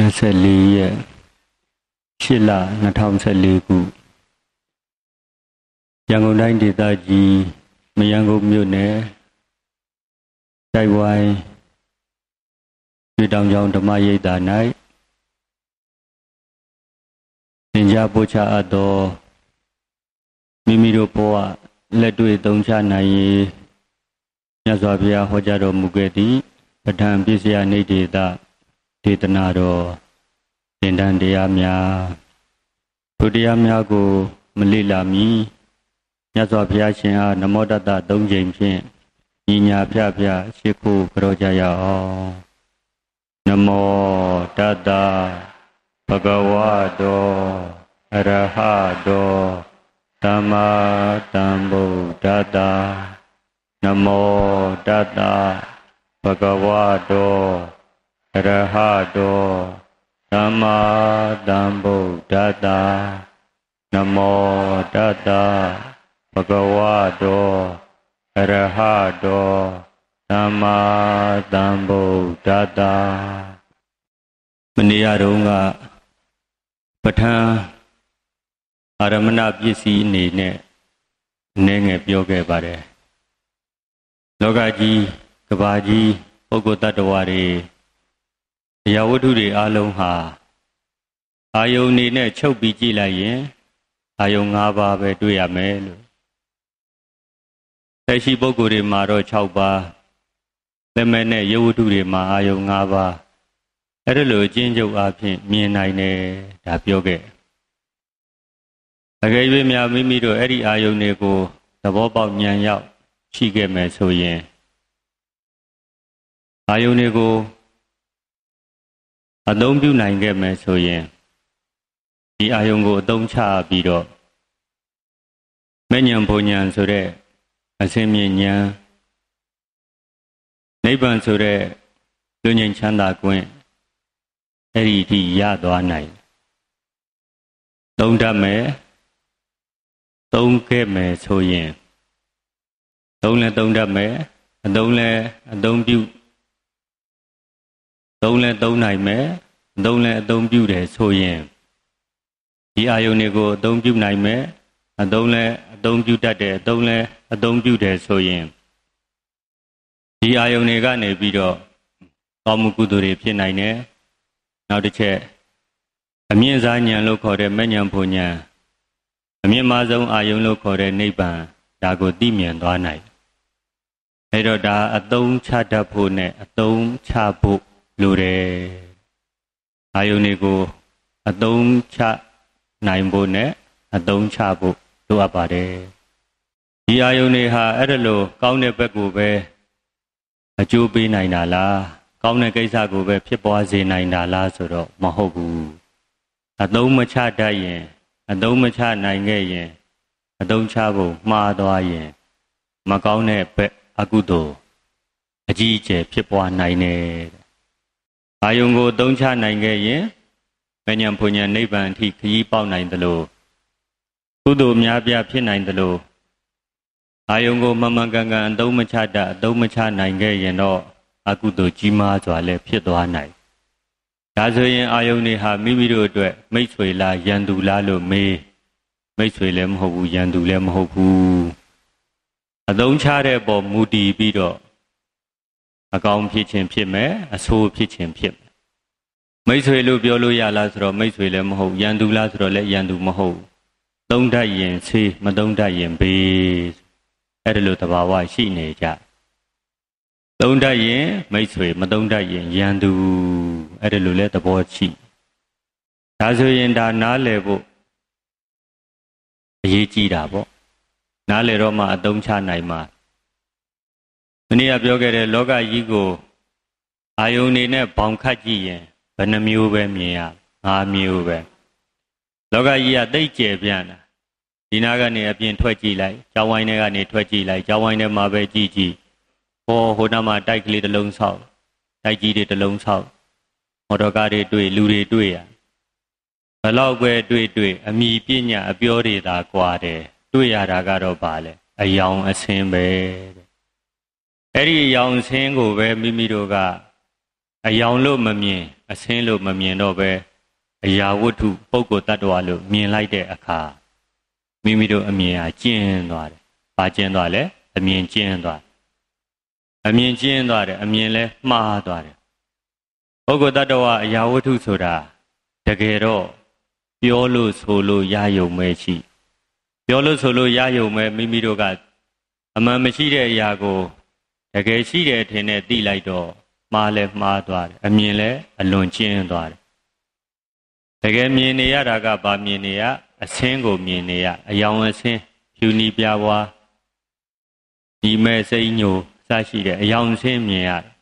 24ရက်8လ2014ခုရန်ကုန်တိုင်းဒေသကြီးမရန်ကုန်မြို့နယ်တိုက်ဝိုင်းပြည်တောင်ကျောင်းဓမ္မရိပ်သာ၌သင်ကြားပို့ချအပ်သောမိမိတို့ဘဝလက်တွေ့သုံးချနိုင်ရေးမြတ်စွာဘုရားဟောကြားတော်မူခဲ့သည့်ပဋ္ဌာန်းပစ္စယနိဒေတာဒေသနာတော်သင်္တန်တရားများဘုရားများကို မလေ့လာမီမြတ်စွာဘုရားရှင်အားနမောတတ္တ၃ချိန်ဖြင့်ညီညာဖျဖျရှိခိုးကြောကြရအောင် နမောတတ္တဘဂဝတောအရဟတောသမ္မာသမ္ဗုဒ္ဓတနမောတတ္တဘဂဝတောရဟတောသမ္မာသမ္ဗုဒ္ဓတာနမောတတ္တဘဂဝတောအရဟတောသမ္မာသမ္ဗုဒ္ဓတာမနေ့ကတုန်းကပဋ္ဌာန်းအာရမဏပစ္စည်းအနေနဲ့အနေငယ်ပြောခဲ့ပါတယ်လောကကြီးကဘာကြီးပုဂ္ဂိုလ်တ attva တွေအရာဝတ္ထုတွေအလုံးဟာအာယုန်နေနဲ့ချုပ်ပြီးကြည့်လိုက်ရင် အာယုန်၅ပါးပဲတွေ့ရမယ်လို့သက်ရှိပုဂ္ဂိုလ်တွေမှာတော့6ပါးလက်မဲ့နဲ့ရုပ်ဝတ္ထုတွေမှာအာယုန်၅ပါးအဲ့ဒါလိုအချင်းချုပ်အဖြစ်မြင်နိုင်တယ်ဒါပြောခဲ့အကယ်၍များမိမိတို့အဲ့ဒီအာယုန်တွေကို သဘောပေါက်ဉာဏ်ရောက်ရှိခဲ့မယ်ဆိုရင်အာယုန်တွေကိုအသုံးပြုနိုင်ခဲ့မယ်ဆိုရင်ဒီအာယုံကိုအသုံးချပြီးတော့မဉ္ဇဉ်ဘုံဉဏ်ဆိုတဲ့အစင်းမြင့်ဉဏ်နိဗ္ဗာန်ဆိုတဲ့လူငင်ချမ်းသာကွင်းအဲ့ဒီအထိရသွားနိုင် သုံးတတ်မယ်သုံးခဲ့မယ်ဆိုရင်သုံးလဲသုံးတတ်မယ်အသုံးလဲအသုံးပြုသုံးလဲသုံးနိုင်မယ်သုံးလဲအသုံးပြုတယ်ဆိုရင်ဒီအာယုန်တွေကိုအသုံးပြုနိုင်မယ်အသုံးလဲအသုံးပြုတတ်တယ်အသုံးလဲအသုံးပြုတယ်ဆိုရင်ဒီအာယုန်တွေကနေပြီးတော့ကောင်းမှုကုသိုလ်တွေဖြစ်နိုင်တယ်နောက်တစ်ချက်အမြင့်စားဉာဏ်လို့ခေါ်တဲ့မဉဏ်ဖွဉာဏ်အမြင့်မားဆုံးအာယုန်လို့ခေါ်တဲ့နိဗ္ဗာန်ဒါကိုသိမြင်သွားနိုင်အဲ့တော့ဒါအသုံးချတတ်ဖို့နဲ့အသုံးချဖို့လိုတယ်အာယုန်တွေကိုအသုံးချနိုင်ဖို့နဲ့အသုံးချဖို့လိုအပ်ပါတယ်ဒီအာယုန်တွေဟာအဲ့ဒါလိုကောင်းတဲ့ဘက်ကိုပဲ အကျိုးပေးနိုင်တာလားကောင်းတဲ့ကိစ္စကိုပဲ ဖြစ်ပွားစေနိုင်တာလားဆိုတော့မဟုတ်ဘူးအသုံးမချတတ်ရင်အသုံးမချနိုင်ခဲ့ရင်အသုံးချဖို့မှားသွားရင် မကောင်းတဲ့ဘက်အကုသို့အကြီးအကျယ်ဖြစ်ပွားနိုင်တယ်အာယုံကိုသုံးချနိုင်ခဲ့ရင်မညံဖွညာနိဗ္ဗာန်အထိခရီးပေါက်နိုင်သလိုကုသိုလ်များပြားဖြစ်နိုင်သလိုအာယုံကိုမမှန်ကန်ကန်အသုံးမချတတ်အသုံးမချနိုင်ခဲ့ရင်တော့အကုသိုလ်ကြီးမားစွာလည်းဖြစ်သွားနိုင်ဒါဆိုရင် အာယုန်တွေဟာမိမိတို့အတွက်မိတ်ဆွေလားယန္တူလားလို့မေးမိတ်ဆွေလည်းမဟုတ်ဘူးယန္တူလည်းမဟုတ်ဘူးအသုံးချတဲ့ပေါ်မူတည်ပြီးတော့အကောင်းဖြစ်ခြင်းဖြစ်မယ်အဆိုးဖြစ်ခြင်းဖြစ်မယ်မိတ်ဆွေလို့ပြောလို့ရလားဆိုတော့မိတ်ဆွေလည်းမဟုတ်ရန်သူလားဆိုတော့လည်းရန်သူမဟုတ်သုံးတတ်ရင်ဆေးမသုံးတတ်ရင်ဘေးအဲ့ဒါလိုသဘာဝ ရှိနေကြ သုံးတတ်ရင် မိတ်ဆွေမသုံးတတ်ရင်ရန်သူအဲ့ဒါလိုလည်းသဘောရှိဒါဆိုရင်ဒါနားလည်ဖို့အရေးကြီးတာပေါ့နားလည်တော့မှအသုံးချနိုင်မှာမနေ့ကပြောခဲ့တဲ့လောကကြီးကိုအာယုန်နေနဲ့ဘောင်ခတ်ကြည့်ရင်ဘယ်နှမျိုးပဲမြင်ရ၅မျိုးပဲလောကကြီးကတိတ်ကျယ်ပြန့်တာဒီနာကနေအပြင်ထွက်ကြည့်လိုက်ကြောင်ဝိုင်းထဲကနေထွက်ကြည့်လိုက်ကြောင်ဝိုင်းထဲမှာပဲကြည့်ကြည့်ဟောဟိုနားမှာတိုက်ကလေးတစ်လုံးဆောက်တိုက်ကြီးတွေတစ်လုံးဆောက်မော်တော်ကားတွေတွေ့လူတွေတွေ့ရဘလောက်ပဲတွေ့တွေ့အမိပညာအပြောတွေသာကွာတယ်တွေ့ရတာကတော့ပါလေအယောင်အစင်ပဲတဲ့အဲ့ဒီရောင်ဆင်းကိုပဲမိမိတို့ကအယောင်လို့မမြင်အဆင်းလို့မမြင်တော့ပဲအရာဝတ္ထုပုဂ္ဂိုလ်တ attva လို့မြင်လိုက်တဲ့အခါမိမိတို့အမြင်ဟာကျင်းသွားတယ်။ဘာကျင်းသွားလဲအမြင်ကျင်းသွားအမြင်ကျင်းသွားတယ်အမြင်လဲမှားသွားတယ်။ပုဂ္ဂိုလ်တ attva အရာဝတ္ထုဆိုတာတကယ်တော့ပြောလို့ဆိုလို့ရယုံမဲရှိပြောလို့ဆိုလို့ရယုံမဲမိမိတို့ကအမှန်မရှိတဲ့အရာကိုကယ်ရှိတယ်ထင်တဲ့သိလိုက်တော့မှားလဲမှားသွားတယ်အမြင်လဲအလွန်ကျဉ်းသွားတယ်တကယ်မြင်နေရတာကဘာမြင်နေရအဆင်းကိုမြင်နေရအယောင်အဆင်းဖြူနီပြာပွားဒီမဲ့စိတ်ညိုစရှိတဲ့အယောင်အဆင်းမြင်ရတယ်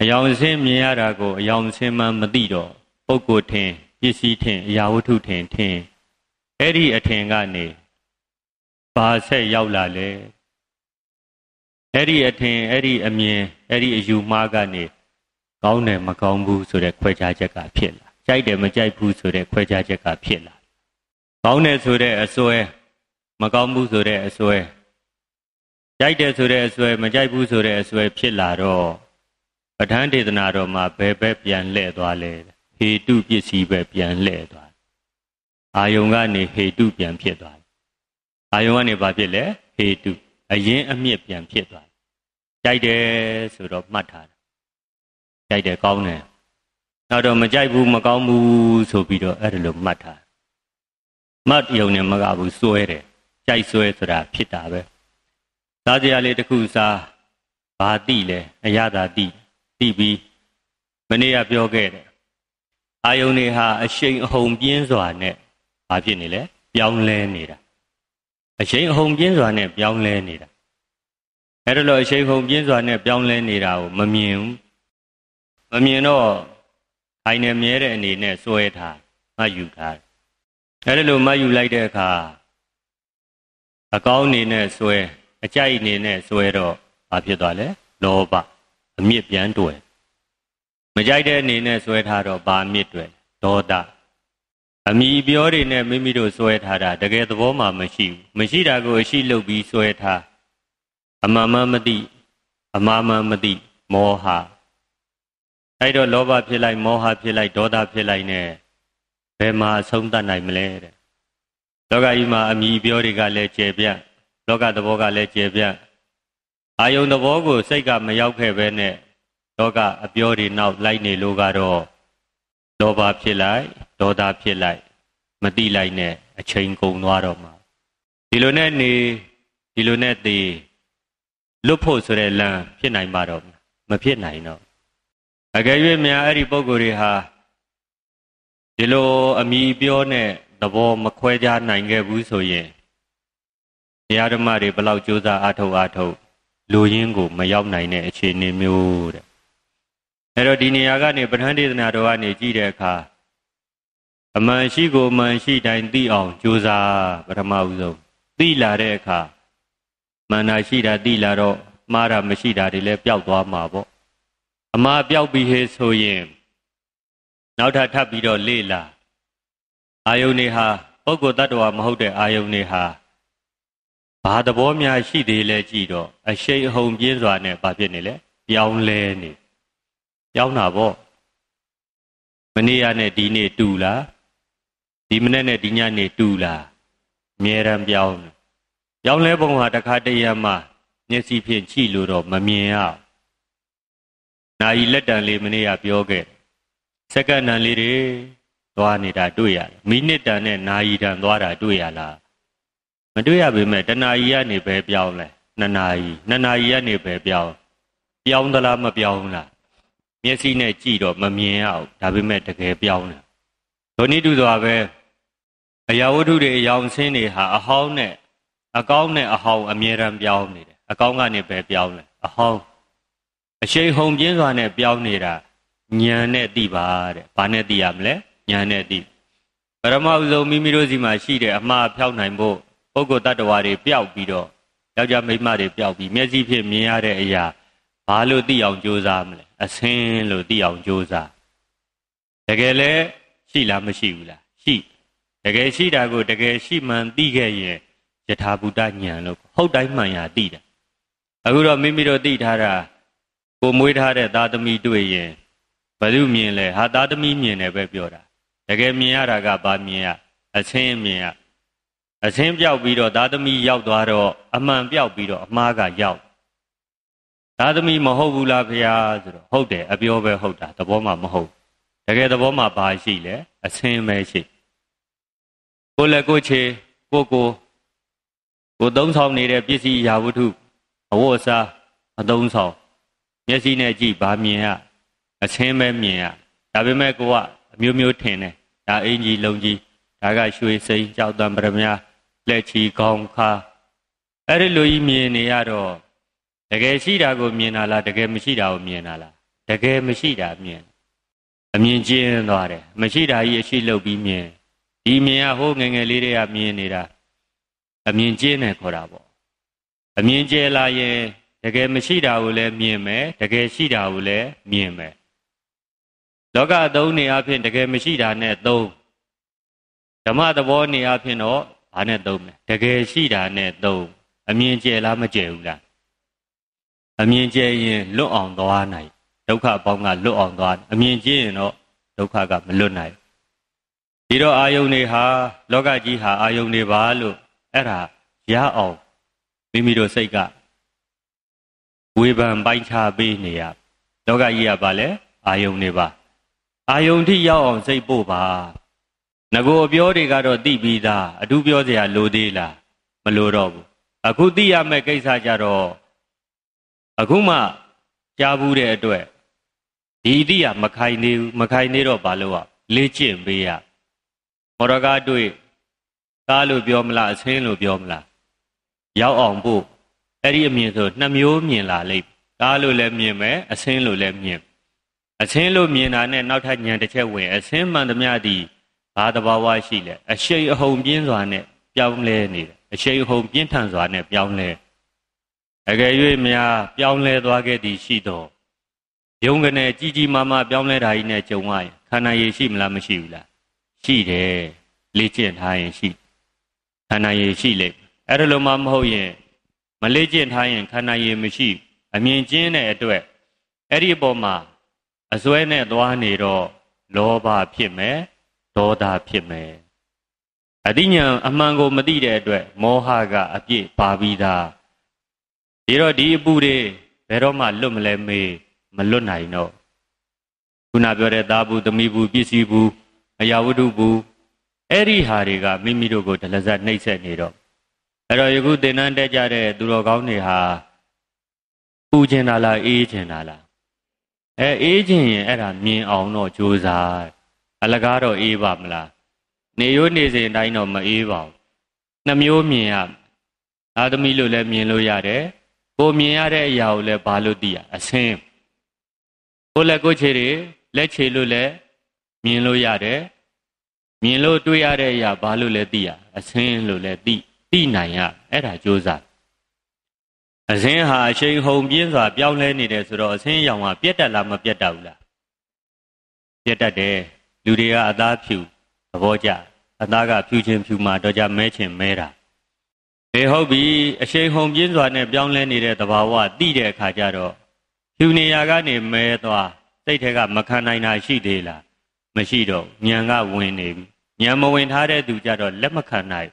အယောင်အဆင်းမြင်ရတာကိုအယောင်အဆင်းမှမသိတော့ပုဂ္ဂိုလ်ထင်ပစ္စည်းထင်အရာဝတ္ထုထင်ထင်အဲ့ဒီအထင်ကနေဘာဆက်ရောက်လာလဲအဲ့ဒီအထင်အဲ့ဒီအမြင်အဲ့ဒီအယူမှားကနေကောင်းတယ်မကောင်းဘူးဆိုတဲ့ခွဲခြားချက်ကဖြစ်လာကြိုက်တယ်မကြိုက်ဘူးဆိုတဲ့ခွဲခြားချက်ကဖြစ်လာကောင်းတယ်ဆိုတဲ့အစွဲမကောင်းဘူးဆိုတဲ့အစွဲကြိုက်တယ်ဆိုတဲ့အစွဲမကြိုက်ဘူးဆိုတဲ့အစွဲဖြစ်လာတော့ပဋ္ဌာန်းဒေသနာတော်မှာဘယ်ဘက်ပြန်လှည့်သွားလဲဟေတုပစ္စည်းပဲပြန်လှည့်သွားအာယုံကနေဟေတုပြန်ဖြစ်သွားအာယုံကနေဘာဖြစ်လဲဟေတုအရင်အမြင့်ပြန်ဖြစ်သွားကြိုက်တယ်ဆိုတော့မှတ်ထားတာကြိုက်တယ်ကောင်းတယ်နောက်တော့မကြိုက်ဘူးမကောင်းဘူးဆိုပြီးတော့အဲ့ဒါလိုမှတ်ထားမှတ်ယုံနဲ့မကဘူးစွဲတယ်ကြိုက်စွဲဆိုတာ ဖြစ်တာပဲစားကြရလေးတစ်ခုစားဘာတိလဲအရသာတိတိပြီးမနေ့ကပြောခဲ့တယ်အာယုန်တွေဟာ အရှိန်အဟုန်ပြင်းစွာနဲ့ဘာဖြစ်နေလဲပြောင်းလဲနေတာအရှိန်အဟုန်ပြင်းစွာနဲ့ပြောင်းလဲနေတာအဲ့ဒါလိုအရှိန်ဟုန်ပြင်းစွာနဲ့ပြောင်းလဲနေတာကိုမမြင်ဘူးမမြင်တော့ခိုင်နေမြဲတဲ့အနေနဲ့စွဲထားမှတ်ယူထားအဲ့ဒါလိုမှတ်ယူလိုက်တဲ့အခါအကောင်းအနေနဲ့စွဲအကြိုက်အနေနဲ့စွဲတော့ဘာဖြစ်သွားလဲလောဘအမြင့်ပြန်တွေ့မကြိုက်တဲ့အနေနဲ့စွဲထားတော့ဘာအမြင့်တွေ့ဒေါသအမိပြောတွေနဲ့မိမိတို့စွဲထားတာတကယ်သဘောမှမရှိဘူးမရှိတာကိုအရှိလုပ်ပြီးစွဲထားအမှန်မှမသိအမှားမှမသိမောဟအဲ့တော့လောဘဖြစ်လိုက်မောဟဖြစ်လိုက်ဒေါသဖြစ်လိုက်နဲ့ဘယ်မှာအဆုံးသတ်နိုင်မလဲတဲ့လောကကြီးမှာအမိပြောတွေကလည်းကျေပြန့်လောကသဘောကလည်းကျေပြန့်အာယုံသဘောကိုစိတ်ကမရောက်ခဲ့ပဲနဲ့လောကအပြောတွေနောက်လိုက်နေလို့ကတော့လောဘဖြစ်လိုက်ဒေါသဖြစ်လိုက်မတိလိုက်နဲ့အချိန်ကုန်သွားတော့မှာဒီလိုနဲ့နေဒီလိုနဲ့တည်လွတ်ဖို့ဆိုတဲ့လမ်းဖြစ်နိုင်ပါတော့မဖြစ်နိုင်တော့အကယ်၍များအဲ့ဒီပုံကိုယ်တွေဟာဒီလိုအမိပြောနဲ့သဘောမခွဲခြားနိုင်ခဲ့ဘူးဆိုရင်တရားဓမ္မတွေဘလောက်ကြိုးစားအားထုတ်အားထုတ်လူရင်းကို မရောက်နိုင်တဲ့အခြေအနေမျိုးတဲ့အဲ့တော့ဒီနေရာကနေပဋ္ဌာန်းဒေသနာတော်ကနေကြည့်တဲ့အခါအမှန်ရှိကိုအမှန်ရှိတိုင်းသိအောင်ကြိုးစားပထမဦးဆုံးသိလာတဲ့အခါမန္တာရှိတာတိလာတော့မှားတာမရှိတာတွေလည်းပျောက်သွားမှာပေါ့အမှားပျောက်ပြီးဟေဆိုရင်နောက်ထပ်ထပ်ပြီးတော့လေ့လာအာယုန်တွေဟာပုဂ္ဂိုလ်တ attva မဟုတ်တဲ့အာယုန်တွေဟာဘာသဘောများရှိသေးလဲကြည့်တော့အရှိန်အဟုန်ပြင်းစွာနဲ့ဘာဖြစ်နေလဲပြောင်းလဲနေပြောင်းတာပေါ့မနေ့ကနဲ့ဒီနေ့တူလားဒီမနေ့နဲ့ဒီညနေတူလားအမြဲတမ်းပြောင်းတယ်ရောင်လဲပုံဟာတခါတရံမှမျက်စိဖြင့်ကြည့်လို့တော့မမြင်ရ။နာယီလက်တံလေးမနေ့ကပြောခဲ့။စက္ကန့်တန်လေးတွေသွားနေတာတွေ့ရတယ်။မိနစ်တန်နဲ့နာယီတန်သွားတာတွေ့ရလား။မတွေ့ရပေမဲ့တနာယီကနေပဲပြောင်းလဲ။နှစ်နာယီနှစ်နာယီကနေပဲပြောင်း။ပြောင်းသလားမပြောင်းလား။မျက်စိနဲ့ကြည့်တော့မမြင်ရဘူး။ဒါပေမဲ့တကယ်ပြောင်းတယ်။ဒုနိတုဆိုတာပဲအရာဝတ္ထုတွေအယောင်ဆင်းတွေဟာအဟောင်းနဲ့အကောင်းနဲ့အဟောင်းအမြဲတမ်းပြောင်းနေတယ်အကောင်းကနေပဲပြောင်းတယ်အဟောင်းအရှိန်ဟုန်ပြင်းစွာနဲ့ပြောင်းနေတာဉာဏ်နဲ့သိပါတဲ့ဘာနဲ့သိရမလဲဉာဏ်နဲ့သိပရမဥဇုံမိမိတို့စီမှာရှိတဲ့အမှားဖြောက်နိုင်ဖို့ပုဂ္ဂိုလ်တ attva တွေပျောက်ပြီးတော့ယောက်ျားမိန်းမတွေပျောက်ပြီးမျက်စိဖြင့်မြင်ရတဲ့အရာဘာလို့သိအောင်ကြိုးစားမလဲအစင်းလို့သိအောင်ကြိုးစားတကယ်လဲရှိလားမရှိဘူးလားရှိတကယ်ရှိတာကိုတကယ်ရှိမှန်သိခဲ့ရင်ယထာဘူတညံလို့ဟုတ်တိုင်းမှန်ရာသိတယ်အခုတော့မိမိတို့သိထားတာကိုမွေးထားတဲ့သားသမီးတွေ့ရင်ဘယ်သူမြင်လဲဟာသားသမီးမြင်တယ်ပဲပြောတာတကယ်မြင်ရတာကဘာမြင်ရအချင်းမြင်ရအချင်းပြောက်ပြီးတော့သားသမီးရောက်သွားတော့အမှန်ပြောက်ပြီးတော့အမှားကရောက်သားသမီးမဟုတ်ဘူးလားဖေဟာဆိုတော့ဟုတ်တယ်အပြောပဲဟုတ်တာသဘောမှမဟုတ်တကယ်သဘောမှဘာရှိလဲအချင်းပဲရှိကိုလည်းကိုချေကိုကိုကိုသုံးဆောင်နေတဲ့ပစ္စည်းရာဝတ္ထုအဝတ်အစားအသုံးဆောင်မျက်စိနဲ့ကြည့်ဗာမြင်ရအချင်းပဲမြင်ရဒါပေမဲ့ကိုကအမျိုးမျိုးထင်တယ်ဒါအင်ကြီးလုံကြီးဒါကရွှေစိန်ကြောက်တံပရမညာလက်ချီကောင်းခါအဲ့ဒီလိုကြီးမြင်နေရတော့တကယ်ရှိတာကိုမြင်တာလားတကယ်မရှိတာကိုမြင်တာလားတကယ်မရှိတာမြင်အမြင်ကျင်းသွားတယ်မရှိတာကြီးအရှိလုပ်ပြီးမြင်ဒီမြင်ကဟိုးငငယ်လေးတွေကမြင်နေတာအမြင်ကျင်းတယ်ခေါ်တာပေါ့အမြင်ကျဲလာရင်တကယ်မရှိတာကိုလည်းမြင်မယ်တကယ်ရှိတာကိုလည်းမြင်မယ်လောကအသုံးနေအဖြစ်တကယ်မရှိတာနဲ့သုံးဓမ္မသဘောနေအဖြစ်တော့ဘာနဲ့သုံးလဲတကယ်ရှိတာနဲ့သုံးအမြင်ကျဲလားမကျဲဘူးလားအမြင်ကျဲရင်လွတ်အောင်သွားနိုင်ဒုက္ခအပေါင်းကလွတ်အောင်သွားအမြင်ကျဲရင်တော့ဒုက္ခကမလွတ်နိုင်ဒီတော့အာယုန်တွေဟာ လောကကြီးဟာအာယုန်တွေပါလို့အဲ့ဒါရအောင်မိမိတို့စိတ်ကဝေဖန်ပိုင်းခြားပေးနေရလောကကြီးကပါလေအာယုန်နေပါ အာယုန်ထိရောက်အောင်စိတ်ပို့ပါငကိုပြောတွေကတော့သိပြီးသားအတူပြောစရာ လိုသေးလားမလိုတော့ဘူးအခုသိရမယ့်ကိစ္စကြတော့အခုမှကြားဘူးတဲ့အတွက်ဒီအတိရမခိုင်နေဘူးမခိုင်နေတော့ဘာလို့อ่ะလေ့ကျင့်ပေးရဟောရကားတွေ့ကားလို့ပြောမလားအဆင်းလို့ပြောမလားရောက်အောင်ဖို့အဲ့ဒီအမြင်ဆိုနှမျိုးမြင်လာလိမ့်ကားလို့လည်းမြင်မယ်အဆင်းလို့လည်းမြင်အဆင်းလို့မြင်တာနဲ့နောက်ထပ်ဉာဏ်တစ်ချက်ဝင်အဆင်းမှန်သမျှဒီဘာတဘာဝရှိလဲအရှိန်အဟုန်ပြင်းစွာနဲ့ပြောင်းလဲနေတယ်အရှိန်အဟုန်ပြင်းထန်စွာနဲ့ပြောင်းလဲအကယ်၍များပြောင်းလဲသွားခဲ့သည်ရှိတော့ယုံကနေကြီးကြီးမားမားပြောင်းလဲတာကြီးနဲ့ကြုံရရင်ခန္ဓာရည်ရှိမလားမရှိဘူးလားရှိတယ်လေ့ကျင့်ထားရင်ရှိတယ်ခန္ဓာရည်ရှိလိမ့်အဲ့ဒါလိုမှမဟုတ်ရင် မလေးကျင့်ထားရင် ခန္ဓာရည်မရှိ အမြင်ကျင်းတဲ့အတွက်အဲ့ဒီအပေါ်မှာ အစွဲနဲ့သွားနေတော့လောဘဖြစ်မယ်ဒေါသဖြစ်မယ်အတိညာအမှန်ကို မသိတဲ့အတွက်မောဟကအပြည့်ပါပြီးသားဒီတော့ဒီအပူတွေဘယ်တော့မှလွတ်မလဲမေးမလွတ်နိုင်တော့ခုနပြောတဲ့သာဘူးသမီးဘူးပစ္စည်းဘူးအရာဝတ္ထုဘူးအဲ့ဒီဟာတွေကမိမိတို့ကိုဒလဇတ်နှိပ်စက်နေတော့အဲ့တော့ယခုသင်္นานတက်ကြတဲ့သူတော်ကောင်းတွေဟာပူကျင်တာလားအေးကျင်တာလားအဲအေးကျင်ရင်အဲ့ဒါမြင်အောင်တော့ကြိုးစားအလကားတော့အေးပါမလားနေရိုးနေစဉ်တိုင်းတော့မအေးပါဘူးနှမျိုးမြင်ရသာသမီလို့လည်းမြင်လို့ရတယ်ကိုမြင်ရတဲ့အရာကိုလည်းဘာလို့သိရအစင်းကိုလည်းကိုခြေတွေလက်ခြေလို့လည်းမြင်လို့ရတယ်မြင်လို့တွေ့ရတဲ့အရာဘာလို့လဲသိရအစင်းလို့လဲသိသိနိုင်ရအဲ့ဒါကြိုးစားအစင်းဟာအချိန်ဟုန်ပြင်းစွာ ပြောင်းလဲနေတယ်ဆိုတော့အစင်းရောင်ကပြက်တက်လားမပြက်တက်ဘူးလားပြက်တက်တယ်လူတွေကအသားဖြူသဘောကျအသားကဖြူချင်းဖြူမှာတော့ကြမဲချင်မဲတာေဟုတ်ပြီအရှိန်ဟုန်ပြင်းစွာနဲ့ပြောင်းလဲနေတဲ့သဘာဝတိတဲ့အခါကျတော့ဖြူနေရကနေမဲသွားစိတ်ထဲကမခံနိုင်တာရှိသေးလားမရှိတော့ဉာဏ်ကဝင်နေပြီဉာဏ်မဝင်ထားတဲ့သူကြတော့လက်မခံနိုင်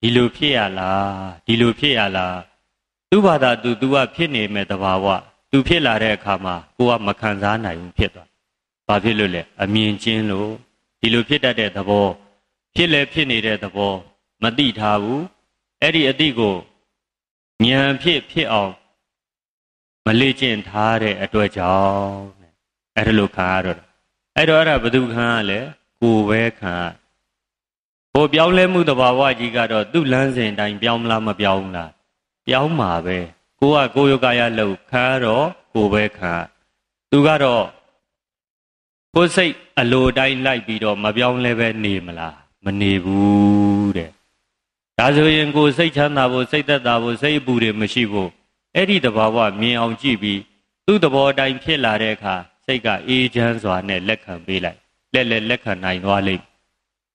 ဒီလိုဖြစ်ရလားဒီလိုဖြစ်ရလားသူ့ဘာသာသူ तू ကဖြစ်နေမဲ့သဘာဝ तू ဖြစ်လာတဲ့အခါမှာကိုကမခံစားနိုင်ဘူးဖြစ်သွားဘာဖြစ်လို့လဲအမြင်ချင်းလို့ဒီလိုဖြစ်တတ်တဲ့သဘောဖြစ်လဲဖြစ်နေတဲ့သဘောမသိထားဘူးအဲ့ဒီအတိကိုဉာဏ်ဖြစ်ဖြစ်အောင်မလေ့ကျင့်ထားတဲ့အတွက်ကြောင့်အဲ့ဒါလိုခံရတော့အဲ့တော့အဲ့ဒါဘသူခံရလဲကိုပဲခံရဟိုပြောင်းလဲမှုတဘာဝကြီးကတော့သူ့လမ်းစဉ်တိုင်းပြောင်းမလားမပြောင်းဘူးလားပြောင်းမှာပဲကိုကကိုယောဂရလို့ခံရတော့ကိုပဲခံရသူကတော့ကိုစိတ်အလိုတိုင်းလိုက်ပြီးတော့မပြောင်းလဲပဲနေမလားမနေဘူးတဲ့ဒါဆိုရင်ကိုစိတ်ချမ်းသာဖို့စိတ်သက်သာဖို့စိတ်အပူတွေမရှိဖို့အဲ့ဒီတဘာဝမြင်အောင်ကြည့်ပြီးသူ့သဘောတိုင်းဖြစ်လာတဲ့အခါစိတ်ကအေးချမ်းစွာနဲ့လက်ခံပေးလိုက်လက်လက်လက်ခံနိုင်သွားလိမ့်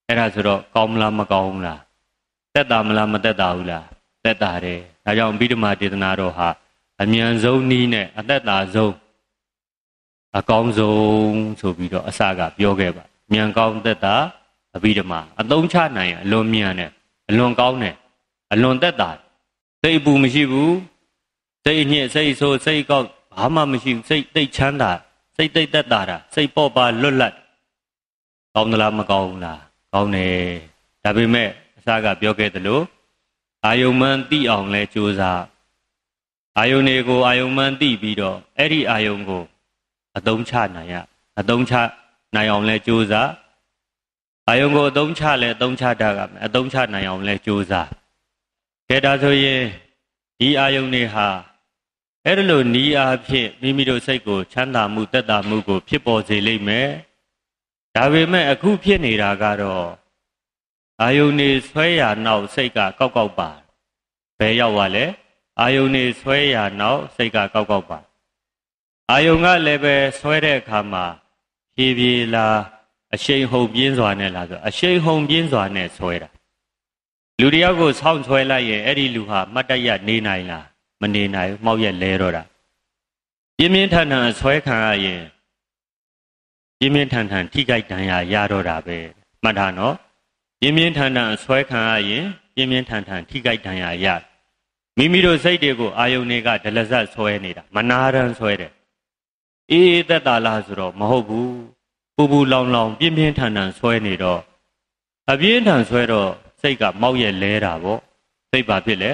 အဲ့ဒါဆိုတော့ကောင်းမလားမကောင်းဘူးလားတက်တာမလားမတက်တာဘူးလားတက်တာတယ်ဒါကြောင့်ဗိဓမာဒေသနာတော်ဟာအမြန်ဆုံးနည်းနဲ့အသက်တာဆုံးအကောင်းဆုံးဆိုပြီးတော့အစကပြောခဲ့ပါမြန်ကောင်းသက်တာအဘိဓမ္မာအသုံးချနိုင် အလွန်မြန်တယ်အလွန်ကောင်းတယ်အလွန်သက်တာစိတ်အပူမရှိဘူးစိတ်ညစ်စိတ်ဆိုးစိတ်ကောက်ဘာမှမရှိဘူးစိတ်တိတ်ချမ်းသာစိတ်တိတ်သက်သာတာစိတ်ပေါ့ပါလွတ်လပ်ကောင်းသလားမကောင်းဘူးလားကောင်းတယ်ဒါပေမဲ့အစကပြောခဲ့သလိုအာယုံမှန်သိအောင်လဲကြိုးစားအာယုံတွေကိုအာယုံမှန်သိပြီးတော့အဲ့ဒီအာယုံကို အသုံးချနိုင်ရအသုံးချနိုင်အောင်လဲကြိုးစားအာယုံကိုအသုံးချလဲအသုံးချတာကအသုံးချနိုင်အောင်လဲကြိုးစားကဲဒါဆိုရင်ဒီအာယုံတွေဟာအဲ့ဒီလိုနီးအားဖြင့်မိမိတို့စိတ်ကိုချမ်းသာမှုတက်တာမှုကို ဖြစ်ပေါ်စေလိမ့်မယ်ဒါပေမဲ့အခုဖြစ်နေတာကတော့အာယုန်နေဆွဲရနောက်စိတ်ကကောက်ကောက်ပါဘယ်ရောက်သွားလဲအာယုန်နေဆွဲရနောက်စိတ်ကကောက်ကောက်ပါအာယုန်ကလည်းပဲဆွဲတဲ့အခါမှာဖြည်းဖြည်းလာအရှိန်ဟုန်ပြင်းစွာနဲ့လာဆိုအရှိန်ဟုန်ပြင်းစွာနဲ့ဆွဲတာလူတယောက်ကိုဆောင်းဆွဲလိုက်ရင်အဲ့ဒီလူဟာမတ်တရနေနိုင်လားမနေနိုင်ဘူးမှောက်ရက်လဲတော့တာပြင်းပြင်းထန်ထန်ဆွဲခံရရင်ပြင်းပြင်းထန်ထန်ထိခိုက်ဒဏ်ရာရတော့တာပဲမှတ်ထားနော်ပြင်းပြင်းထန်ထန်ဆွဲခံရရင်ပြင်းပြင်းထန်ထန်ထိခိုက်ဒဏ်ရာရမိမိတို့စိတ်တွေကိုအာယုန်တွေကဒလဇတ်ဆွဲနေတာမနာရန်ဆွဲတယ်အေးအေးသက်သာလားဆိုတော့မဟုတ်ဘူးပူပူလောင်လောင် ပြင်းပြင်းထန်ထန်ဆွဲနေတော့အပြင်းထန်ဆွဲတော့စိတ်ကမောက်ရက်လဲတာပေါ့စိတ်ပါဖြစ်လဲ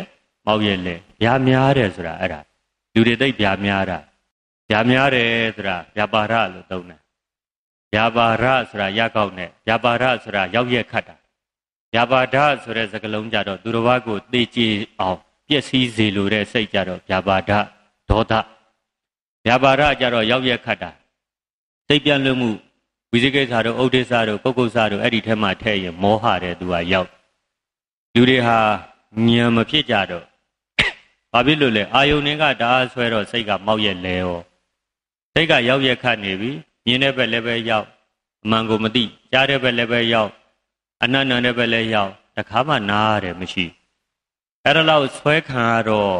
မောက်ရဲ့လေဗျာများတယ်ဆိုတာအဲ့ဒါလူတွေသိဗျာများတာဗျာများတယ်ဆိုတာဗျာပါရလို့သုံးတယ်ဗျာပါရဆိုတာရကောက်နဲ့ဗျာပါရဆိုတာရောက်ရက်ခတ်တာဗျာပါဒဆိုတဲ့စကားလုံးကြတော့သူတစ်ပါးကိုသိကြအောင်ပျက်စီးစေလိုတဲ့စိတ်ကြတော့ဗျာပါဒဒေါသဗျာပါဒကြတော့ရောက်ရက်ခတ်တာစိတ်ပြန့်လွတ်မှုဝိဇိကိစ္စတို့ဥဒိစ္စတို့ပုဂ္ဂုစ္စတို့အဲ့ဒီထဲမှာထည့်ရင်မောဟတဲ့သူကရောက်လူတွေဟာဉာဏ်မဖြစ်ကြတော့ဘာဖြစ်လို့လဲအာယုန်တွေကဒါဆွဲတော့စိတ်ကမောက်ရက်လဲရောစိတ်ကရောက်ရက်ခတ်နေပြီမြင်တဲ့ဘက်လည်းပဲရောက်အမှန်ကိုမသိကြားတဲ့ဘက်လည်းပဲရောက်အနန္တနဲ့ပဲလည်းရောက်တခါမှနားရတယ်မရှိအဲ့ဒါလောက်ဆွဲခံရတော့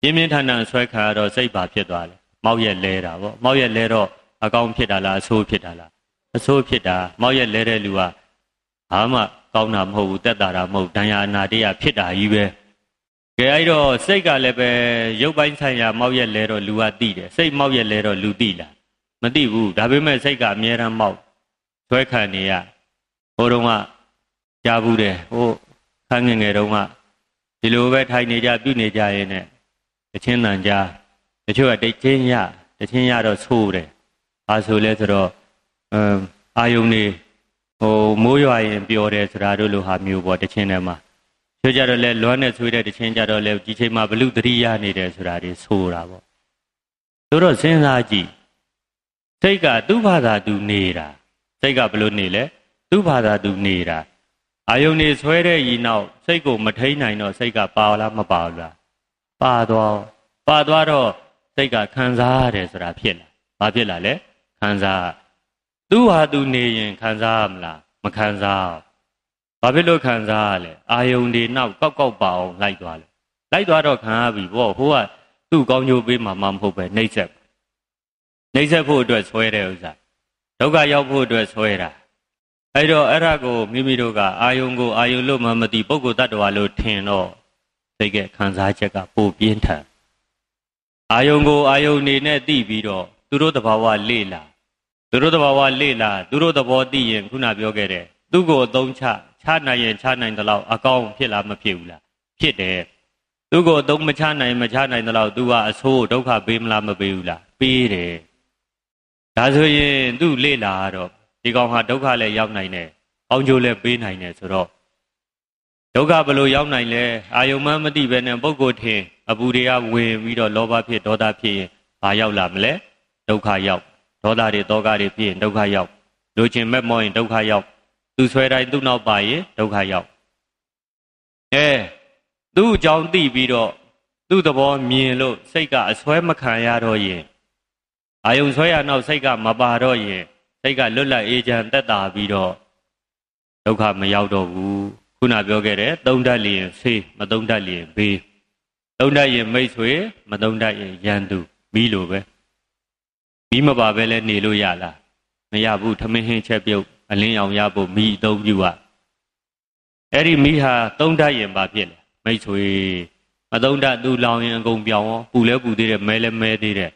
ပြင်းပြင်းထန်ထန်ဆွဲခံရတော့စိတ်ပါဖြစ်သွားတယ်မောက်ရက်လဲတာပေါ့မောက်ရက်လဲတော့အကောင်းဖြစ်တာလားအဆိုးဖြစ်တာလားအဆိုးဖြစ်တာမောက်ရက်လဲတဲ့လူကဘာမှကောင်းတာမဟုတ်ဘူးတက်တာတာမဟုတ်ဒဏ်ရာအနာတရဖြစ်တာကြီးပဲကဲအဲ့တော့စိတ်ကလည်းပဲရုပ်ပိုင်းဆိုင်ရာမောက်ရက်လဲတော့လူကသိတယ်စိတ်မောက်ရက်လဲတော့လူသိလားမသိဘူးဒါပေမဲ့စိတ်ကအမြဲတမ်းမောက်ဆွဲခံနေရဟိုတုန်းကကြားဘူးတယ်ဟိုခန်းငယ်ငယ်တုန်းကဒီလိုပဲထိုင်နေကြပြုနေကြရင်းနဲ့တချင်းတန်ကြားတချို့ကတချင်းရတချင်းရတော့ဆိုးတယ်ဘာဆိုလဲဆိုတော့အမ်အာယုန်နေဟိုမိုးရွာရင်ပျော်တယ်ဆိုတာတို့လိုဟာမျိုးပေါ့တချင်းထဲမှာချို့ကြတော့လဲလွမ်းနဲ့ဆွေးတဲ့တခြင်းကြတော့လဲဒီချိန်မှာဘလူတရိရနေတယ်ဆိုတာတွေဆိုတာပေါ့သို့တော့စဉ်းစားကြည့်စိတ်ကသူ့ဘာသာသူနေတာစိတ်ကဘလို့နေလဲသူ့ဘာသာသူနေတာအာယုန်နေဆွဲတဲ့ဤနောက်စိတ်ကိုမထိန်နိုင်တော့စိတ်ကပါလားမပါလားပါသွားပါသွားတော့စိတ်ကခံစားရတယ်ဆိုတာဖြစ်လာဘာဖြစ်လာလဲခံစားသူ့ဟာသူနေရင်ခံစားရမလားမခံစားဘာဖြစ်လို့ခံစားရလဲအာယုံတွေနောက်ကောက်ကောက်ပါအောင်လိုက်သွားတယ်လိုက်သွားတော့ခံရပြီပေါ့ဟိုကသူ့ကောင်းကျိုးပေးမှာမဟုတ်ပဲနှိမ့်ဆက်နှိမ့်ဆက်ဖို့အတွက်ဆွဲတဲ့ဥစ္စာဒုက္ခရောက်ဖို့အတွက်ဆွဲတာအဲ့တော့အဲ့ဒါကိုမိမိတို့ကအာယုံကိုအာယုံလို့မှမသိပုဂ္ဂိုလ်တ attva လို့ထင်တော့သိကခံစားချက်ကပိုပြင်းထန်အာယုံကိုအာယုံနေနဲ့သိပြီးတော့သူတို့တဘာဝလေ့လာသူတို့တဘာဝလေ့လာသူတို့သဘောသိရင်ခုနပြောခဲ့တဲ့သူ့ကိုအသုံးချချနိုင်ရင်ချနိုင်သလောက်အကောင်းဖြစ်လားမဖြစ်ဘူးလားဖြစ်တယ်သူ့ကိုအသုံးမချနိုင်မချနိုင်သလောက်သူကအဆိုးဒုက္ခပေးမလားမပေးဘူးလားပေးတယ်ဒါဆိုရင်သူ့လေ့လာတော့ဒီကောင်ဟာဒုက္ခလည်းရောက်နိုင်တယ်ကောင်းကျိုးလည်းပေးနိုင်တယ်ဆိုတော့ဒုက္ခဘလို့ရောက်နိုင်လဲအာယုံမှမသိပဲနဲ့ပုဂ္ဂိုလ်ထင်အပူတွေကဝင်ပြီးတော့လောဘဖြစ်ဒေါသဖြစ်ရင်ဘာရောက်လာမလဲဒုက္ခရောက်ဒေါသတွေတောကတွေဖြစ်ရင်ဒုက္ခရောက်လူချင်းမဲ့မောရင်ဒုက္ခရောက်သူဆွဲတိုင်းသူ့နောက်ပါရင်ဒုက္ခရောက်အဲသူ့အကြောင်းသိပြီးတော့သူ့သဘောမြင်လို့စိတ်ကအဆွဲမခံရတော့ရင်အာယုံဆွဲရနောက်စိတ်ကမပါတော့ရင်စိတ်ကလွတ်လပ်အေးချမ်းသက်သာပြီးတော့ဒုက္ခမရောက်တော့ဘူးခုနပြောခဲ့တဲ့သုံးတတ်လျင်ဖေးမသုံးတတ်လျင်ဘေး သုံးတတ်ရင်မိတ်ဆွေမသုံးတတ်ရင်ရန်သူပြီးလို့ပဲပြီးမပါပဲလဲနေလို့ရလားမရဘူးထမင်းဟင်းချက်ပြုတ်အလင်းရောင်ရဖို့မိအသုံးပြုရအဲ့ဒီမိဟာ သုံးဓာတ်ရင်ပါဖြစ်တယ်မိတ်ဆွေမသုံးဓာတ်သူလောင်ရင်အကုန်ပြောင်းရောပူလဲပူသေးတယ်မဲလဲမဲသေးတယ်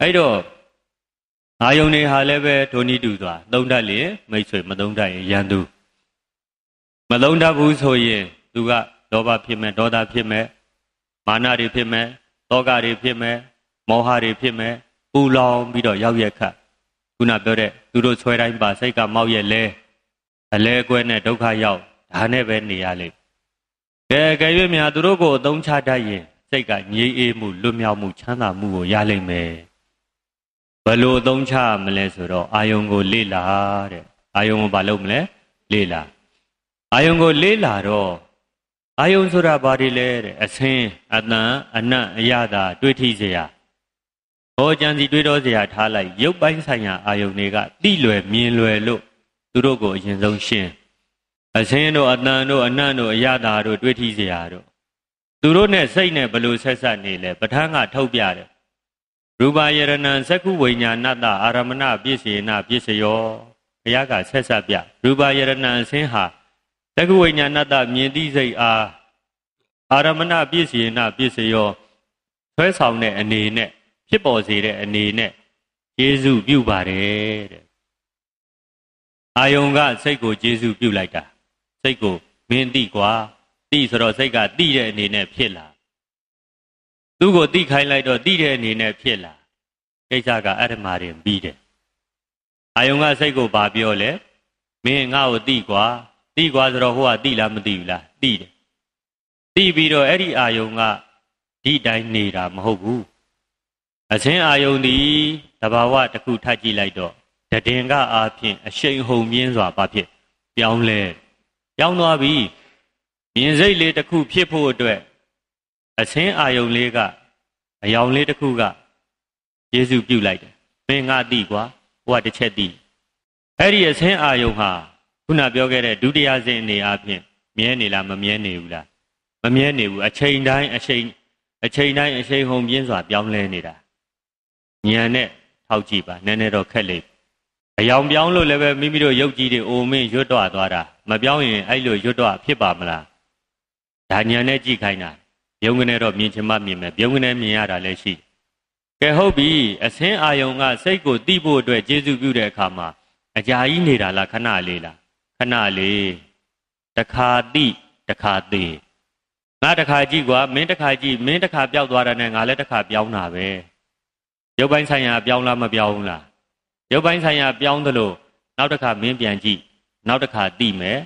အဲ့တော့အာယုန်တွေဟာလည်းပဲဒုနိတူသွားသုံးဓာတ်လေမိတ်ဆွေမသုံးဓာတ်ရင်ရန်သူမသုံးဓာတ်ဘူးဆိုရင် သူကလောဘဖြစ်မဲ့ဒေါသဖြစ်မဲ့မာနတွေဖြစ်မဲ့တောကတွေဖြစ်မဲ့မောဟတွေဖြစ်မဲ့ပူလောင်ပြီးတော့ရောက်ရက်ခတ်ခုနပြောတဲ့သူတို့ဆွဲတိုင်းပါစိတ်ကမောက်ရက်လဲအလဲကွဲနဲ့ဒုက္ခရောက်ဒါနဲ့ပဲနေရလိမ့်ကဲကဲ၍မြာသူတို့ကိုအသုံးချတတ်ရင် စိတ်ကငြိမ်းအေးမှုလွတ်မြောက်မှုချမ်းသာမှုကိုရလိမ့်မယ်ဘလို့အသုံးချမလဲဆိုတော့အာယုံကိုလေ့လာတဲ့အာယုံကိုမလုပ်မလဲလေ့လာအာယုံကိုလေ့လာတော့အာယုံဆိုတာဘာတွေလဲတဲ့အစင်းအတန်အနတ်အရသာတွေ့ထိစရာဟောကြံစီတွေးတော့စရာထားလိုက်ရုပ်ပိုင်းဆိုင်ရာအာယုန်တွေကတိလွယ်မြင်လွယ်လို့သူတို့ကိုအရင်ဆုံးရှင်းအစင်းတို့အတန်တို့အနံ့တို့အရတာတို့တွေးထီစရာတို့သူတို့နဲ့စိတ်နဲ့ဘလို့ဆက်ဆက်နေလဲပဋ္ဌာန်းကထုတ်ပြတယ်ရူပါယရဏံသက္ခုဝိညာဏတအာရမဏပြည့်စေနာပြည့်စယောဘုရားကဆက်ဆက်ပြရူပါယရဏံအစင်းဟာသက္ခုဝိညာဏတမြင်သိစိတ်အားအာရမဏပြည့်စေနာပြည့်စယောဆွဲဆောင်တဲ့အနေနဲ့ဖြစ်ပေါ်စေတဲ့အနေနဲ့ယေရှုပြုပါတယ်တဲ့အာယုံကစိတ်ကိုယေရှုပြုလိုက်တာစိတ်ကိုမင်းသိကွာသိဆိုတော့စိတ်ကသိတဲ့အနေနဲ့ဖြစ်လာသူ့ကိုသိခိုင်းလိုက်တော့သိတဲ့အနေနဲ့ဖြစ်လာကိစ္စကအတ္တမာရင်ပြီးတယ်အာယုံကစိတ်ကိုဗာပြောလဲမင်းငါ့ကိုသိကွာသိကွာဆိုတော့ဟိုကသိလားမသိဘူးလားသိတယ်သိပြီးတော့အဲ့ဒီအာယုံကဒီတိုင်းနေတာမဟုတ်ဘူးအစင်းအာယုန်သည်တဘာဝတစ်ခုထပ်ကြည့်လိုက်တော့တဒင်္ဂအာဖြင့်အရှိန်ဟုန်မြင်းစွာဘာဖြစ်ပြောင်းလဲပြောင်းသွားပြီမြင်စိတ်လေးတစ်ခုဖြစ်ဖို့အတွက်အစင်းအာယုန်လေးကအယောင်လေးတစ်ခုကယေရှုပြုတ်လိုက်တယ်မင်းငါတိကွာဟိုကတစ်ချက်တိအဲ့ဒီအစင်းအာယုန်ဟာခုနပြောခဲ့တဲ့ဒုတိယစင်းအနေအချင်းမြဲနေလားမမြဲနေဘူးလားမမြဲနေဘူးအချိန်တိုင်းအချိန်အချိန်တိုင်းအချိန်ဟုန်ပြင်းစွာပြောင်းလဲနေတာဉာဏ်နဲ့ထောက်ကြည့်ပါနည်းနည်းတော့ခက်လိမ့်အယောင်ပြောင်းလို့လည်းပဲမိမိတို့ရုပ်ကြီးတွေအိုမင်းရွတ်တော့သွားတာမပြောင်းရင်အဲ့လိုရွတ်တော့ဖြစ်ပါမလားဒါဉာဏ်နဲ့ကြည့်ခိုင်းတာယုံကနေတော့မြင်ချင်မှမြင်မယ်ယုံကနေမြင်ရတာလည်းရှိကဲဟုတ်ပြီအစင်းအာယုံကစိတ်ကိုတိဖို့အတွက်ကျေစုပြုတဲ့အခါမှာအကြာကြီးနေတာလားခဏလေးလားခဏလေးတခါတိတခါသေးငါတခါကြည့်ကွာမင်းတခါကြည့်မင်းတခါပြောက်သွားတာနဲ့ငါလည်းတခါပြောင်းတာပဲရုပ်ပိုင်းဆိုင်ရာပြောင်းလားမပြောင်းဘူးလားရုပ်ပိုင်းဆိုင်ရာ ပြောင်းသလိုနောက်တစ်ခါမင်းပြန်ကြည့်နောက်တစ်ခါသိမယ်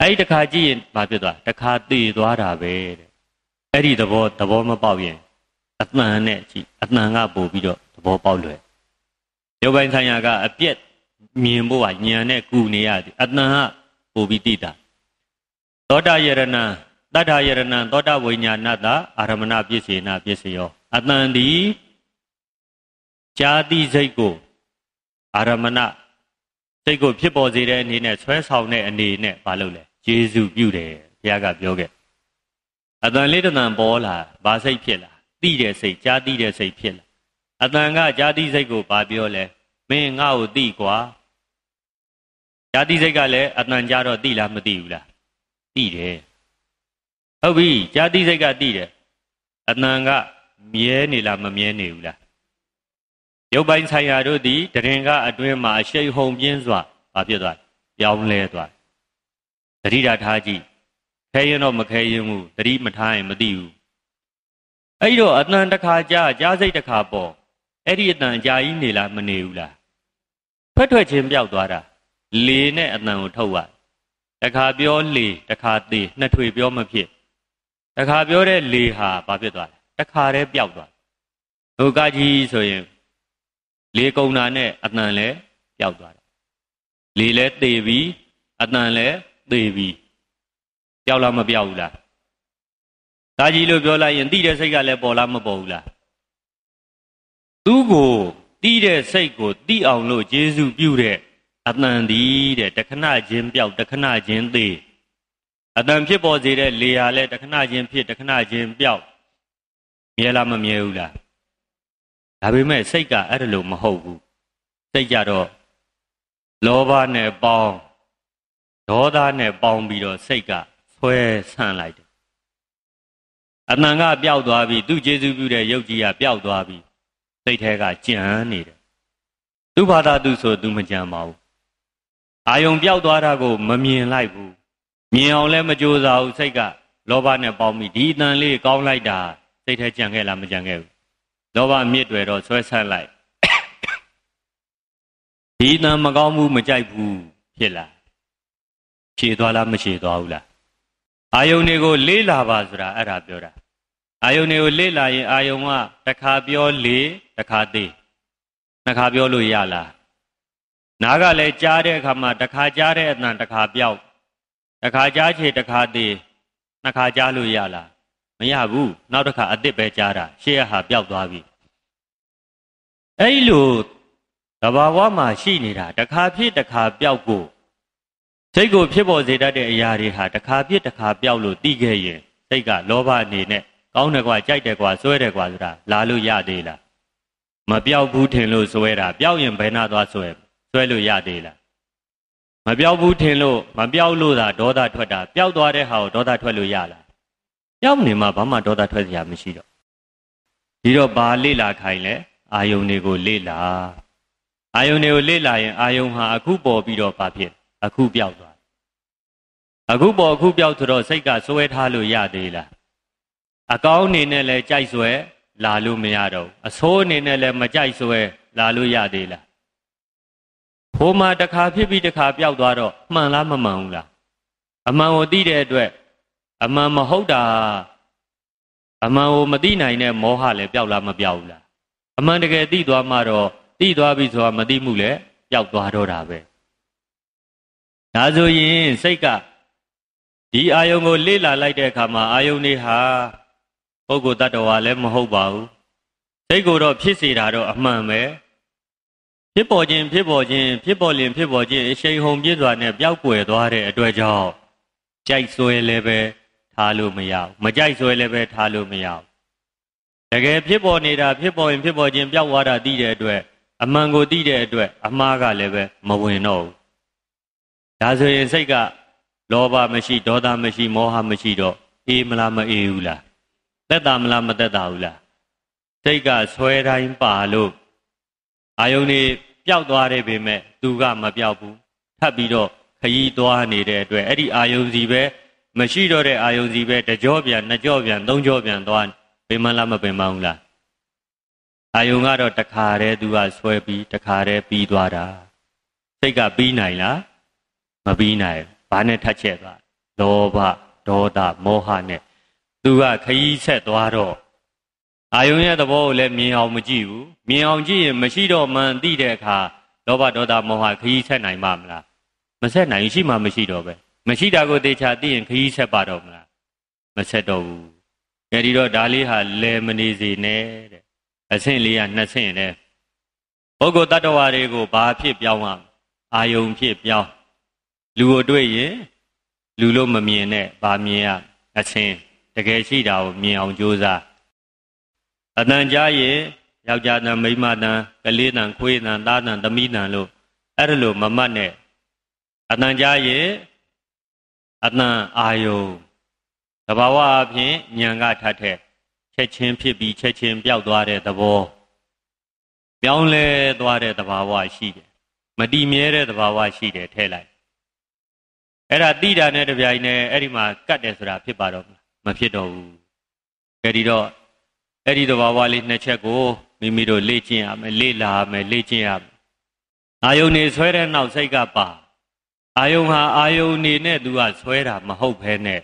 အဲ့ဒီတစ်ခါကြည့်ရင်ဘာဖြစ်သွားတစ်ခါသိသွားတာပဲတဲ့အဲ့ဒီသဘောသဘောမပေါက်ရင်အတန်နဲ့ကြည့်အတန်ကပို့ပြီးတော့သဘောပေါက်လွယ်ရုပ်ပိုင်းဆိုင်ရာက အပြက်မြင်ဖို့ကညံနဲ့ကူနေရသည်အတန်ကပို့ပြီးသိတာသောတာယရဏတတ္ထာယရဏသောတာဝိညာဏတအာရမဏပစ္စေနာပစ္စယောအတန်ဒီကြာတိစိတ်ကိုအာရမဏစိတ်ကိုဖြစ်ပေါ်စေတဲ့အနေနဲ့ဆွဲဆောင်တဲ့အနေနဲ့မလုပ်လဲယေရှုပြုတယ်ဘုရားကပြောခဲ့အတန်လေးတန်ပေါ်လာဘာစိတ်ဖြစ်လာတိတဲ့စိတ်ကြာတိတဲ့စိတ်ဖြစ်လာအတန်ကကြာတိစိတ်ကိုဘာပြောလဲမင်းငါ့ကိုတိကွာကြာတိစိတ်ကလည်းအတန်ကြတော့တိလားမတိဘူးလားတိတယ်ဟုတ်ပြီကြာတိစိတ်ကတိတယ်အတန်ကမြဲနေလားမမြဲနေဘူးလားရုပ်ပိုင်းဆိုင်ရာတို့သည်တရင်ကအတွင်းမှာအရှိန်ဟုန်ပြင်းစွာဘာဖြစ်သွားပြောင်းလဲသွားတတိတာထားကြည့်ခဲရင်တော့မခဲရင်ဘူးတတိမထားရင်မသိဘူးအဲ့ဒီတော့အတန်တစ်ခါကြာကြားစိတ်တစ်ခါပေါ်အဲ့ဒီအတန်ကြာကြီးနေလားမနေဘူးလားဖက်ထွက်ခြင်းပြောက်သွားတာလေနဲ့အတန်ကိုထုတ်ရတခါပြောလေတခါသေးနှစ်ထွေပြောမဖြစ်တခါပြောတဲ့လေဟာဘာဖြစ်သွားလဲတခါတည်းပြောက်သွားဟိုကကြီးဆိုရင်လေကုံတာနဲ့အတန်လဲပျောက်သွားတယ်လေလဲသေပြီးအတန်လဲသေပြီးပျောက်လားမပျောက်ဘူးလားဒါကြီးလို့ပြောလိုက်ရင်တိတဲ့စိတ်ကလည်းပေါ်လားမပေါ်ဘူးလားသူ့ကိုတိတဲ့စိတ်ကိုတိအောင်လို့ဂျေစုပြုတဲ့အတန်ဒီတဲ့တခဏချင်းပျောက်တခဏချင်းသေအတန်ဖြစ်ပေါ်စေတဲ့လေဟာလည်းတခဏချင်းဖြစ်တခဏချင်းပျောက်မြဲလားမမြဲဘူးလားဒါပေမဲ့စိတ်ကအဲ့ဒါလိုမဟုတ်ဘူးစိတ်ကြတော့လောဘနဲ့ပေါင်းဒေါသနဲ့ပေါင်းပြီးတော့စိတ်ကဆွဲဆန့်လိုက်တယ်အမှန်ကပျောက်သွားပြီသူ့ကျေးဇူးပြုတဲ့ယုတ်ကြီးကပျောက်သွားပြီစိတ်ထဲကကြံနေတယ်သူ့ဘာသာသူဆိုသူမကြံပါဘူးအာယုံပျောက်သွားတာကိုမမြင်လိုက်ဘူးမြင်အောင်လည်းမကြိုးစားဘူးစိတ်ကလောဘနဲ့ပေါင်းပြီးဒီအတန်လေးကောင်းလိုက်တာစိတ်ထဲကြံခဲ့လားမကြံခဲ့ဘူးလောဘမြစ်တွေတော့ဆွဲဆက်လိုက်ဒီနာမကောင်းမှုမကြိုက်ဘူးဖြစ်လားခြေသွားလားမခြေသွားဘူးလားအာယုန်တွေကို လေးလာပါဆိုတာအဲ့ဒါပြောတာအာယုန်တွေကိုလေးလာရင်အာယုန်ကတစ်ခါပြောလေးတစ်ခါသေးနှစ်ခါပြောလို့ရလားနားကလည်းကြားတဲ့အခါမှာတစ်ခါကြားတဲ့အတန်တစ်ခါပြောက်တစ်ခါကြားခြေတစ်ခါသေးနှစ်ခါကြားလို့ရလားမရဘူးနောက်တစ်ခါအစ်စ်ပဲကြားတာရှေ့ဟာပျောက်သွားပြီအဲ့ဒီလိုတဘာဝမှာရှိနေတာတစ်ခါဖြစ်တစ်ခါပျောက်ကိုစိတ်ကိုဖြစ်ပေါ်စေတတ်တဲ့အရာတွေဟာတစ်ခါဖြစ်တစ်ခါပျောက်လို့သိခဲ့ရင်စိတ်ကလောဘအနေနဲ့ကောင်းတယ်ကွာကြိုက်တယ်ကွာစွဲတယ်ကွာဆိုတာလာလို့ရသေးလားမပျောက်ဘူးထင်လို့စွဲတာပျောက်ရင်ဘယ်နာသွားစွဲစွဲလို့ရသေးလားမပျောက်ဘူးထင်လို့မပျောက်လို့သာဒေါသထွက်တာပျောက်သွားတဲ့ဟာကိုဒေါသထွက်လို့ရလားပျောက်နေမှဘာမှဒေါသထွက်စရာမရှိတော့ဒီတော့ဘာလေ့လာခိုင်းလဲအာယုန်တွေကိုလေ့လာအာယုန်တွေကိုလေ့လာရင် အာယုန်ဟာ အခုပေါ်ပြီးတော့ဘာဖြစ်အခုပျောက်သွားအခုပေါ်အခုပျောက်ဆိုတော့စိတ်ကစွဲထားလို့ရသေးလားအကောင်းအနေနဲ့လည်းကြိုက်စွဲ လာလို့မရတော့အဆိုးအနေနဲ့လည်းမကြိုက်စွဲလာလို့ရသေးလားဖိုးမှာတစ်ခါဖြစ်ပြီးတစ်ခါပျောက်သွားတော့မှန်လားမမှန်ဘူးလားအမှန်ကိုသိတဲ့အတွက်အမှန်မဟုတ်တာအမှန်ကိုမသိနိုင်တဲ့မောဟလည်းပျောက်လားမပျောက်ဘူးလားအမှန်တကယ်သိသွားမှတော့သိသွားပြီဆိုတာမသိမှုလည်းပျောက်သွားတော့တာပဲဒါဆိုရင်စိတ်ကဒီအာယုံကိုလေ့လာလိုက်တဲ့အခါမှာအာယုံတွေဟာပုဂ္ဂိုလ်တ attva လည်းမဟုတ်ပါဘူးစိတ်ကိုတော့ဖြစ်စေတာတော့အမှန်ပဲဖြစ်ပေါ်ခြင်းဖြစ်ပေါ်ခြင်းဖြစ်ပေါ်လင်ဖြစ်ပေါ်ခြင်းအရှိန်ဟုန်ပြည့်စွာနဲ့ပျောက်ကွယ်သွားတဲ့အတွေ့အကြုံကြိုက်ဆွဲလည်းပဲထားလို့မရဘူးမကြိုက်ဆွဲလည်းပဲထားလို့မရဘူးတကယ်ဖြစ်ပေါ်နေတာဖြစ်ပေါ်ရင်ဖြစ်ပေါ်ခြင်းပြောက်သွားတာသိတဲ့အတွက်အမှန်ကိုသိတဲ့အတွက်အမှားကလည်းပဲမဝင်တော့ဘူးဒါဆိုရင်စိတ်ကလောဘမရှိဒေါသမရှိ မောဟမရှိတော့အေးမလားမအေးဘူးလားသက်တာမလားမသက်တာဘူးလားစိတ်ကဆွဲတိုင်းပါလို့အာယုန်တွေပျောက်သွားတဲ့ပေမဲ့သူကမပျောက်ဘူးထပ်ပြီးတော့ခยีသွားနေတဲ့အတွက်အဲ့ဒီအာယုန်စီပဲမရှိတော့တဲ့အာယုံစီပဲတကြောပြန်နှစ်ကြောပြန်သုံးကြောပြန်သွားပင်မလားမပင်မအောင်လားအာယုံကတော့တခါတည်းသူကဆွဲပြီးတခါတည်းပြီးသွားတာစိတ်ကပြီးနိုင်လားမပြီးနိုင်ဘာနဲ့ထက်ချက်သွားလောဘဒေါသမောဟနဲ့သူကခยีဆက်သွားတော့အာယုံရဲ့သဘောကိုလည်းမြင်အောင်မကြည့်ဘူးမြင်အောင်ကြည့်ရင်မရှိတော့မှန်သိတဲ့အခါလောဘဒေါသမောဟခยีဆက်နိုင်မှာမလားမဆက်နိုင်ရှိမှမရှိတော့ပဲမရှိတာကိုတေချာသိရင်ခရီးဆက်ပါတော့မလားမဆက်တော့ဘူးကြည်တော့ဒါလေးဟာလဲမနေစေနဲ့တဲ့အဆင့်လေးကနှစ်ဆင့်တဲ့ပုဂ္ဂိုလ်တ attva တွေကိုဘာဖြစ်ပြောင်းရအာယုံဖြစ်ပြောင်းလူကိုတွေ့ရင်လူလို့မမြင်နဲ့ဘာမြင်ရအချင်းတကယ်ရှိတာကိုမြင်အောင်ကြိုးစားအတန်ကြားရင်ယောက်ျားတန်မိန်းမတန်ကလေးတန်ခွေးတန်သားတန်သမီးတန်လို့အဲ့ဒါလို့မမတ်နဲ့အတန်ကြားရင်အတန်အာယုံတဘာဝအပြင်ဉာဏ်ကထထက်ချက်ချင်းဖြစ်ပြီးချက်ချင်းပျောက်သွားတဲ့သဘောပြောင်းလဲသွားတဲ့သဘာဝရှိတယ်မတည်မြဲတဲ့သဘာဝရှိတယ်ထဲလိုက်အဲ့ဒါတိတာနဲ့တပြိုင်နဲ့အဲ့ဒီမှာကတ်တယ်ဆိုတာဖြစ်ပါတော့မဖြစ်တော့ဘူးအဲ့ဒီတော့အဲ့ဒီသဘာဝလေးနှစ်ချက်ကိုမိမိတို့လေ့ကျင့်ရမယ်လေ့လာရမယ်လေ့ကျင့်ရမယ်အာယုန်နေဆွဲတဲ့နောက်စိတ်ကပါအာယုံဟာအာယုံနေနဲ့သူကဆွဲတာမဟုတ်ဘဲနဲ့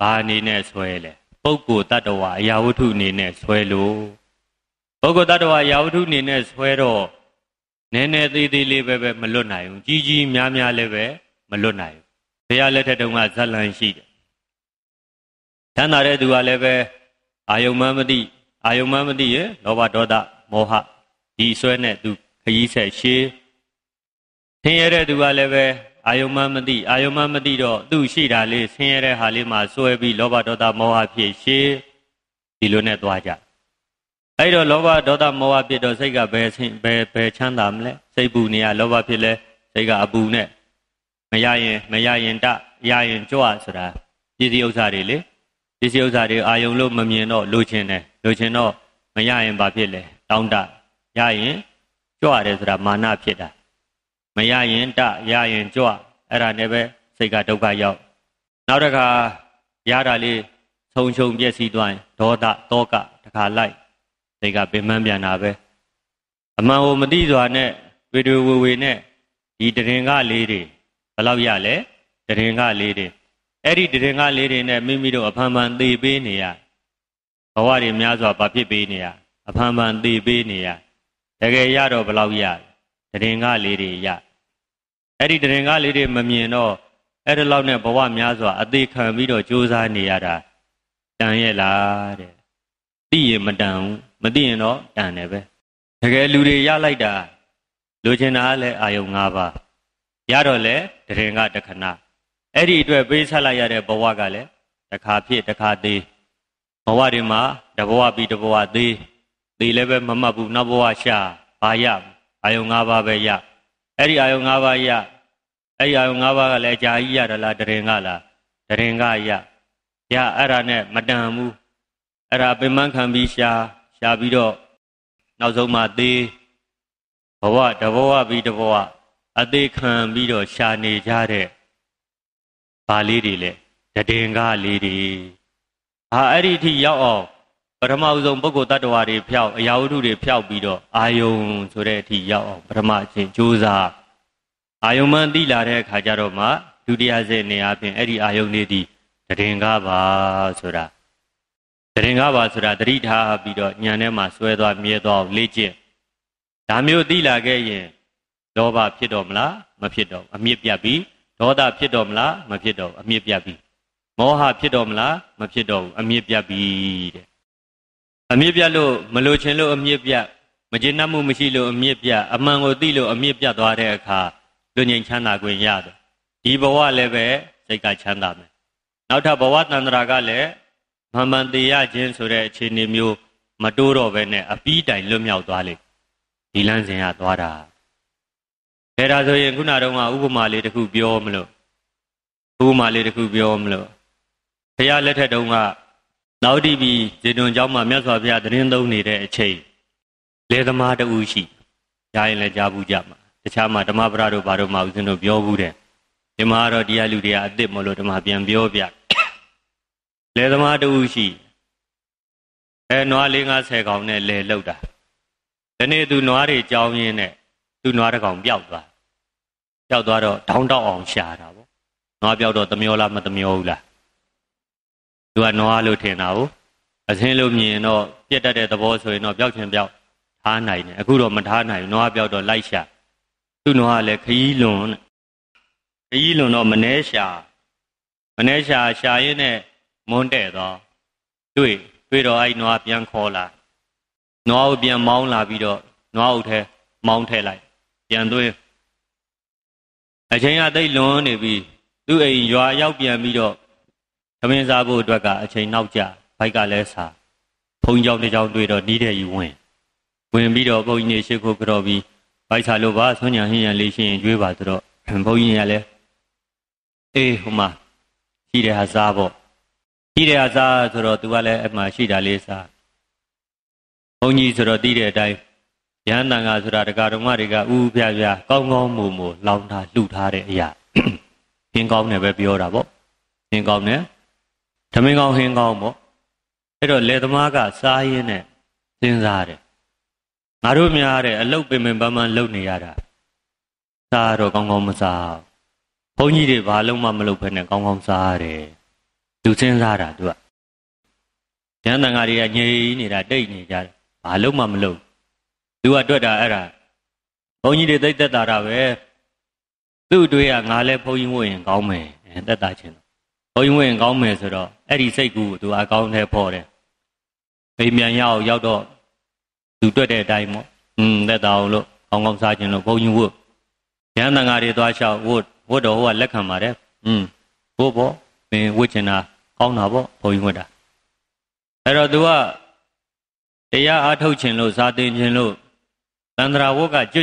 ဘာအနေနဲ့ဆွဲလဲပုဂ္ဂိုလ်တ attva အရာဝတ္ထုအနေနဲ့ဆွဲလို့ပုဂ္ဂိုလ်တ attva အရာဝတ္ထုအနေနဲ့ဆွဲတော့နည်းနည်းသေးသေးလေးပဲပဲမလွတ်နိုင်ဘူးကြီးကြီးများများလည်းပဲမလွတ်နိုင်ဘူးဘုရားလက်ထက်တုန်းကဇက်လန်ရှိတယ်တန်တာတဲ့သူကလည်းပဲအာယုံမမသိအာယုံမမသိရလောဘဒေါသမောဟဒီဆွဲနဲ့သူခยีဆက်ရှေးသင်ရတဲ့သူကလည်းပဲအာယုံမမသိအာယုံမမသိတော့သူ့ရှိတာလေးဆင်းရဲတဲ့ဟာလေးမှာစွဲပြီးလောဘဒေါသမောဟဖြစ်ရှေးဒီလိုနဲ့သွားကြအဲ့တော့လောဘဒေါသမောဟဖြစ်တော့စိတ်ကဘယ်ဆင်းဘယ်ဘယ်ချမ်းသာမလဲစိတ်ပူနေရလောဘဖြစ်လဲစိတ်ကအပူနဲ့မရရင်မရရင်တရရင်ကြွဆိုတာပစ္စည်းဥစ္စာတွေလေပစ္စည်းဥစ္စာတွေအာယုံလို့မမြင်တော့လိုချင်တယ်လိုချင်တော့မရရင်ဘာဖြစ်လဲတောင်းတရရင်ကြွရတယ်ဆိုတာမာနဖြစ်တာမရရင်တရရင်ကြွအဲ့ဒါနဲ့ပဲစိတ်ကဒုက္ခရောက်နောက်တစ်ခါရတာလေးခြုံခြုံပြည့်စည်သွားရင်ဒေါသတောကတစ်ခါလိုက်စိတ်ကပင်ပန်းပြန်တာပဲအမှန်ကိုမသိစွာနဲ့တွေ့တွေ့ဝေဝေနဲ့ဒီတရင်ကလေးတွေဘလောက်ရလဲတရင်ကလေးတွေအဲ့ဒီတရင်ကလေးတွေနဲ့မိမိတို့အဖန်ဖန်သေပေးနေရဘဝတွေများစွာဘာဖြစ်ပေးနေရအဖန်ဖန်သေပေးနေရတကယ်ရတော့ဘလောက်ရလဲတရင်ကလေးတွေရအဲ့ဒီတရင်ကလေးတွေမမြင်တော့အဲ့ဒီလောက်နဲ့ဘဝများစွာအသေးခံပြီးတော့ကြိုးစားနေရတာတန်ရဲ့လားတဲ့သိရင်မတန်ဘူးမသိရင်တော့တန်တယ်ပဲတကယ်လူတွေရလိုက်တာလူချင်တာလည်းအာယုံ၅ပါးရတော့လေတရင်ကတခဏအဲ့ဒီအတွက်ပေးဆက်လိုက်ရတဲ့ဘဝကလည်းတစ်ခါဖြစ်တစ်ခါသေးဘဝတွေမှာတဘဝပြီးတဘဝသေးသေးလည်းပဲမမှတ်ဘူးနောက်ဘဝရှာဘာရအာယုံ၅ပါးပဲရအဲ့ဒီအာယုံ၅ပါးရအဲ့ဒီအာယုံ၅ပါးကလည်းကြာကြီးရတလားတရင်ကလားတရင်ကရရအဲ့ဒါနဲ့မတန်ဘူးအဲ့ဒါပင်မခံပြီးရှာရှာပြီးတော့နောက်ဆုံးမှသေးဘဝတဘဝပြီးတဘဝအသေးခံပြီးတော့ရှာနေကြတဲ့ဗာလေးတွေလေတည်င်္ဂလေးတွေဟာအဲ့ဒီအထိရောက်အောင်ပထမဆုံးပုဂ္ဂိုလ်တ attva တွေဖျောက်အရာဝတ္ထုတွေဖျောက်ပြီးတော့အာယုံဆိုတဲ့အထိရောက်အောင်ပထမအချင်းကြိုးစားအာယုံမှန်သိလာတဲ့အခါကျတော့မှဒုတိယစေနေအပြင်အဲ့ဒီအာယုံတွေဒီတရင်ကားပါဆိုတာတရင်ကားပါဆိုတာတတိထားပြီးတော့ညံထဲမှာဆွဲသွားမြဲသွားလေ့ကျင့်ဒါမျိုးသိလာခဲ့ရင်လောဘဖြစ်တော့မလားမဖြစ်တော့အမြင့်ပြတ်ပြီးဒေါသဖြစ်တော့မလားမဖြစ်တော့အမြင့်ပြတ်ပြီးမောဟဖြစ်တော့မလားမဖြစ်တော့အမြင့်ပြတ်ပြီးတဲ့အမြင့်ပြတ်လို့မလိုချင်လို့အမြင့်ပြတ်မကျေနပ်မှုမရှိလို့အမြင့်ပြတ်အမှန်ကိုသိလို့အမြင့်ပြတ်သွားတဲ့အခါလူငြိမ်ချမ်းသာခွင့်ရတယ်ဒီဘဝလည်းပဲစိတ်ကချမ်းသာမယ်နောက်ထပ်ဘဝတန္တရာကလည်းမှန်မှန်တရားခြင်းဆိုတဲ့အခြေအနေမျိုး မတိုးတော့ဘဲနဲ့အပီးတိုင်လွတ်မြောက်သွားလိမ့်ဒီလမ်းစဉ်ကသွားတာခဲဒါဆိုရင်ခုနတုန်းကဥပမာလေးတစ်ခုပြောမလို့ဥပမာလေးတစ်ခုပြောမလို့ဘုရားလက်ထက်တုန်းကနောက်တိပီဇေတွန်ကျောင်းမှာမြတ်စွာဘုရားသတင်းသုံးနေတဲ့အချိန်လေသမားတူရှိကြားရင်လည်းကြားဘူးကြမှာတခြားမှာဓမ္မပရတို့ဘာတို့မှဦးဇင်းတို့ပြောဘူးတဲ့ဒီမှာတော့တရားလူတွေကအစ်စ်မလို့ဓမ္မပြန်ပြောပြလေသမားတူရှိအဲနွား၄50ကောင်နဲ့လေလောက်တာဒီနေ့သူနွားတွေကြောင်းရင်းနဲ့သူနွားတစ်ကောင်ပျောက်သွားပျောက်သွားတော့ဒေါင်းတောက်အောင်ရှာတာပေါ့နွားပျောက်တော့သမျောလားမသမျောဘူးလားသူကနွားလို့ထင်တာကိုအစင်းလို့မြင်တော့ပြက်တတ်တဲ့သဘောဆိုရင်တော့ပျောက်ချင်ပျောက်ထားနိုင်တယ်အခုတော့မထားနိုင်ဘူးနွားပျောက်တော့လိုက်ရှာသူ့နွားကလည်းခยีလွန်တဲ့ခยีလွန်တော့မနှဲရှာမနှဲရှာရှာရင်းနဲ့မွန်းတဲ့တော့တွေ့တွေ့တော့အဲ့နွားပြန်ခေါ်လာနွားကိုပြန်မောင်းလာပြီးတော့နွားအုပ်ထဲမောင်းထည့်လိုက်ပြန်သွင်းအချိန်ကသိလွန်နေပြီသူ့အိမ်ရွာရောက်ပြန်ပြီးတော့သမင်းစားဖို့အတွက်ကအချိန်နောက်ကျဘိုက်ကလည်းစားဘုံကြောင်တစ်ကြောင်တွေ့တော့နီးတဲ့ယူဝင်ဝင်ပြီးတော့ဘုံကြီးနေရှိခိုးကြော်ပြီးဘိုက်စားလို့ပါဆွညာဟင်းရလေးရှိရင်ကျွေးပါဆိုတော့ဘုံကြီးကလည်းအေးဟိုမှာရှိတဲ့ဟာစားပေါ့ရှိတဲ့ဟာစားဆိုတော့သူကလည်းအမှရှိတာလေးစားဘုံကြီးဆိုတော့တီးတဲ့အတိုင်းရဟန်းတန်ခါဆိုတာတရားတော်မတွေကဥဥဖျားဖျားကောင်းကောင်းမူမူလောင်တာလှူထားတဲ့အရာဟင်းကောင်းတယ်ပဲပြောတာပေါ့ဟင်းကောင်းတယ်ဓမင်းကောင်းဟင်းကောင်းပေါ့အဲ့တော့လေသမားကစားရင်းနဲ့စဉ်းစားတယ်ငါတို့များတဲ့အလုတ်ပင်ပင်ပန်းပန်းလုပ်နေရတာစားတော့ကောင်းကောင်းမစားဘုန်းကြီးတွေဘာလုံးမမလုပ်ဘဲနဲ့ကောင်းကောင်းစားရတယ်သူစဉ်းစားတာသူကဉာဏ်တန်ဃာတွေကငြိမ်နေတာတိတ်နေကြတယ်ဘာလုံးမမလုပ်သူကတွေ့တာအဲ့ဒါဘုန်းကြီးတွေသိသက်တာတာပဲသူ့တွေ့ရငါလဲဘုန်းကြီးဝတ်ရင်ကောင်းမယ်တက်တာချင်းဘုံဝင်ကောင်းမယ်ဆိုတော့အဲ့ဒီစိတ်ကူသူအကောင်းထဲပေါ်တယ်အိမ်မြန်ရောက်ရောက်တော့သူတွေ့တဲ့အတိုင်းပေါ့อืมလက်တော်လို့ကောင်းကောင်းစားခြင်းလို့ဘုံကြီးဝတ်ဉာဏ်တန်ဃာတွေသွားလျှောက်ဝတ်ဝတ်တော်ဟိုကလက်ခံပါတယ်อืมဘို့ပေါ့မင်းဝတ်ချင်တာကောင်းတာပေါ့ဘုံကြီးဝတ်တာအဲ့တော့ तू ကတရားအားထုတ်ခြင်းလို့စာသင်ခြင်းလို့တန္တရာဝတ်ကကြွ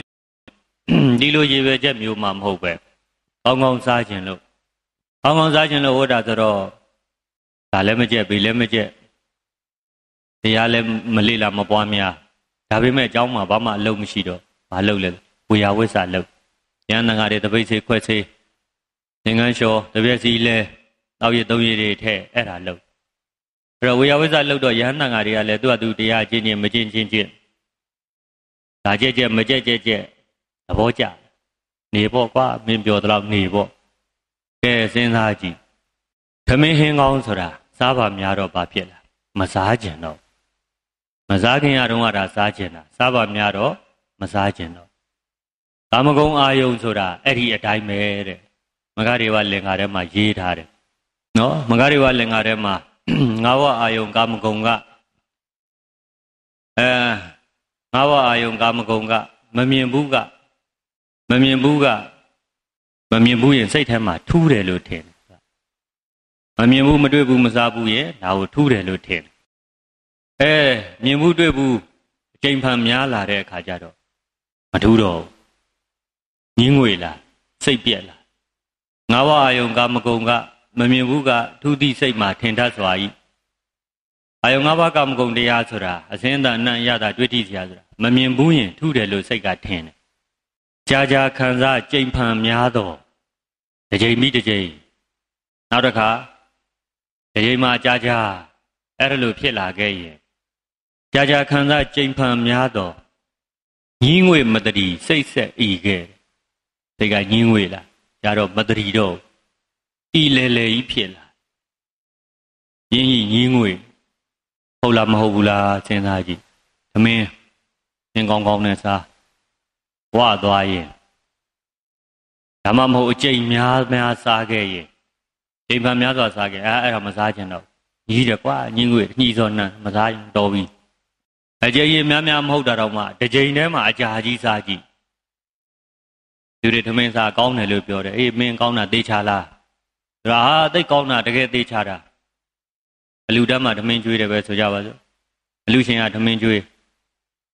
ဒီလိုရည်ရွယ်ချက်မျိုးမှမဟုတ်ပဲကောင်းကောင်းစားခြင်းလို့အောင်အောင်စားခြင်းလို့ဟောတာဆိုတော့ဒါလည်းမကြက်ဘေးလည်းမကြက်တရားလည်းမလေ့လာမပွားများဒါပေမဲ့အကြောင်းမှာဘာမှအလုပ်မရှိတော့မလုပ်လဲဝေယဝိဆာလုပ်ဉာဏ်ငါတွေတပိတ်စေခွက်စေသင်္ကန်းလျှော်တပြက်စီလဲတောက်ရသုံးရတွေထဲအဲ့ဒါလုပ်အဲ့တော့ဝေယဝိဇ္ဇလောက်တော့ယဟန်တန်ဃာတွေကလည်းသူ့အတူတရားချင်းချင်းမချင်းချင်းချင်းဒါကြက်ကြက်မကြက်ကြက်ကြက်သဘောကျနေပေါ့ကွာမင်းပြောသလောက်နေပေါ့ကဲစဉ်းစားကြည့်။သမင်းဟင်းကောင်းဆိုတာစားပါများတော့ဘာဖြစ်လဲ။မစားကြင်တော့မစားခင်ရတော့ကဒါစားကြင်တာစားပါများတော့မစားကြင်တော့ကာမဂုဏ်အာယုံဆိုတာအဲ့ဒီအတိုင်းပဲတဲ့။မဂ္ဂရေဝလင်္ကာထဲမှာရေးထားတယ်။နော်မဂ္ဂရေဝလင်္ကာထဲမှာငါးဝအာယုံကာမဂုဏ်ကအဲငါးဝအာယုံကာမဂုဏ်ကမမြင်ဘူးကမမြင်ဘူးကမမြင်ဘူးရင်စိတ်ထဲမှာထူးတယ်လို့ထင်တယ်မမြင်ဘူးမတွေ့ဘူးမစားဘူးရဲ့ဒါကိုထူးတယ်လို့ထင်တယ်အဲမြင်ဘူးတွေ့ဘူးအချိန်ဖန်များလာတဲ့အခါကျတော့မထူးတော့ငင်းငွေလာစိတ်ပြက်လာငါးဝအာယုံကမကုံကမမြင်ဘူးကထူးသည့်စိတ်မှာထင်တတ်စွာဤအာယုံငါးပါးကမကုံတရားဆိုတာအစင်းသာအနံ့ရတာတွေ့တိစရာဆိုတာမမြင်ဘူးရင်ထူးတယ်လို့စိတ်ကထင်တယ်ကြာကြာခံစားကြိမ်ဖန်များတော့တစ်ချိန်ပြီးတစ်ချိန်နောက်တစ်ခါတစ်ချိန်မှကြာကြာအဲ့ဒါလိုဖြစ်လာခဲ့ရင်ကြာကြာခံစားကြိမ်ဖန်များတော့ညီးငွေမတရီစိတ်ဆက်ဤခဲ့စိတ်ကညီးငွေလာကြတော့မတရီတော့ဤလေလေကြီးဖြစ်လာရင်းကြီးညီးငွေဟုတ်လားမဟုတ်ဘူးလားစဉ်းစားကြည့်သမင်းသင်ကောင်းကောင်းနဲ့စားဝသွားရင်ဒါမှမဟုတ်အကျိန်များများစားခဲ့ရင်အိမ်ဖန်များစွာစားခဲ့အဲအဲ့ဒါမစားချင်တော့ညီးတယ်ကွာညီးငွေညီးစောနန်းမစားရင်တော်ပြီအကျိန်များများမဟုတ်တာတော့မှတစ်ကြိမ်တည်းမှာအကြာကြီးစားကြည့်သူတွေထမင်းစားကောင်းတယ်လို့ပြောတယ်အေးမင်းကောင်းတာတေးချလားဒါဟာသိကောင်းတာတကယ်တေးချတာအလူတက်မှာထမင်းကျွေးတယ်ပဲဆိုကြပါစို့အလူရှင်ကထမင်းကျွေး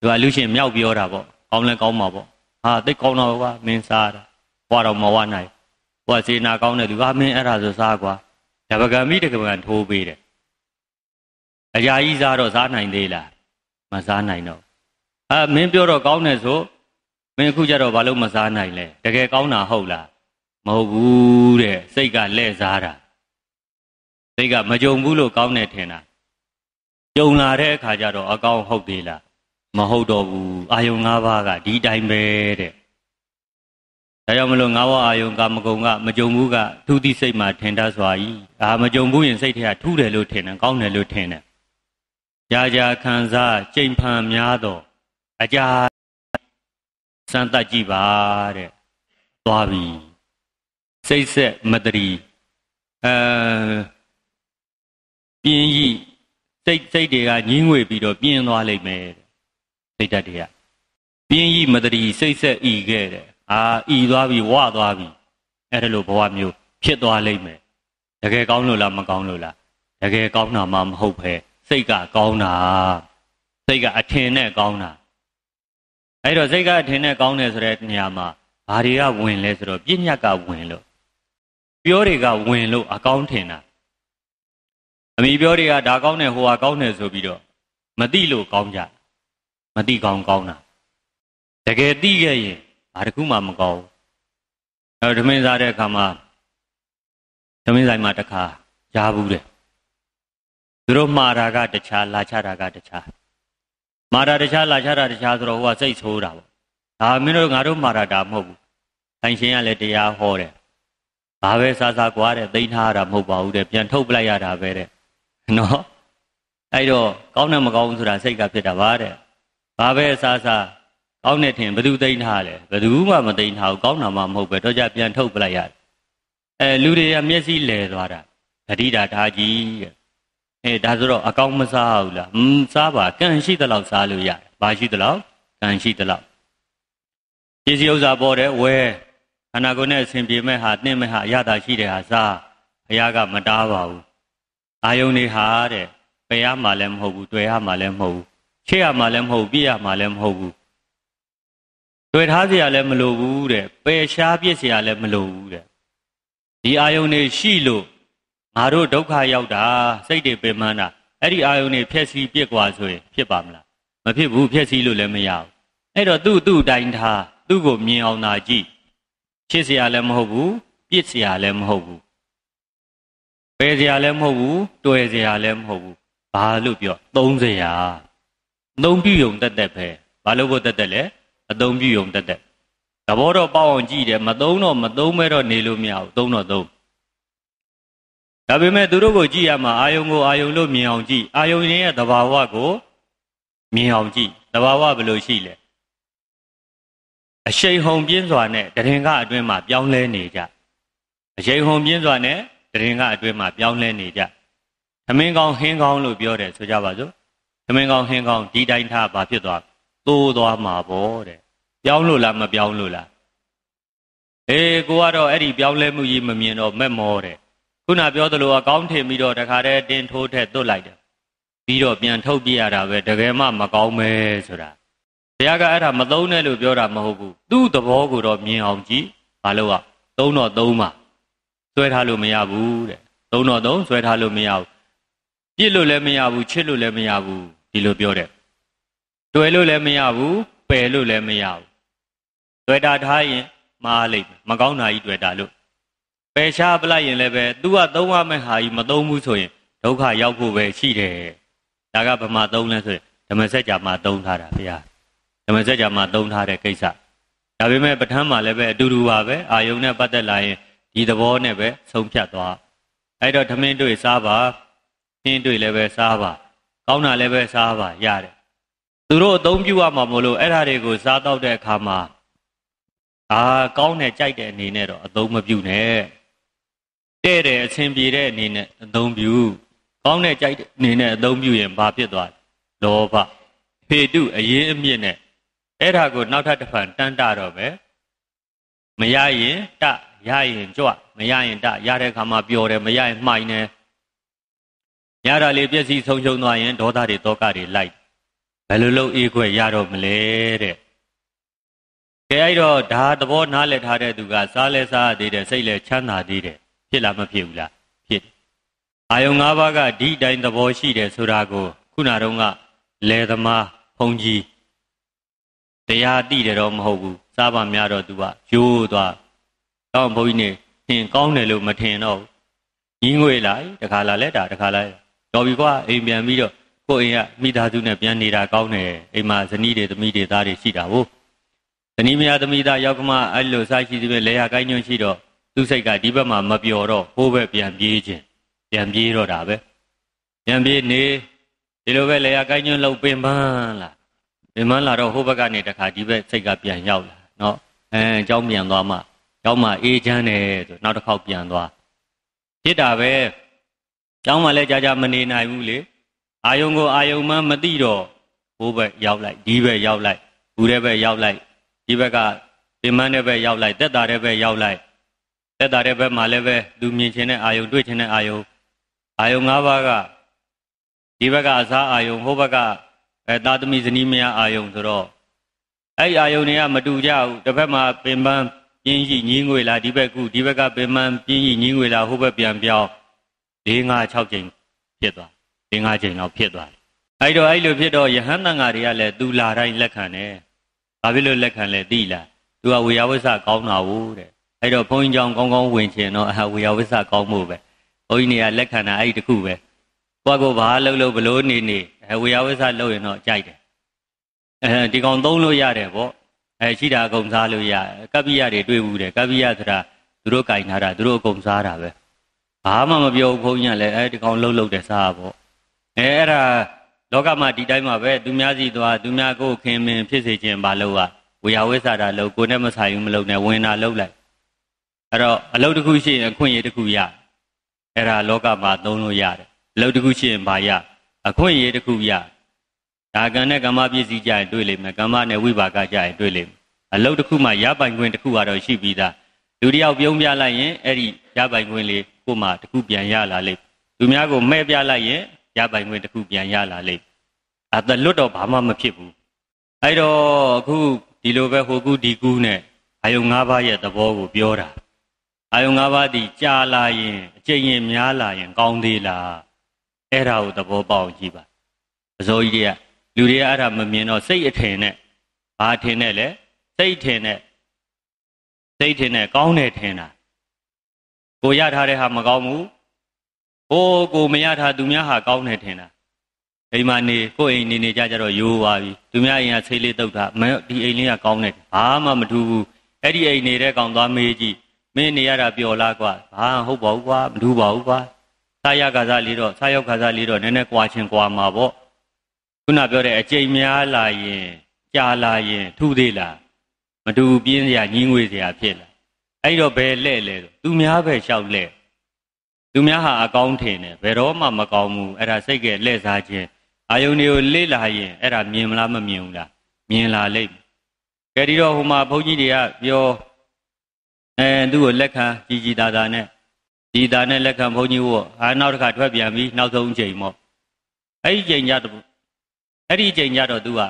သူကအလူရှင်မြောက်ပြောတာပေါ့ကောင်းလဲကောင်းမှာပေါ့ဟာသိကောင်းတော့ကွာမင်းစားတာဟွာတော့မဝနိုင်ဟွာစေနာကောင်းတဲ့သူဟာမင်းအဲ့ဒါဆိုစားကွာတပကံမိတကပကံထိုးပေးတယ်အရာကြီးစားတော့စားနိုင်သေးလားမစားနိုင်တော့အာမင်းပြောတော့ကောင်းတယ်ဆို မင်းအခုကျတော့ဘာလို့မစားနိုင်လဲတကယ်ကောင်းတာဟုတ်လားမဟုတ်ဘူးတဲ့စိတ်ကလဲ့စားတာစိတ်ကမကြုံဘူးလို့ကောင်းတယ်ထင်တာကြုံလာတဲ့အခါကျတော့အကောင်းဟုတ်သေးလားမဟုတ်တော့ဘူးအာယုံ၅ပါးကဒီတိုင်းပဲတဲ့ဒါကြောင့်မလို့ငါးဝအာယုံကာမဂုဏ်ကမကြုံဘူးကထူးသည့်စိတ်မှထင်တတ်စွာ၏ဒါမကြုံဘူးရင်စိတ်ထဲကထူးတယ်လို့ထင်တယ်ကောင်းတယ်လို့ထင်တယ်ကြာကြာခံစားကြိမ်ဖန်များတော့အကြာစမ်းတတ်ကြည့်ပါတဲ့သွားပြီစိတ်ဆက်မတရီအဲပြင်းဤစိတ်စိတ်တွေကညင်းငွေပြီးတော့ပြင်းသွားလိမ့်မယ်စိတ်ဓာတ်တွေကပြင်းဤမတရီစိတ်ဆက်ဤခဲ့တဲ့အာဤသွားပြီဝသွားပြီအဲ့ဒါလိုဘဝမျိုးဖြစ်သွားလိမ့်မယ်တကယ်ကောင်းလို့လားမကောင်းလို့လားတကယ်ကောင်းတာမှမဟုတ်ပဲစိတ်ကကောင်းတာစိတ်ကအထင်နဲ့ကောင်းတာအဲ့တော့စိတ်ကအထင်နဲ့ကောင်းတယ်ဆိုတဲ့နေရာမှာဘာတွေကဝင်လဲဆိုတော့ပြည့်ညတ်ကဝင်လို့ပြောတွေကဝင်လို့အကောင်းထင်တာအမိပြောတွေကဒါကောင်းတယ်ဟိုဟာကောင်းတယ်ဆိုပြီးတော့မသိလို့ကောင်းကြမသိကောင်းကောင်းတာတကယ်သိခဲ့ရင်ဘာတစ်ခုမှမကောင်းဘူးအဲဓမင်းစားတဲ့အခါမှာဓမင်းဆိုင်မှာတစ်ခါရာဘူးတယ်သူတို့မှားတာကတခြားလာချတာကတခြားမှားတာတခြားလာချတာတခြားဆိုတော့ဟိုကစိတ်ဆိုးတာပေါ့ဒါမင်းတို့ငါတို့မှားတာဒါမဟုတ်ဘူးတိုင်ရှင်ကလည်းတရားဟောတယ်ဘာပဲစားစားကွာတဲ့သိမ်းထားတာမဟုတ်ပါဘူးတဲ့ပြန်ထုတ်ပလိုက်ရတာပဲတဲ့နော်အဲ့တော့ကောင်းတယ်မကောင်းဘူးဆိုတာစိတ်ကဖြစ်တာပါတဲ့ဘာပဲစားစားကောင်းတဲ့ထင်ဘယ်သူသိမ့်ထားလဲဘယ်သူမှမသိမ့်ထားဘူးကောင်းတာမှမဟုတ်ပဲတော့ကြပြန်ထုတ်ပလိုက်ရတယ်အဲလူတွေကမျက်စိလဲသွားတာဂတိတာထားကြီးအဲဒါဆိုတော့အကောင်မစားဘူးလားမစားပါကံရှိသလောက်စားလို့ရတယ်ဘာရှိသလောက်ကံရှိသလောက်ပစ္စည်းဥစ္စာပေါ်တယ်ဝဲခန္ဓာကိုယ်နဲ့အစဉ်ပြေမဲ့ဟာနှင်းမဲ့ဟာအရသာရှိတဲ့ဟာစားဘုရားကမတားပါဘူးအာယုန်တွေဟာတဲ့ပယ်ရမှာလည်းမဟုတ်ဘူးတွေ့ရမှာလည်းမဟုတ်ဘူးချေ့ရမှာလည်းမဟုတ်ပြရမှာလည်းမဟုတ်ဘူးတွေ့ထားเสียလည်းမလိုဘူးတဲ့ပယ်ရှားပြစ်เสียလည်းမလိုဘူးတဲ့ဒီအာယုန်တွေရှိလို့ငါတို့ဒုက္ခရောက်တာစိတ်တွေပင်ပန်းတာအဲ့ဒီအာယုန်တွေဖြည့်ဆည်းပြစ်กว่าဆိုရင်ဖြစ်ပါမလားမဖြစ်ဘူးဖြည့်ဆည်းလို့လည်းမရဘူးအဲ့တော့သူ့သူ့တိုင်းထားသူ့ကိုမြင်အောင်သာကြည့်ဖြစ်เสียလည်းမဟုတ်ဘူးပြစ်เสียလည်းမဟုတ်ဘူးပယ်เสียလည်းမဟုတ်ဘူးတွေ့เสียလည်းမဟုတ်ဘူးဘာလို့ပြောသုံးเสียသုံးပြုံတက်တက်ပဲဘာလို့ဘုတ်တက်တက်လဲအသုံးပြုုံတက်တက်သဘောတော့ပေါအောင်ကြည့်တယ်မသုံးတော့မသုံးမဲတော့နေလို့မရဘူးသုံးတော့သုံးဒါပေမဲ့သူတို့ကိုကြည့်ရမှာအာယုံကိုအာယုံလို့မြင်အောင်ကြည့်အာယုံရင်းရဲ့သဘာဝကို မြင်အောင်ကြည့်သဘာဝဘယ်လိုရှိလဲအရှိန်ဟုန်ပြင်းစွာနဲ့တရင်က အတွင်းမှာပြောင်းလဲနေကြအရှိန်ဟုန်ပြင်းစွာနဲ့တရင်ကအတွင်းမှာပြောင်းလဲနေကြသမင်းကောင်းဟင်းကောင်းလို့ပြောတယ်ဆိုကြပါစို့သမင်းကောင်းဟင်းကောင်းဒီတိုင်းထားဘာဖြစ်သွားသိုးသွားမှာပေါ့တဲ့ပြောင်းလို့လားမပြောင်းလို့လားအေးကိုကတော့အဲ့ဒီပြောင်းလဲမှုကြီးမမြင်တော့မက်မောတဲ့ခုနပြောသလိုအကောင်းထင်ပြီးတော့တခါတည်းတင်ထိုးထက်သွတ်လိုက်တယ်ပြီးတော့ပြန်ထုတ် ပြရတာပဲတကယ်မှမကောင်းပဲဆိုတာဘုရားကအဲ့ဒါမသုံးနဲ့လို့ပြောတာမဟုတ်ဘူးသူ့သဘောကိုတော့မြင်အောင်ကြည့်ဘာလို့ကသုံးတော့သုံးပါဆွဲထားလို့မရဘူးတဲ့သုံးတော့သုံးဆွဲထားလို့မရဘူးပြစ်လို့လည်းမရဘူးချစ်လို့လည်းမရဘူးဒီလို ပြောတဲ့တွယ်လို့လည်းမရဘူးပယ်လို့လည်းမရဘူးတွေ့တာထားရင်မားလိမ့်မယ်မကောင်းတာကြီးတွေ့တာလို့ပယ်ရှားပလိုက်ရင်လည်းပဲ तू ကသုံးရမယ့်ဟာကြီးမသုံးဘူးဆိုရင်ဒုက္ခရောက်ဖို့ပဲရှိတယ်ဒါကဗမာသုံးလဲဆိုရင်ဓမ္မစကြာမှာသုံးထားတာဗျာဓမ္မစကြာမှာသုံးထားတဲ့ကိစ္စဒါပေမဲ့ပဋ္ဌာန်းမှာလည်းပဲအတူတူပါပဲအာယုံနဲ့ပတ်သက်လာရင်ဒီသဘောနဲ့ပဲဆုံးဖြတ်သွားအဲ့တော့ဓမင်းတွေ့စားပါပြင်းတွေ့လည်းပဲစားပါကောင်းတာလည်းပဲစားပါရတယ်သူတို့အသုံးပြုရမှာမလို့အဲ့ဓာတွေကိုစားတော့တဲ့အခါမှာအာကောင်းတဲ့ကြိုက်တဲ့အနေနဲ့တော့အသုံးမပြုနဲ့တဲ့တယ်အဆင်ပြေတဲ့အနေနဲ့အသုံးပြုကောင်းတဲ့ကြိုက်တဲ့အနေနဲ့အသုံးပြုရင်ဘာဖြစ်သွားလဲလောဘဖေတုအရင်အမြင့်နဲ့အဲ့ဓာကိုနောက်ထပ်တစ်ဖန်တန်တတော့ပဲမရရင်တရရင်ကြွမရရင်တရတဲ့အခါမှာပျော်တယ်မရရင်မှိုင်တယ်ရတာလေးပြည့်စည်ဆုံးရှုံးသွားရင်ဒေါသတွေတောကတွေလိုက်ဘယ်လိုလုပ်အေးခွက်ရတော့မလဲတဲ့ကဲအဲ့တော့ဒါသဘောနားလည်ထားတဲ့သူကစားလဲစားသေးတယ်စိတ်လဲချမ်းသာသေးတယ်ဖြစ်လားမဖြစ်ဘူးလားဖြစ်အာယုံ၅ပါးကဒီတိုင်းသဘောရှိတယ်ဆိုတာကို ခုနတုန်းကလဲသမားဖုန်ကြီးတရားတိတယ်တော့မဟုတ်ဘူးစားပါများတော့သူကယိုးသွားတောင်းဘုန်းကြီးနေထင်ကောင်းတယ်လို့မထင်တော့ဘူးကြီးငွေလိုက်တခါလာလဲတာတခါလာတော်ပြီကွာအိမ်ပြန်ပြီးတော့ကိုယ့်အိမ်ကမိသားစုနဲ့ပြန်နေတာကောင်းတယ်အိမ်မှာဇနီးတွေသမီးတွေသားတွေရှိတာကိုဇနီးမယားသမီးသားယောက်ကမအဲ့လိုစားရှိသည်ပဲလေယာကိုင်းညွန့်ရှိတော့သူ့စိတ်ကဒီဘက်မှာမပျော်တော့ဟိုးဘက်ပြန်ပြေးခြင်းပြန်ပြေးတော့တာပဲပြန်ပြေးနေဒီလိုပဲလေယာကိုင်းညွန့်လောက်ပင်ပန်းလာပင်ပန်းလာတော့ဟိုးဘက်ကနေတခါဒီဘက်စိတ်ကပြန်ရောက်လာเนาะအဲเจ้าမြန်သွားမှเจ้าမှအေးချမ်းတယ်ဆိုနောက်တစ်ခေါက်ပြန်သွားဖြစ်တာပဲเจ้าမှလည်းကြာကြာမနေနိုင်ဘူးလေအာယုံကိုအာယုံမှမသိတော့ဘိုးဘက်ရောက်လိုက်ဒီဘက်ရောက်လိုက်ဘူးတဲ့ဘက်ရောက်လိုက်ဒီဘက်ကပင်မတဲ့ဘက်ရောက်လိုက်တက်တာတဲ့ဘက်ရောက်လိုက်တက်တာတဲ့ဘက်မှာလည်းပဲသူမြင်ချင်တဲ့အာယုံတွေ့ချင်တဲ့အာယုံအာယုံ၅ပါးကဒီဘက်ကအစားအာယုံဟိုဘက်ကအဲသာသမီဇနီးမယားအာယုံဆိုတော့အဲ့အာယုံတွေကမတူကြဘူးတစ်ဖက်မှာပင်ပန်းပြင်းကြီးညင်းငွေလာဒီဘက်ကူဒီဘက်ကပင်ပန်းပြင်းကြီးညင်းငွေလာဟိုဘက်ပြန်ပြောင်း၄၅၆ချိန်ဖြစ်သွား၄၅ချိန်လောက်ဖြစ်သွားတယ်အဲ့တော့အဲ့လိုဖြစ်တော့ယဟန်တန်ဃာတွေကလည်းသူလာတိုင်းလက်ခံတယ်ဘာဖြစ်လို့လက်ခံလဲသိလားသူကဝေယဝိဆကောင်းတာဘူးတဲ့အဲ့တော့ဘုန်းကြီးကြောင့်ကောင်းကောင်းဝင်ချင်တော့အာဝေယဝိဆကောင်းမှုပဲဘုန်းကြီးတွေကလက်ခံတာအဲ့ဒီတစ်ခုပဲကိုကကိုဘာလုပ်လို့ဘလို့နေနေအဲဝေယဝိဆလုပ်ရင်တော့ကြိုက်တယ်အဲဒီကောင်သုံးလို့ရတယ်ပေါ့အဲရှိတာအကုန်စားလို့ရကပ္ပိယတွေတွေ့ဘူးတယ်ကပ္ပိယဆိုတာသူတို့ကင်ထားတာသူတို့အကုန်စားတာပဲဘာမှမပြောဘူးဘုန်းကြီးကလည်းအဲဒီကောင်လှုပ်လှုပ်တယ်စားပေါ့အဲအဲ့ဒါလောကမှာဒီတိုင်းမှာပဲသူများစီသွားသူများကိုခင်မင်ဖြစ်စေခြင်းမလုပ်ပါဝေယဝိသတာလုပ်ကိုနဲ့မဆိုင်ဘူးမလုပ်နဲ့ဝင်တာလုပ်လိုက်အဲ့တော့အလုပ်တစ်ခုရှိရင်အခွင့်အရေးတစ်ခုရအဲ့ဒါလောကမှာသုံးလို့ရတယ်အလုပ်တစ်ခုရှိရင်ဘာရအခွင့်အရေးတစ်ခုရဒါကံနဲ့ကမ္မပစ္စည်းကြရင်တွေ့လိမ့်မယ်ကမ္မနဲ့ဝိပါကကြရင်တွေ့လိမ့်မယ်အလုပ်တစ်ခုမှရပိုင်ခွင့်တစ်ခုကတော့ရှိပြီးသားလူတယောက်ပြုံးပြလိုက်ရင်အဲ့ဒီရပိုင်ခွင့်လေးကိုမှတစ်ခုပြန်ရလာလိမ့်မယ်သူများကိုမဲ့ပြလိုက်ရင်ရပိုင်ခွင့်တစ်ခုပြန်ရလာလိမ့်အဲဒါလွတ်တော့ဘာမှမဖြစ်ဘူးအဲ့တော့အခုဒီလိုပဲဟိုကူဒီကူနဲ့အာယုံ၅ပါးရဲ့သဘောကိုပြောတာအာယုံ၅ပါးဒီကြာလာရင်အကျင့်ရင်များလာရင်ကောင်းသေးလားအဲ့ဒါကိုသဘောပေါက်ကြည့်ပါအစိုးကြီးတွေကလူတွေကအဲ့ဒါမမြင်တော့စိတ်အထင်နဲ့ဘာထင်နဲ့လဲစိတ်ထင်နဲ့စိတ်ထင်နဲ့ကောင်းတယ်ထင်တာကိုရထားတဲ့ဟာမကောင်းဘူး။အိုးကိုမရထားသူများဟာကောင်းတယ်ထင်တာ။အိမ်မှာနေကိုယ့်အိမ်နေနေကြကြတော့ရိုးသွားပြီ။သူများအိမ်ကဆေးလေးတုပ်တာမင်းဒီအိမ်လေးကကောင်းတယ်။ဘာမှမထူးဘူး။အဲ့ဒီအိမ်နေတဲ့ကောင်သွားမေးကြည့်။မင်းနေရတာပျော်လားကွာ။ဘာဟုတ်ပါဘူးကွာမထူးပါဘူးကွာ။စာရကစားလေးတော့စာရောက်ကစားလေးတော့နည်းနည်းကွာချင်းကွာမှာပေါ့။ခုနပြောတဲ့အကြိမ်များလာရင်ကြာလာရင်ထူးသေးလား။မတူပြင်းစရာညင်းငွေစရာဖြစ်လာ။အဲ့တော့ဘယ်လဲ့လဲတော့သူများပဲလျှောက်လဲ့သူများဟာအကောင်းထင်တယ်ဘယ်တော့မှမကောင်းဘူးအဲ့ဒါစိတ်ကလှည့်စားခြင်းအာယုန်တွေကိုလေ့လာရင်အဲ့ဒါမြင်မလားမမြင်ဘူးလားမြင်လာလိမ့်မယ်ကဲဒီတော့ဟိုမှာဘုန်းကြီးတွေကပြောအဲသူ့ကိုလက်ခံကြည်ကြည်သာသာနဲ့ဒီသာနဲ့လက်ခံဘုန်းကြီးကိုအာနောက်တစ်ခါထွက်ပြန်ပြီးနောက်ဆုံးချိန်ပေါ့အဲ့ဒီချိန်ကြတော့အဲ့ဒီချိန်ကြတော့သူက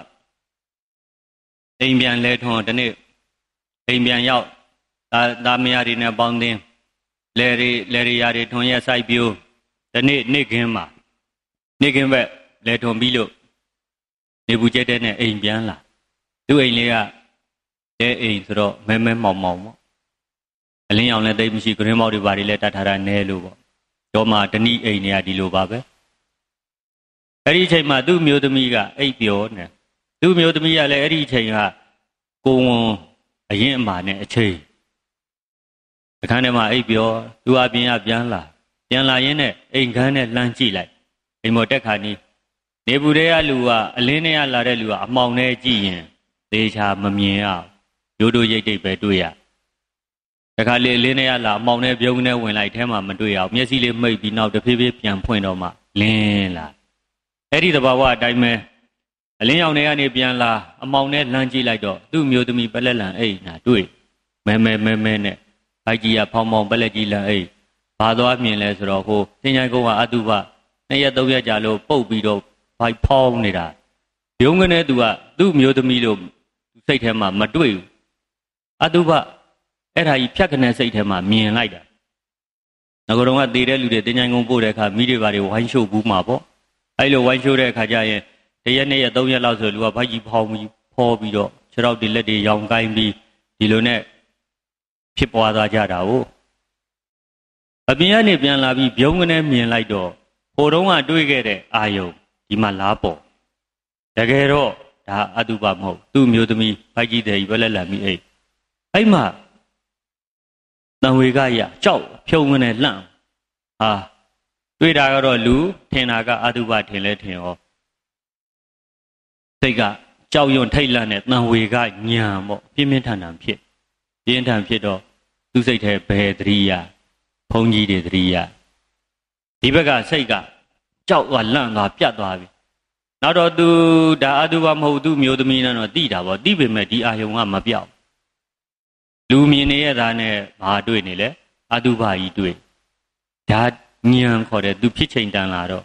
အိမ်ပြန်လဲထွန်းတနေ့အိမ်ပြန်ရောက်ဒါဒါမယားတွေနဲ့ပေါင်းသင်းလယ်ရီလယ်ရီယာတွေထွန်ရက်စိုက်ပြိုးဒီနေ့နေ့ခင်းမှာ နေ့ခင်းဘက်လယ်ထွန်ပြီးလို့နေဘူးကျဲတဲ့နဲ့အိမ်ပြန်လာ သူ့အိမ်လေးကတဲ့အိမ်ဆိုတော့မဲမဲမောင်မောင်ပေါ့အလင်းရောင်လည်းတိတ်မရှိဂရင်းမောက်တွေဘာတွေလည်းတတ်ထားတာနဲလို့ပေါ့တော့မှဒဏိအိမ်တွေကဒီလိုပါပဲအဲ့ဒီအချိန်မှာသူ့မျိုးသမီးကအိပ်ပျော်နေသူ့မျိုးသမီးကလည်းအဲ့ဒီအချိန်ကကိုဝန်အရင်အမာနဲ့အချိန်အခန်းထဲမှာအိပ်ပျော်သူအပြင်ကပြန်လာပြန်လာရင်းနဲ့အိမ်ခန်းနဲ့လှမ်းကြည့်လိုက်အိမ်မော်တက်ခါနီးနေပူတဲ့ကလူကအလင်းထဲကလာတဲ့လူကအမောင်နဲ့ကြည့်ရင်သေချာမမြင်ရရိုးတို့ရိတ်တိတ်ပဲတွေ့ရတခါလေအလင်းထဲကလာအမောင်နဲ့ပြုံးနဲ့ဝင်လိုက်ထဲမှာမတွေ့ရမျက်စိလေးမိတ်ပြီးနောက်တဖြည်းဖြည်းပြန်ဖွင့်တော့မှလင်းလာအဲ့ဒီသဘာဝအတိုင်းပဲအလင်းရောင်တွေကနေပြန်လာအမောင်နဲ့လှမ်းကြည့်လိုက်တော့သူ့မျိုးသမီးပလက်လန်အိတ်နာတွေ့မဲမဲမဲမဲနဲ့ဘိုက်ကြီးကဖောင်ဖောင်ပက်လက်ကြီးလန်အိတ်ဘာသွားမြင်လဲဆိုတော့ဟိုသင်္ချိုင်းကုန်းကအတုပနှစ်ရက်သုံးရက်ကြာလို့ပုတ်ပြီးတော့ဘိုက်ဖောင်းနေတာရုံးကနေသူကသူ့မျိုးသမီးလို့သူစိတ်ထဲမှာမတွေ့ဘူးအတုပအဲ့ဒါကြီးဖြတ်ခနဲ့စိတ်ထဲမှာမြင်လိုက်တာငါတို့ကတည်တဲ့လူတွေသင်္ချိုင်းကုန်းပို့တဲ့အခါမိတွေဘာတွေဝိုင်းရှို့ဘူးမှာပေါ့အဲ့လိုဝိုင်းရှို့တဲ့အခါကျရင်တရက်နေ့ရက်သုံးရက်လောက်ဆိုလူကဘိုက်ကြီးဖောင်းပြီးဖောပြီးတော့ခြေထောက်တွေလက်တွေရောင်ကိုင်းပြီးဒီလိုနဲ့ဖြစ်ပွားသွားကြတာကိုအပြင်ကနေပြန်လာပြီးဗျုံကနေမြင်လိုက်တော့ဟိုတုန်းကတွေးခဲ့တဲ့အာယုံဒီမှာလားပေါ့တကယ်တော့ဒါအတုပမဟုတ်သူ့မျိုးသမီးဘိုက်ကြီးတယ်ဘယ်လက်လာမိအဲ့အဲ့မှာတန်ဝေကရကြောက်ဖြုံကနေလှန့်ဟာတွေးတာကတော့လူထင်တာကအတုပထင်လဲထင်ရောစိတ်ကကြောက်ရွံ့ထိတ်လန့်တဲ့တန်ဝေကညာပေါ့ပြင်းပြင်းထန်ထန်ဖြစ်ပြင်းထန်ဖြစ်တော့သူ့စိတ်ထဲဘယ်သတိရဘုံကြီးတွေသတိရဒီဘက်ကစိတ်ကကြောက်သွားလန့်သွားပြတ်သွားပြီနောက်တော့သူဒါအတုဘမဟုတ်သူမျိုးသမီးနဲ့တော့တိတာပေါ့တိပေမဲ့ဒီအာယုံကမပြောက်လူမြင်နေရတာနဲ့ဘာတွေ့နေလဲအတုဘကြီးတွေ့ဒါညံခေါ်တဲ့သူဖြစ်ချိန်တန်လာတော့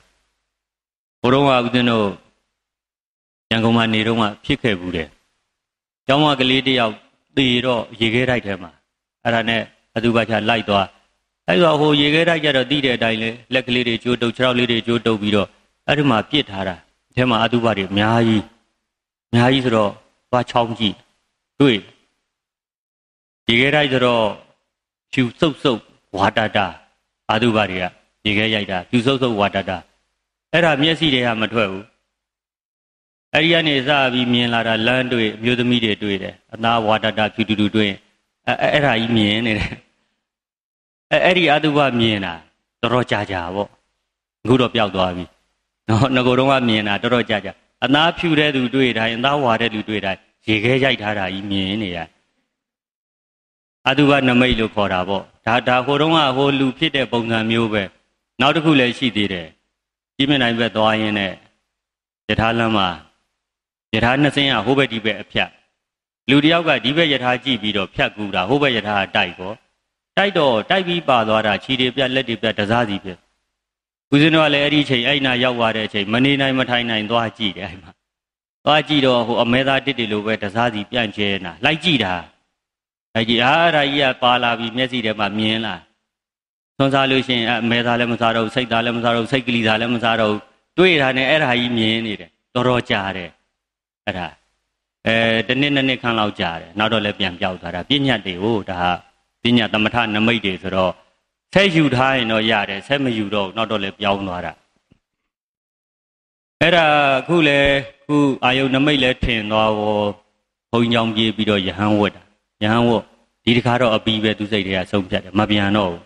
ဘုရုံးကဦးဇင်းတို့ရန်ကုန်မှာနေတော့မှဖြစ်ခဲ့ဘူးတယ်ကျောင်းမကလေးတယောက်သေတော့ရေခဲတိုက်ထဲမှာအဲ့ဒါနဲ့ဘသူဘာချလိုက်သွားအဲ့တော့ဟိုရေခဲတိုက်ကြတော့တိတဲ့အတိုင်းလဲလက်ကလေးတွေကျိုးတုပ်ခြေောက်လေးတွေကျိုးတုပ်ပြီးတော့အဲ့ဒီမှာပြစ်ထားတာအဲထဲမှာအတုပတွေအများကြီးအများကြီးဆိုတော့သွားချောင်းကြည့်တွေ့ရေခဲတိုက်ဆိုတော့ဖြူစုပ်စုပ်ဝါတာတာအတုပတွေကရေခဲရိုက်တာဖြူစုပ်စုပ်ဝါတာတာအဲ့ဒါမျက်စိတွေကမထွက်ဘူးအဲ့ဒီကနေစပြီးမြင်လာတာလမ်းတွေ့အမျိုးသမီးတွေတွေ့တယ်အနာဝါတာတာဖြူတူတူတွေ့ရင်အဲအဲ့ဒါကြီးမြင်နေတယ်အဲအဲ့ဒီအတုပမြင်တာတော်တော်ကြာကြာပေါ့အခုတော့ပျောက်သွားပြီနော်ငကိုတော့ကမြင်တာတော်တော်ကြာကြာအသားဖြူတဲ့သူတွေ့တိုင်းအသားဝါတဲ့သူတွေ့တိုင်းရေခဲရိုက်ထားတာကြီးမြင်နေရအတုပနမိတ်လို့ခေါ်တာပေါ့ဒါဒါဟိုတုန်းကဟိုလူဖြစ်တဲ့ပုံစံမျိုးပဲနောက်တစ်ခုလည်းရှိသေးတယ်ကြီးမြနိုင်ဘက်သွားရင်းနဲ့ယထာလမ်းမှာယထာနှစ်စင်းကဟိုဘက်ဒီဘက်အဖြတ်လူတယောက်ကဒီဘက်ယထာကြည့်ပြီးတော့ဖြတ်ကူတာဟိုဘက်ယထာတိုက်ပေါ့တိုက်တော့တိုက်ပြီးပါသွားတာခြေတွေပြက်လက်တွေပြက်တစားစီပြက်ဦးဇင်းတို့ကလည်းအဲ့ဒီအချိန်အဲ့နာရောက်သွားတဲ့အချိန်မနေနိုင်မထိုင်နိုင်သွားကြည့်တယ်အဲ့မှာသွားကြည့်တော့ဟိုအမဲသားတစ်တွေလိုပဲတစားစီပြန့်ကျဲနေတာလိုက်ကြည့်တာလိုက်ကြည့်အာရာကြီးကပါလာပြီးမျက်စိထဲမှာမြင်လာသွန်စားလို့ရှိရင်အမဲသားလည်းမစားတော့စိတ်သားလည်းမစားတော့စိတ်ကလေးသားလည်းမစားတော့တွေ့တာနဲ့အဲ့ဒါကြီးမြင်နေတယ်တော်တော်ကြာတယ်အဲ့ဒါအဲတနှစ်နှစ်နှစ်ခန့်လောက်ကြာတယ်နောက်တော့လည်းပြန်ပြောက်သွားတာပညာတွေကိုဒါပညာသမထနမိတ်တွေဆိုတော့ဆက်ယူထားရင်တော့ရတယ်ဆက်မယူတော့နောက်တော့လည်းပြောင်းသွားတာအဲ့ဒါအခုလေခုအာယုန်နမိတ်လည်းထင်သွားရောဘုံကြောင်ပြေးပြီးတော့ယဟန်ဝတ်တာယဟန်ဝတ်ဒီတခါတော့အပီးပဲသူစိတ်တွေကဆုံးဖြတ်တယ်မပြန်တော့ဘူး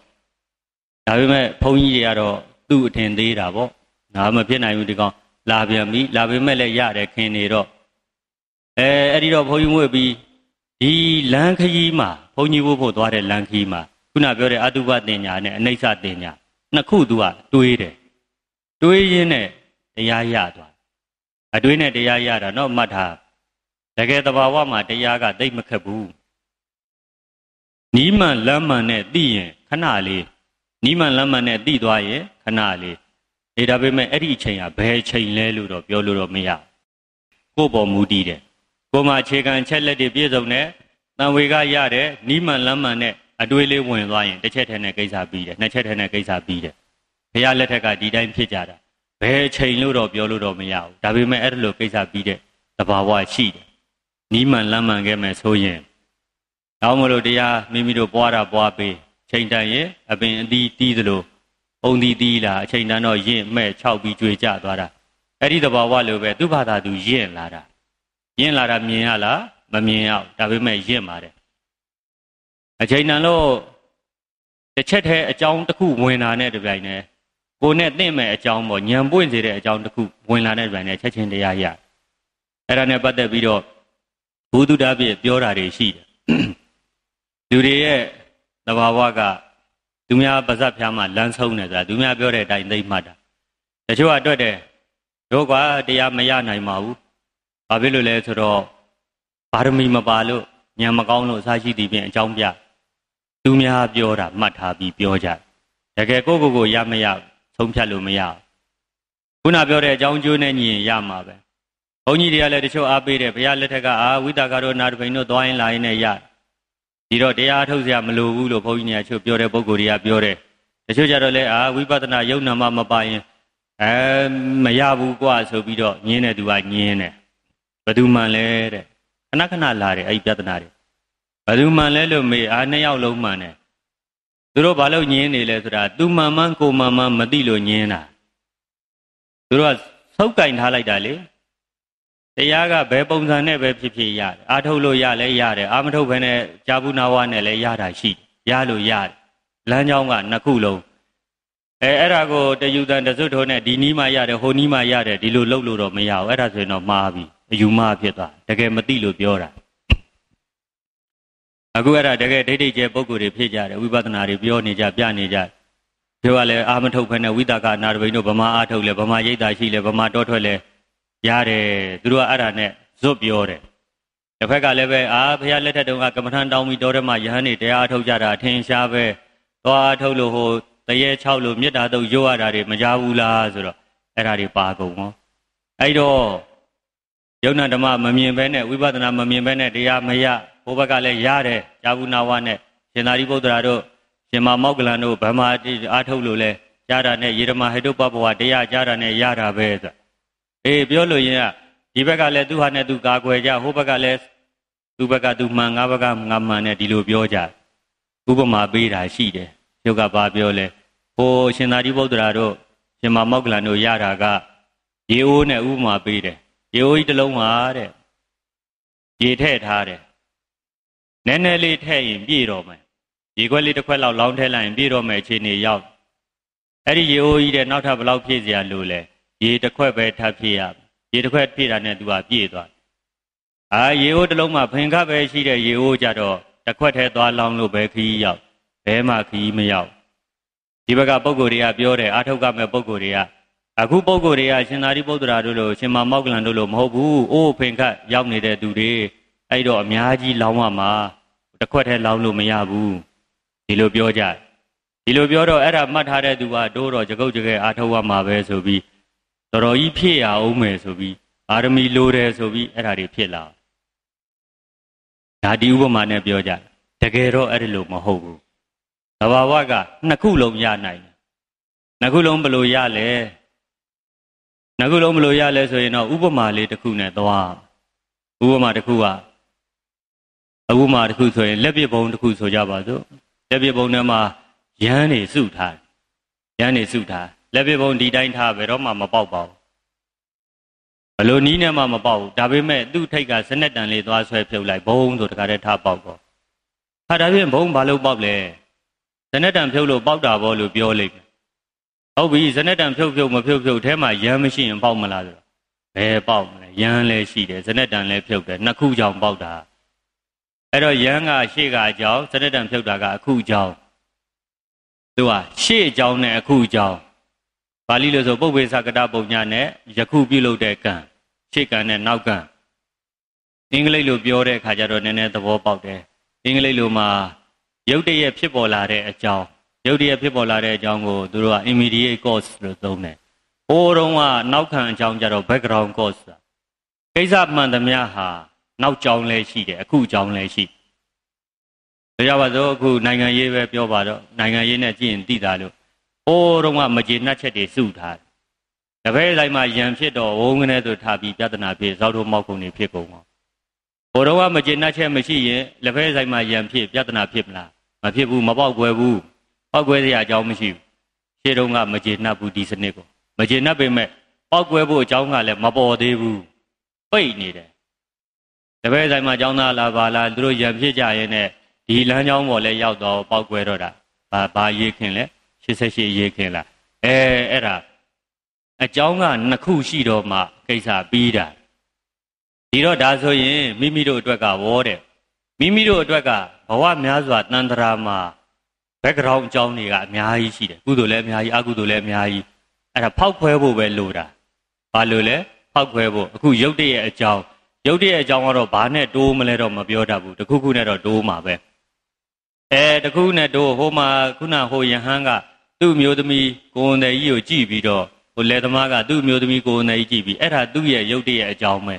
ဒါပေမဲ့ဘုံကြီးတွေကတော့သူ့အထင်သေးတာပေါ့ငါမဖြစ်နိုင်ဘူးဒီကောင်လာပြန်ပြီလာပေမဲ့လည်းရတယ်ခင်နေတော့အဲအဲ့ဒီတော့ဘုန်းကြီးမွေ့ပြီးဒီလမ်းခရီးမှာဘုန်းကြီးဘိုးဖို့သွားတဲ့လမ်းခရီးမှာခုနပြောတဲ့အတုပတင်ညာနဲ့အနိစ္စတင်ညာနှစ်ခုသူကတွေးတယ်တွေးရင်းနဲ့တရားရသွားအတွေးနဲ့တရားရတာတော့မှတ်ထားတကယ်တဘာဝမှာတရားကသိမ့်မခက်ဘူးနီးမှန်လမ်းမှန်နဲ့သိရင်ခဏလေးနီးမှန်လမ်းမှန်နဲ့သိသွားရင်ခဏလေးအဲဒါပေမဲ့အဲ့ဒီအချိန်ကဘယ်အချိန်လဲလို့တော့ပြောလို့တော့မရကိုယ့်ပေါ်မူတည်တယ်ကိုယ်မှာအခြေခံချက်လက်တွေပြည့်စုံတဲ့တန်ဝေကရတဲ့နီးမှန်လမ်းမှန်နဲ့အတွေးလေးဝင်သွားရင်တစ်ချက်ထဲနဲ့ကိစ္စပြီးတယ်နှစ်ချက်ထဲနဲ့ကိစ္စပြီးတယ်ဘုရားလက်ထက်ကဒီတိုင်းဖြစ်ကြတာဘယ်အချိန်လို့တော့ပြောလို့တော့မရဘူးဒါပေမဲ့အဲ့လိုကိစ္စပြီးတဲ့သဘာဝရှိတယ်နီးမှန်လမ်းမှန်ခဲ့မယ်ဆိုရင်တော့မလို့တရားမိမိတို့ပွားတာပွားပေးချိန်တန်ရင်အပင်အသီးတီးသလိုပုံသီးတီးလာအချိန်တန်တော့ရင့်မဲ့ခြောက်ပြီးကြွေကြသွားတာအဲ့ဒီသဘာဝလိုပဲသူ့ဘာသာသူရင့်လာတာယဉ်လာတာမြင်ရလားမမြင်ရဒါပေမဲ့ယဉ်ပါတယ်အချိန်တန်လို့တစ်ချက်တည်းအကြောင်းတစ်ခုဝင်လာတဲ့တပြိုင်တည်းကိုနဲ့တင့်မဲ့အကြောင်းပေါ့ညံပွင့်စေတဲ့အကြောင်းတစ်ခုဝင်လာတဲ့တပြိုင်တည်းချက်ချင်းတရားရအဲ့ဒါနဲ့ပတ်သက်ပြီးတော့ဘုဒ္ဓတာပြည့်ပြောတာတွေရှိတယ်လူတွေရဲ့သဘာဝကသူများပါဇက်ဖျားမှလမ်းဆုံးတယ်ဆိုတာသူများပြောတဲ့အတိုင်းသိမှတ်တာတချို့ကတွေ့တယ်တို့ကတရားမရနိုင်ပါဘူးဘာဖြစ်လို့လဲဆိုတော့ပါရမီမပါလို့ဉာဏ်မကောင်းလို့အစရှိသည်ဖြင့်အကြောင်းပြသူများပြောတာမှတ်ထားပြီးပြောကြတကယ်ကိုကိုကိုရမရဆုံးဖြတ်လို့မရခုနပြောတဲ့အကြောင်းကျိုးနဲ့ညီရင်ရမှာပဲဘုန်းကြီးတွေကလည်းတချို့အားပေးတယ်ဘုရားလက်ထက်ကအာဝိတာကာရောနာတပိန်တို့သွားရင်လာရင်လည်းရဒီတော့တရားထုတ်စရာမလိုဘူးလို့ဘုန်းကြီးတွေကချို့ပြောတဲ့ပုံကိုယ်တွေကပြောတယ်တချို့ကြတော့လဲအာဝိပဿနာယုံနာမမပါရင်အဲမရဘူးกว่าဆိုပြီးတော့ညင်းတဲ့သူကညင်းတယ်ဘသူမှန်လဲတဲ့ခဏခဏလာတယ်အဲ့ဒီပြဿနာတွေဘသူမှန်လဲလို့မေးအားနှစ်ယောက်လုံးမှန်တယ်သူတို့ဘာလို့ညင်းနေလဲဆိုတာသူမှန်မှန်ကိုမှန်မှန်မသိလို့ညင်းတာသူတို့ကဆုပ်ကင်ထားလိုက်တာလေတရားကဘယ်ပုံစံနဲ့ပဲဖြစ်ဖြစ်ရတယ်အာထုတ်လို့ရလဲရတယ်အာမထုတ်ဘဲနဲ့ကြာဘူးနာဝနဲ့လည်းရတာရှိရလို့ရတယ်လမ်းကြောင်းကနှစ်ခုလုံးအဲအဲ့ဒါကိုတယူတန်တစွတ်ထုံးနဲ့ဒီနီးမှရတယ်ဟိုနီးမှရတယ်ဒီလိုလှုပ်လို့တော့မရဘူးအဲ့ဒါဆိုရင်တော့မှားပြီအယူမဖြစ်သွားတကယ်မသိလို့ပြောတာအခုအဲ့ဒါတကယ်ဒိဋ္ဌိကျဲပုံကိုယ်တွေဖြစ်ကြတယ်ဝိပဿနာတွေပြောနေကြပြနေကြပြောရလဲအာမထုတ်ဖက်နဲ့ဝိတာကနာတပိန်တို့ဗမာအာထုတ်လဲဗမာရိတ်တာရှိလဲဗမာတောထွက်လဲရတယ်သူတို့ကအဲ့ဒါနဲ့ဇွတ်ပြောတယ်တစ်ဖက်ကလည်းပဲအာဘုရားလက်ထက်တုန်းကကမ္မထန်တောင်းပြီးတောထဲမှာယဟန်နေတရားထုတ်ကြတာအထင်ရှားပဲသွားထုတ်လို့ဟိုတရေ6လို့မေတ္တာတုတ်ရွတ်ရတာတွေမကြဘူးလားဆိုတော့အဲ့ဒါတွေပါကုန်ရောအဲ့တော့ယုံနာဓမ္မမမြင်ပဲနဲ့ဝိပဿနာမမြင်ပဲနဲ့တရားမရဘိုးဘက်ကလည်းရတယ်ယာဘူးနာဝနဲ့ရှင်သာရိပုတ္တရာတို့ရှင်မမောက္ကလန်တို့ဗမာတိအားထုတ်လို့လဲရတာနဲ့ယေရမဟိတုပဘဝတရားကြတာနဲ့ရတာပဲဆိုအေးပြောလို့ရင်ကဒီဘက်ကလည်းသူ့ဟာနဲ့သူကာကွယ်ကြဟိုဘက်ကလည်းသူ့ဘက်ကသူမှန်ငါဘက်ကငါမှန်နဲ့ဒီလိုပြောကြဥပမာပေးတာရှိတယ်ရုပ်ကဘာပြောလဲဟိုရှင်သာရိပုတ္တရာတို့ရှင်မမောက္ကလန်တို့ရတာကရေအိုးနဲ့ဥပမာပေးတယ်ရေအိုးကြီးတစ်လုံးပါတဲ့ရေထည့်ထားတယ်နည်းနည်းလေးထည့်ရင်ပြည့်တော့မယ်ရေခွက်လေးတစ်ခွက်လောက်လောင်းထည့်လိုက်ရင်ပြည့်တော့မယ်အခြေအနေရောက်အဲ့ဒီရေအိုးကြီးတဲ့နောက်ထပ်ဘလောက်ဖြည့်စရာလိုလဲရေတစ်ခွက်ပဲထပ်ဖြည့်ရရေတစ်ခွက်ဖြည့်တာနဲ့သူကပြည့်သွားအာရေအိုးတစ်လုံးမှာဖင်ခတ်ပဲရှိတဲ့ရေအိုးကြတော့တစ်ခွက်ထဲသွားလောင်းလို့ပဲခီးရောက်ဘဲမှခီးမရောက်ဒီဘက်ကပုံကိုယ်တွေကပြောတယ်အာထုတ်ကမဲ့ပုံကိုယ်တွေကအခုပုံကိုယ်တွေကရှင်သာရိပုတ္တရာတို့လိုရှင်မမောကလန်တို့လိုမဟုတ်ဘူးအိုးဖိန်ခတ်ရောက်နေတဲ့သူတွေအဲ့တော့အများကြီးလောင်းရမှာတစ်ခွက်ထဲလောင်းလို့မရဘူးဒီလိုပြောကြဒီလိုပြောတော့အဲ့ဒါမှတ်ထားတဲ့သူကတို့တော့ကြကုတ်ကြကဲအာထုတ်ရမှာပဲဆိုပြီးတော်တော်ကြီးဖြစ်ရအောင်မယ်ဆိုပြီးအာရမီလိုတယ်ဆိုပြီးအဲ့ဒါတွေဖြစ်လာဒါဒီဥပမာနဲ့ပြောကြတကယ်တော့အဲ့ဒီလိုမဟုတ်ဘူးသဘာဝကနှစ်ခုလုံးရနိုင်တယ်နှစ်ခုလုံးဘယ်လိုရလဲနောက်ခုလုံးဘယ်လိုရလဲဆိုရင်တော့ဥပမာလေးတစ်ခုနဲ့သွားဥပမာတစ်ခုကဥပမာတစ်ခုဆိုရင်လက်ပြဘုံတစ်ခုဆိုကြပါစို့လက်ပြဘုံထဲမှာရမ်းနေစုထားရမ်းနေစုထားလက်ပြဘုံဒီတိုင်းထားဘယ်တော့မှမပေါက်ပါဘူးဘလို့နီးနဲ့မှမပေါက်ဘူးဒါပေမဲ့သူ့ထိတ်ကစနက်တန်လေးသွားဆွဲဖြုတ်လိုက်ဘုံဆိုတခါတည်းထားပေါက်တော့ဟာဒါဖြင့်ဘုံဘာလို့ပေါက်လဲစနက်တန်ဖြုတ်လို့ပေါက်တာဘောလို့ပြောလိုက်ဟုတ်ပြီဇနက်တံဖြုတ်ဖြုတ်မဖြုတ်ဖြုတ်ထဲမှာရမ်းမရှိရင်ပေါက်မလားဆိုတော့ဘယ်ပေါက်မလဲရမ်းလည်းရှိတယ်ဇနက်တံလည်းဖြုတ်တယ်နှစ်ခုကြောင်ပေါက်တာအဲ့တော့ရမ်းကရှေ့ကအကြောင်းဇနက်တံဖြုတ်တာကအခုအကြောင်းသူကရှေ့အကြောင်းနဲ့အခုအကြောင်းပါဠိလိုဆိုပုပ္ပေသကတပုံညာနဲ့ယခုပြုလုပ်တဲ့ကံရှေ့ကံနဲ့နောက်ကံအင်္ဂလိပ်လိုပြောတဲ့အခါကျတော့နည်းနည်းသဘောပေါက်တယ်အင်္ဂလိပ်လိုမှာရုပ်တရက်ဖြစ်ပေါ်လာတဲ့အကြောင်းရုပ်တရက်ဖြစ်ပေါ်လာတဲ့အကြောင်းကိုသူတို့က immediate cause လို့သုံးတယ်။ဟိုတုန်းကနောက်ခံအကြောင်းကြတော့ background cause ဆိုတာကိစ္စမှန်သမျှဟာနောက်ကြောင်းလည်းရှိတယ်အခုကြောင်းလည်းရှိ။ဒါကြပါတော့အခုနိုင်ငံရေးပဲပြောပါတော့နိုင်ငံရေးနဲ့ကြည့်ရင်သိတာလို့ဟိုတုန်းကမကျေနပ်ချက်တွေစုထားတယ်။တပည့်တိုင်းမှာရန်ဖြစ်တော့ဝုန်းကနေဆိုထားပြီးပြဿနာဖြစ်ဇောက်တို့မောက်ကုန်တွေဖြစ်ကုန်တော့ဟိုတုန်းကမကျေနပ်ချက်မရှိရင်လက်ဖက်ဆိုင်မှာရန်ဖြစ်ပြဿနာဖြစ်မလားမဖြစ်ဘူးမပေါက်ွယ်ဘူး။ပောက်ကွဲစရာအကြောင်းမရှိဘူးရှေ့တုန်းကမကျေနပ်ဘူးဒီစနစ်ကိုမကျေနပ်ပေမဲ့ပောက်ကွဲဖို့အကြောင်းကလည်းမပေါ်သေးဘူးပိတ်နေတယ်တပည့်ဆိုင်မှာအကြောင်းသားလာပါလားသူတို့ရံဖြစ်ကြရင်နဲ့ဒီလမ်းကြောင်းပေါ်လဲရောက်တော့ပောက်ကွဲတော့တာဘာဘာရေးခင်လဲ88ရေးခင်လားအဲအဲ့ဒါအကြောင်းကနှစ်ခုရှိတော့မှကိစ္စပြီးတာဒီတော့ဒါဆိုရင်မိမိတို့အတွက်ကဝေါ်တဲ့မိမိတို့အတွက်ကဘဝများစွာတန်ត្រာမှာ background အကြောင်းတွေကအများကြီးရှိတယ်ကုသိုလ်လည်းအများကြီးအကုသိုလ်လည်းအများကြီးအဲ့ဒါဖောက်ခွဲဖို့ပဲလိုတာဘာလို့လဲဖောက်ခွဲဖို့အခုရုပ်တရက်အကြောင်းရုပ်တရက်အကြောင်းကတော့ဘာနဲ့တိုးမလဲတော့မပြောတတ်ဘူးတခုခုနဲ့တော့တိုးမှာပဲအဲတခုနဲ့တိုးဟိုမှာခုနဟိုယဟန်းကသူ့မျိုးသမီးကိုဝန်တယ်ကြီးကိုကြည့်ပြီးတော့ဟိုလယ်သမားကသူ့မျိုးသမီးကိုဝန်တယ်ကြီးကြည့်ပြီးအဲ့ဒါသူ့ရဲ့ရုပ်တရက်အကြောင်းပဲ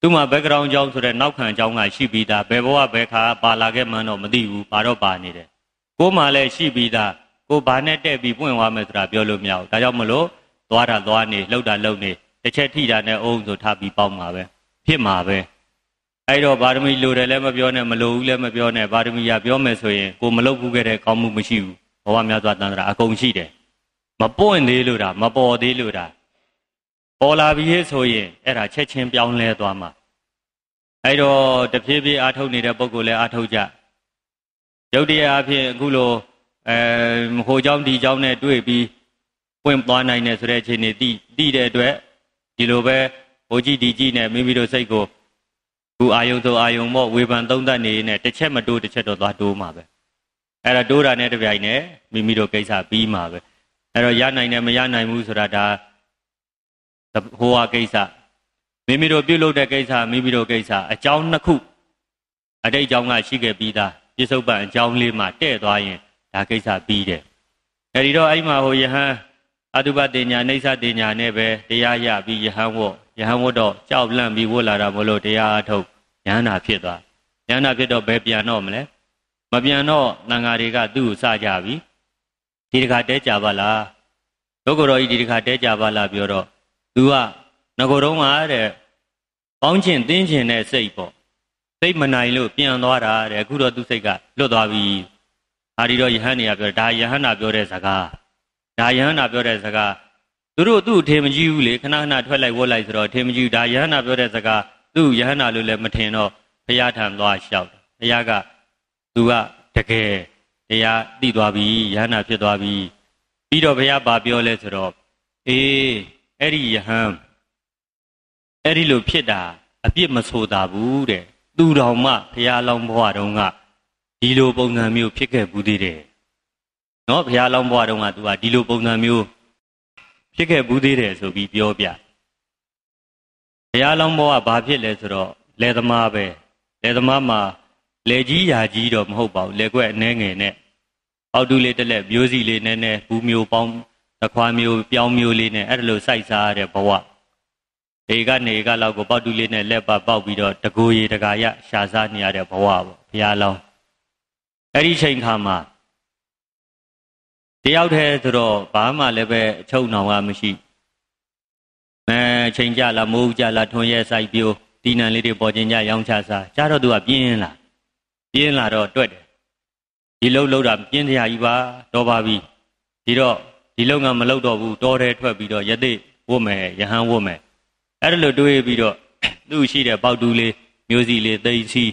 သူ့မှာ background အကြောင်းဆိုတဲ့နောက်ခံအကြောင်းကရှိပြီးသားဘယ်ဘဝဘယ်ခါပါလာခဲ့မှန်းတော့မသိဘူးပါတော့ပါနေတယ်ကိုယ်မှလည်းရှိပြီးသားကိုဘာနဲ့တဲ့ပြီးပွင့်သွားမယ်ဆိုတာပြောလို့မရဘူးဒါကြောင့်မလို့သွားတာသွားနေလှုပ်တာလှုပ်နေတစ်ချက်ထိတာနဲ့အုံးဆိုထားပြီးပေါက်မှာပဲဖြစ်မှာပဲအဲ့တော့ဗာရမီလိုတယ်လည်းမပြောနဲ့မလိုဘူးလည်းမပြောနဲ့ဗာရမီကပြောမယ်ဆိုရင်ကိုမလုပ်ဘူးခဲ့တဲ့ကောင်းမှုမရှိဘူးဘဝများစွာတန်ត្រာအကုန်ရှိတယ်မပွင့်သေးလို့ဒါမပေါ်သေးလို့ဒါပေါ်လာပြီးဆိုရင်အဲ့ဒါချက်ချင်းပြောင်းလဲသွားမှာအဲ့တော့တဖြည်းဖြည်းအာထုတ်နေတဲ့ပုံကိုလည်းအာထုတ်ကြရုပ်တရားအဖြစ်အခုလိုအဲဟိုเจ้าဒီเจ้าနဲ့တွေ့ပြီးပွင့်သွားနိုင်တယ်ဆိုတဲ့အခြေအနေတိတိတဲ့အတွက်ဒီလိုပဲဟိုကြည့်ဒီကြည့်နဲ့မိမိတို့စိတ်ကိုခုအာယုံဆိုအာယုံမော့ဝေဖန်သုံးသပ်နေနေတစ်ချက်မတိုးတစ်ချက်တော့သွားတိုးမှာပဲအဲ့ဒါတိုးတာနဲ့တပြိုင်နဲ့မိမိတို့ကိစ္စပြီးမှာပဲအဲ့တော့ရနိုင်တယ်မရနိုင်ဘူးဆိုတာဒါဟိုဟာကိစ္စမိမိတို့ပြုလုပ်တဲ့ကိစ္စမိမိတို့ကိစ္စအကြောင်းနှစ်ခုအတိတ်အကြောင်းကရှိခဲ့ပြီးသားပြစ္ဆုတ်ပံအကြောင်းလေးမှာတဲ့သွားရင်ဒါကိစ္စပြီးတယ်အဲဒီတော့အဲ့မှာဟိုယဟန်အတုပတင်ညာနှိစ္စတင်ညာနဲ့ပဲတရားရပြီးယဟန်ဝတ်ယဟန်ဝတ်တော့ကြောက်လန့်ပြီးဝတ်လာတာမလို့တရားအထုတ်ဉာဏ်နာဖြစ်သွားဉာဏ်နာဖြစ်တော့ဘယ်ပြန်တော့မလဲမပြန်တော့တန်ဃာတွေက သူ့ကိုစကြပြီဒီတခါတဲကြပါလားဒုက္ခတော်ကြီးဒီတခါတဲကြပါလားပြောတော့ तू ကငကိုတော့ကတဲ့ပေါင်းချင်းတင်းချင်းတဲ့စိတ်ပေါ့စိတ်မနိုင်လို့ပြန်သွားတာတဲ့အခုတော့သူစိတ်ကလွတ်သွားပြီဟာဒီတော့ယဟန်နေကပြောဒါယဟန်နာပြောတဲ့စကားဒါယဟန်နာပြောတဲ့စကားသူတို့သူ့အထင်မကြီးဘူးလေခဏခဏထွက်လိုက်ဝတ်လိုက်ဆိုတော့အထင်မကြီးဒါယဟန်နာပြောတဲ့စကားသူ့ယဟန်နာလို့လည်းမထင်တော့ဘုရားထံသွားလျှောက်ဘုရားကသူကတကယ်တရားသိသွားပြီယဟန်နာဖြစ်သွားပြီပြီးတော့ဘုရားဗာပြောလဲဆိုတော့အေးအဲ့ဒီယဟန်အဲ့ဒီလိုဖြစ်တာအပြစ်မဆိုတာဘူးတဲ့သူတော်မှဘုရားလောင်းဘဝတုန်းကဒီလိုပုံစံမျိုးဖြစ်ခဲ့ဘူးသေးတယ်။နော်ဘုရားလောင်းဘဝတုန်းကသူကဒီလိုပုံစံမျိုးဖြစ်ခဲ့ဘူးသေးတယ်ဆိုပြီးပြောပြ။ဘုရားလောင်းဘဝဘာဖြစ်လဲဆိုတော့လယ်သမားပဲ။လယ်သမားမှာလယ်ကြီးရာကြီးတော့မဟုတ်ပါဘူး။လယ်ကွက်အနှဲငယ်နဲ့အောက်တူလေးတစ်လက်မျိုးစီလေးနဲ့နဲ့ဘူးမျိုးပေါင်းသခွားမျိုးပြောင်းမျိုးလေးနဲ့အဲ့ဒါလိုစိုက်စားရတဲ့ဘဝ။ဧကနေဧကလောက်ကိုပေါတူးလေးနဲ့လက်ပါပေါက်ပြီးတော့တကူရီတကာရရှာစားနေရတဲ့ဘဝပေါ့ဘုရားလောင်းအဲ့ဒီချိန်ခါမှာတယောက်တည်းဆိုတော့ဘာမှလည်းပဲအချုံအောင်ကမရှိအဲချိန်ကြလားမိုးကြလားထွန်ရဲဆိုင်ပြိုးတီနံလေးတွေပေါ်ကျင်ကြရောင်းချစားကြတော့သူကပြင်းလာ ပြင်းလာတော့တွက်တယ်ဒီလှုပ်လှုပ်တာပြင်းတရားကြီးပါတော့ပါပြီဒီတော့ဒီလုံကမလှုပ်တော့ဘူးတော်တယ်ထွက်ပြီးတော့ယသိဝတ်မယ်ယဟန်ဝတ်မယ်အဲ့ဒါလိုတွေးပြီးတော့သူ့ရှိတဲ့ပေါက်တူးလေးမျိုးစီလေးတိမ်စီ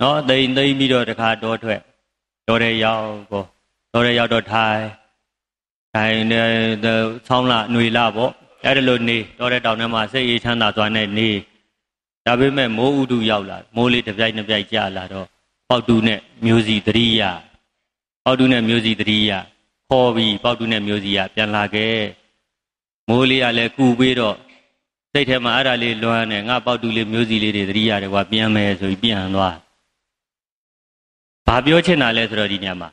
နော်တိမ်တိမ်ပြီးတော့တခါတော့ထွက်တော်တဲ့ရောက်ပေါ့တော်တဲ့ရောက်တော့ထိုင်ထိုင်နေဆောင်းလာຫນွေလာပေါ့အဲ့ဒါလိုနေတော်တဲ့တောင်ထဲမှာစိတ်အေးချမ်းသာစွာနဲ့နေဒါပေမဲ့မိုးဥတုရောက်လာမိုးလေးတစ်ပြိုက်နှစ်ပြိုက်ကျလာတော့ပေါက်တူနဲ့မျိုးစီတရိယာပေါက်တူနဲ့မျိုးစီတရိယာခေါ်ပြီးပေါက်တူနဲ့မျိုးစီကပြန်လာခဲ့မိုးလေးကလည်းကူပေးတော့စိတ်ထဲမှာအဲ့ဒါလေးလွမ်းတယ်ငါပေါတူလေးမျိုးစီလေးတွေသတိရတယ်ကွာပြန်မယ်ဆိုပြီးပြန်သွားဘာပြောချင်တာလဲဆိုတော့ဒီညမှာ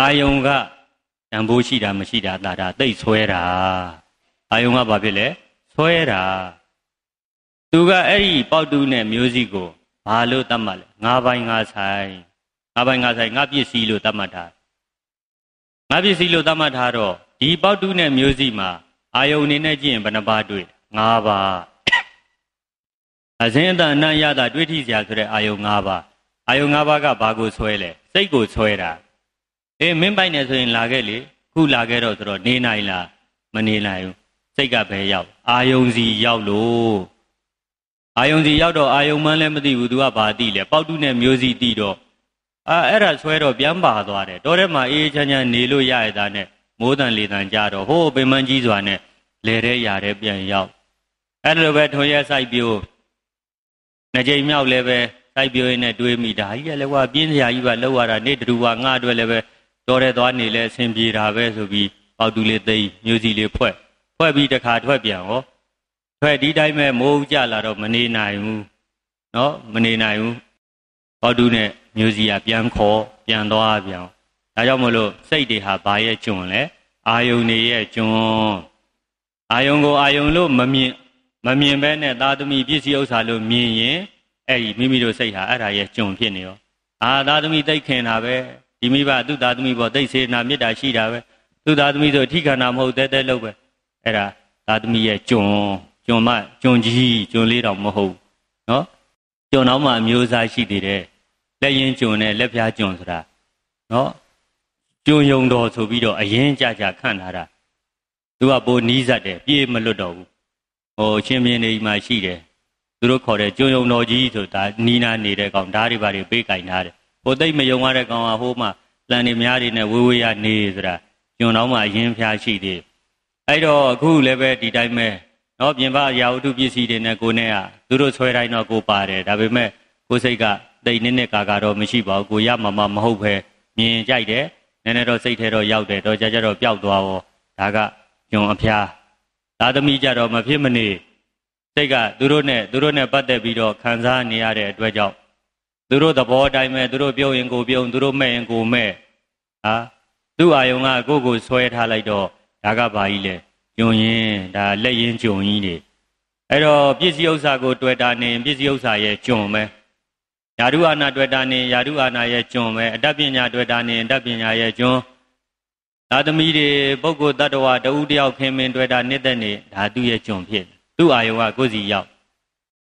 အာယုံကတန်ဖိုးရှိတာမရှိတာတာတာတိတ်ဆွဲတာအာယုံကဘာဖြစ်လဲဆွဲတာသူကအဲ့ဒီပေါတူနဲ့မျိုးစီကိုဘာလို့တတ်မှလဲငါးပိုင်းငါးဆိုင်ငါးပိုင်းငါးဆိုင်ငါပစ္စည်းလို့တတ်မှတ်တာငါပစ္စည်းလို့သတ်မှတ်ထားတော့ဒီပေါတုနဲ့မျိုးစီမှာအာယုန်နေနဲ့ကြည့်ရင်ဘယ်နှပါတွေ့၅ပါးအစဉ်အတဏယတာတွေးထိစရာဆိုတဲ့အာယုံ၅ပါးအာယုံ၅ပါးကဘာကိုဆွဲလဲစိတ်ကိုဆွဲတာအေးမင်းပိုက်နေဆိုရင်လာခဲ့လေခုလာခဲ့တော့ဆိုတော့နေနိုင်လားမနေနိုင်ဘူးစိတ်ကပဲရောက်အာယုံစီရောက်လို့အာယုံစီရောက်တော့အာယုံမှန်းလည်းမသိဘူးသူကဘာသိလဲပေါတုနဲ့မျိုးစီသိတော့အာအဲ့ဒါဆွဲတော့ပြန်ပါသွားတယ်တော်ထဲမှာအေးချမ်းချမ်းနေလို့ရရတာနဲ့မိုးတန်လေတန်ကြတော့ဟိုးပင်မကြီးစွာနဲ့လဲတဲ့ရတဲ့ပြန်ရောက်အဲ့လိုပဲထွန်ရဲစိုက်ပြိုးနှစ်ကြိမ်မြောက်လည်းပဲစိုက်ပြိုးရင်းနဲ့တွေးမိဒါကြီးကလည်းကွာပြင်းစရာကြီးပါလောက်ရတာနေတူဝါငါအတွက်လည်းပဲတော်တဲ့သွားနေလဲအဆင်ပြေတာပဲဆိုပြီးပေါတူလေးသိမျိုးစီလေးဖွဲ့ဖွဲ့ပြီးတခါထွက်ပြန်ဟောထွက်ဒီတိုင်းပဲမိုးကြလာတော့မနေနိုင်ဘူးเนาะမနေနိုင်ဘူးပေါတူနဲ့မျိုးစီကပြန်ခေါ်ပြန်သွားပြန်ဒါကြောင့်မလို့စိတ်တွေဟာဘာရဲ့ကျွန်းလဲအာယုန်တွေရဲ့ကျွန်းအာယုန်ကိုအာယုန်လို့မမြင်မမြင်ဘဲနဲ့သာသမီပစ္စည်းဥစ္စာလို့မြင်ရင်အဲ့ဒီမိမိတို့စိတ်ဟာအဲ့ဒါရဲ့ကြုံဖြစ်နေရောအာသာသမီသိခင်တာပဲဒီမိဘသူ့သာသမီပေါ်သိစေနာမေတ္တာရှိတာပဲသူ့သာသမီဆိုအထိခန္ဓာမဟုတ်တဲ့တဲ့လို့ပဲအဲ့ဒါသာသမီရဲ့ကြုံကြုံမကြုံကြီးကြုံလေးတော့မဟုတ်နော်ကြုံတော့မှအမျိုးအစားရှိသေးတယ်လက်ရင်ကြုံနဲ့လက်ပြားကြုံဆိုတာနော်ကြုံယုံတော်ဆိုပြီးတော့အရင်ကြကြခန့်လာတာသူကပိုနီးစပ်တယ်ပြေးမလွတ်တော့ဘူးဟိုရှင်မင်းနေမှာရှိတယ်သူတို့ခေါ်တဲ့ကျွံယုံတော်ကြီးဆိုတာနီးနာနေတဲ့ကောင်ဓာတ်တွေဘာတွေပေးကင်ထားတယ်ဟိုသိမ့်မယုံရတဲ့ကောင်ကဟိုးမှလန်နေများတွေနဲ့ဝေးဝေးရနေဆိုတာကျွံတော်မှာအရင်ဖျားရှိသေးအဲ့တော့အခုလည်းပဲဒီတိုင်းပဲနော်ပြင်ပရာဝတ္ထုပစ္စည်းတွေနဲ့ကိုနဲ့ကသူတို့ဆွဲတိုင်းတော့ကိုပါတယ်ဒါပေမဲ့ကိုစိတ်ကတိတ်နစ်နစ်ကာကာတော့မရှိပါဘူးကိုရမှာမှမဟုတ်ပဲမြင်ကြိုက်တယ်နည်းနည်းတော့စိတ်ထဲတော့ရောက်တယ်တော့ကြကြတော့ပျောက်သွားရောဒါကညွန်အဖျားသားသမီးကြတော့မဖြစ်မနေစိတ်ကသူတို့နဲ့သူတို့နဲ့ပတ်သက်ပြီးတော့ခံစားနေရတဲ့အတွက်ကြောင့်သူတို့သဘောအတိုင်းပဲသူတို့ပြုံးရင်ကိုပြုံးသူတို့မဲ့ရင်ကိုမဲ့ဟာသူ့အာယုံကကိုယ့်ကို ဆွဲထားလိုက်တော့ဒါကဘာကြီးလဲညွန်ရင်ဒါလက်ရင်ကြုံကြီးနေအဲ့တော့ပစ္စည်းဥစ္စာကိုတွေ့တာနေပစ္စည်းဥစ္စာရဲ့ကြုံပဲယာဓုအာနာတွေ့တာနေယာဓုအာနာရဲ့ကြုံပဲအတ္တပညာတွေ့တာနေအတ္တပညာရဲ့ကြုံပဲသာသမီတွေပုဂ္ဂိုလ်တ attva တဦးတယောက်ခင်မင်တွေ့တာ နှစ်သက်နေဒါသူ့ရဲ့ကျွန်ဖြစ်သူ့အာယုံကကိုယ်စီရောက်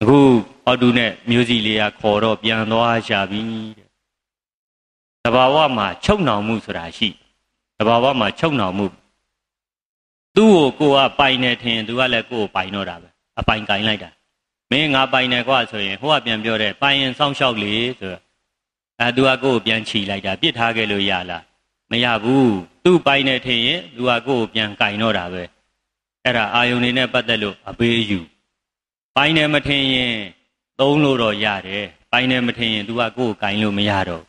အခုအော်တူနဲ့မျိုးစီလေးကခေါ်တော့ပြန်သွားရှာပြီတဲ့တဘာဝမှာချုပ်နှောင်မှုဆိုတာရှိတဘာဝမှာချုပ်နှောင်မှုသူ့ကိုကိုကပိုင်နေထင်သူကလည်းကိုကိုပိုင်တော့တာပဲအပိုင်ကင်လိုက်တာမင်းငါပိုင်နေကွာဆိုရင်ဟိုကပြန်ပြောတယ်ပိုင်ရင်စောင့်ရှောက်လေဆိုတော့အဲသူကကိုကိုပြန်ချီလိုက်တာ ပြစ်ထားခဲ့လို့ရလားမရဘူးသူ့ပိုင်နေထင်ရင်သူကကိုယ့်ကိုပြန်ကင်တော့တာပဲအဲ့ဒါအာယုန်နေနဲ့ပတ်သက်လို့အပေးယူပိုင်နေမထင်ရင်သုံးလို့တော့ရတယ်ပိုင်နေမထင်ရင်သူကကိုယ့်ကိုကင်လို့မရတော့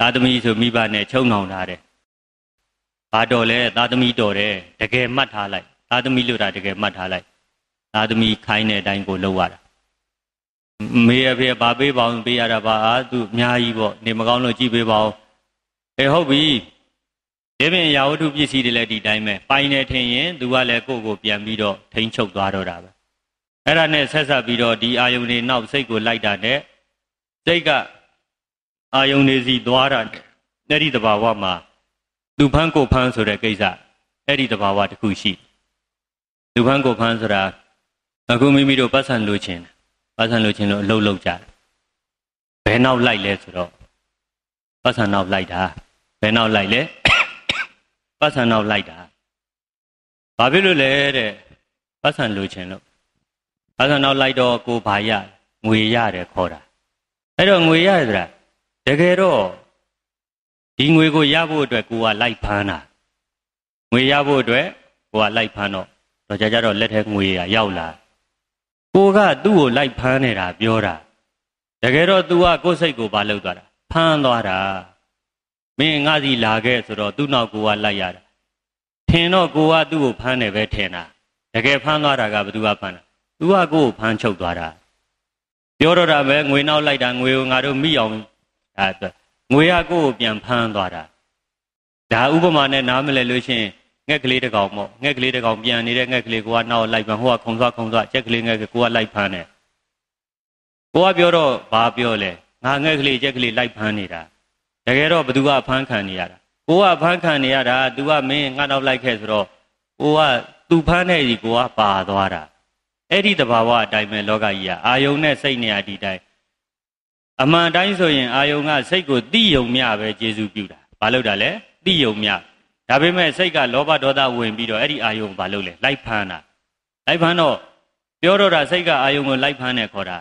သာသမီဆိုမိဘနဲ့ချုံနှောင်ထားတယ်ဘာတော်လဲသာသမီတော်တယ်တကယ်မှတ်ထားလိုက် သာသမီလို့တာတကယ်မှတ်ထားလိုက်သာသမီခိုင်းတဲ့အတိုင်းကိုလုပ်ရတာမေးရဖေးဘာပေးပါအောင်ပေးရတာပါအာသူအများကြီးပေါ့နေမကောင်းလို့ကြည်ပေးပါအောင်အေးဟုတ်ပြီဒီပြင်ရာဝတ္ထုပစ္စည်းတွေလည်းဒီတိုင်းပဲပိုင်နေထင်ရင်သူကလည်းကိုယ့်ကိုပြန်ပြီးတော့ထိမ့်ချုပ်သွားတော့တာပဲအဲ့ဒါနဲ့ဆက်ဆက်ပြီးတော့ဒီအာယုန်တွေနောက်စိတ်ကိုလိုက်တာတဲ့စိတ်ကအာယုန်တွေစီသွားတာအဲ့ဒီတဘာဝမှာသူဖန်းကိုဖန်းဆိုတဲ့ကိစ္စအဲ့ဒီတဘာဝတစ်ခုရှိသူဖန်းကိုဖန်းဆိုတာအခုမိမိတို့ပတ်စံလိုချင်ပတ်စံလိုချင်လို့အလုပ်လုပ်ကြတယ်ဘယ်နောက်လိုက်လဲဆိုတော့ပဋ္ဌာန်နောက်လိုက်တာဘယ်နောက်လိုက်လဲပဋ္ဌာန်နောက်လိုက်တာဘာဖြစ်လို့လဲတဲ့ပဋ္ဌာန်လိုချင်လို့ပဋ္ဌာန်နောက်လိုက်တော့ကိုဘာရငွေရတယ်ခေါ်တာအဲ့တော့ငွေရရတာတကယ်တော့ဒီငွေကိုရဖို့အတွက်ကိုကလိုက်ဖမ်းတာငွေရဖို့အတွက်ကိုကလိုက်ဖမ်းတော့တော့ကြကြတော့လက်ထဲငွေရရောက်လာ ကိုက သူ့ကိုလိုက်ဖမ်းနေတာပြောတာတကယ်တော့ तू ကကိုယ်စိတ်ကိုဘာလုပ်သွားတာဖမ်းသွားတာ မင်းငါစီလာခဲ့ဆိုတော့သူ့နောက်ကိုကလိုက်ရတာထင်တော့ကိုကသူ့ကိုဖမ်းတယ်ပဲထင်တာတကယ်ဖမ်းသွားတာကဘသူကဖမ်းတာသူကကိုကိုဖမ်းချုပ်သွားတာပြောတော့တာပဲငွေနောက်လိုက်တာငွေကိုငါတို့မိအောင်အဲငွေကကိုကိုပြန်ဖမ်းသွားတာဒါဥပမာနဲ့နားမလည်လို့ရှိရင်ငှက်ကလေးတကောင်ပေါ့ငှက်ကလေးတကောင်ပြန်နေတဲ့ငှက်ကလေးကိုကနောက်လိုက်ပန်ဟိုကခုံဆွခုံဆွချက်ကလေးငှက်ကိုကလိုက်ဖမ်းတယ်ကိုကပြောတော့ဘာပြောလဲငါငှက်ကလေးကြက်ကလေးလိုက်ဖမ်းနေတာတကယ်တော့ဘသူကဖမ်းခံနေရတာကိုကဖမ်းခံနေရတာ तू ကမင်းငါတော့လိုက်ခဲ့ဆိုတော့ကိုက तू ဖမ်းတဲ့ကြီးကိုကပါသွားတာအဲ့ဒီတဘာဝအတိုင်းပဲလောကကြီးကအာယုံနဲ့စိတ်နဲ့အတီတိုင်းအမှန်တိုင်းဆိုရင်အာယုံကစိတ်ကိုတိယုံမြပဲကျေစုပြုတာဘာလို့တာလဲတိယုံမြဒါပေမဲ့စိတ်ကလောဘဒေါသဝင်ပြီးတော့အဲ့ဒီအာယုံကိုဘာလုပ်လဲလိုက်ဖမ်းတာလိုက်ဖမ်းတော့ပြောတော့တာစိတ်ကအာယုံကိုလိုက်ဖမ်းနေခေါ်တာ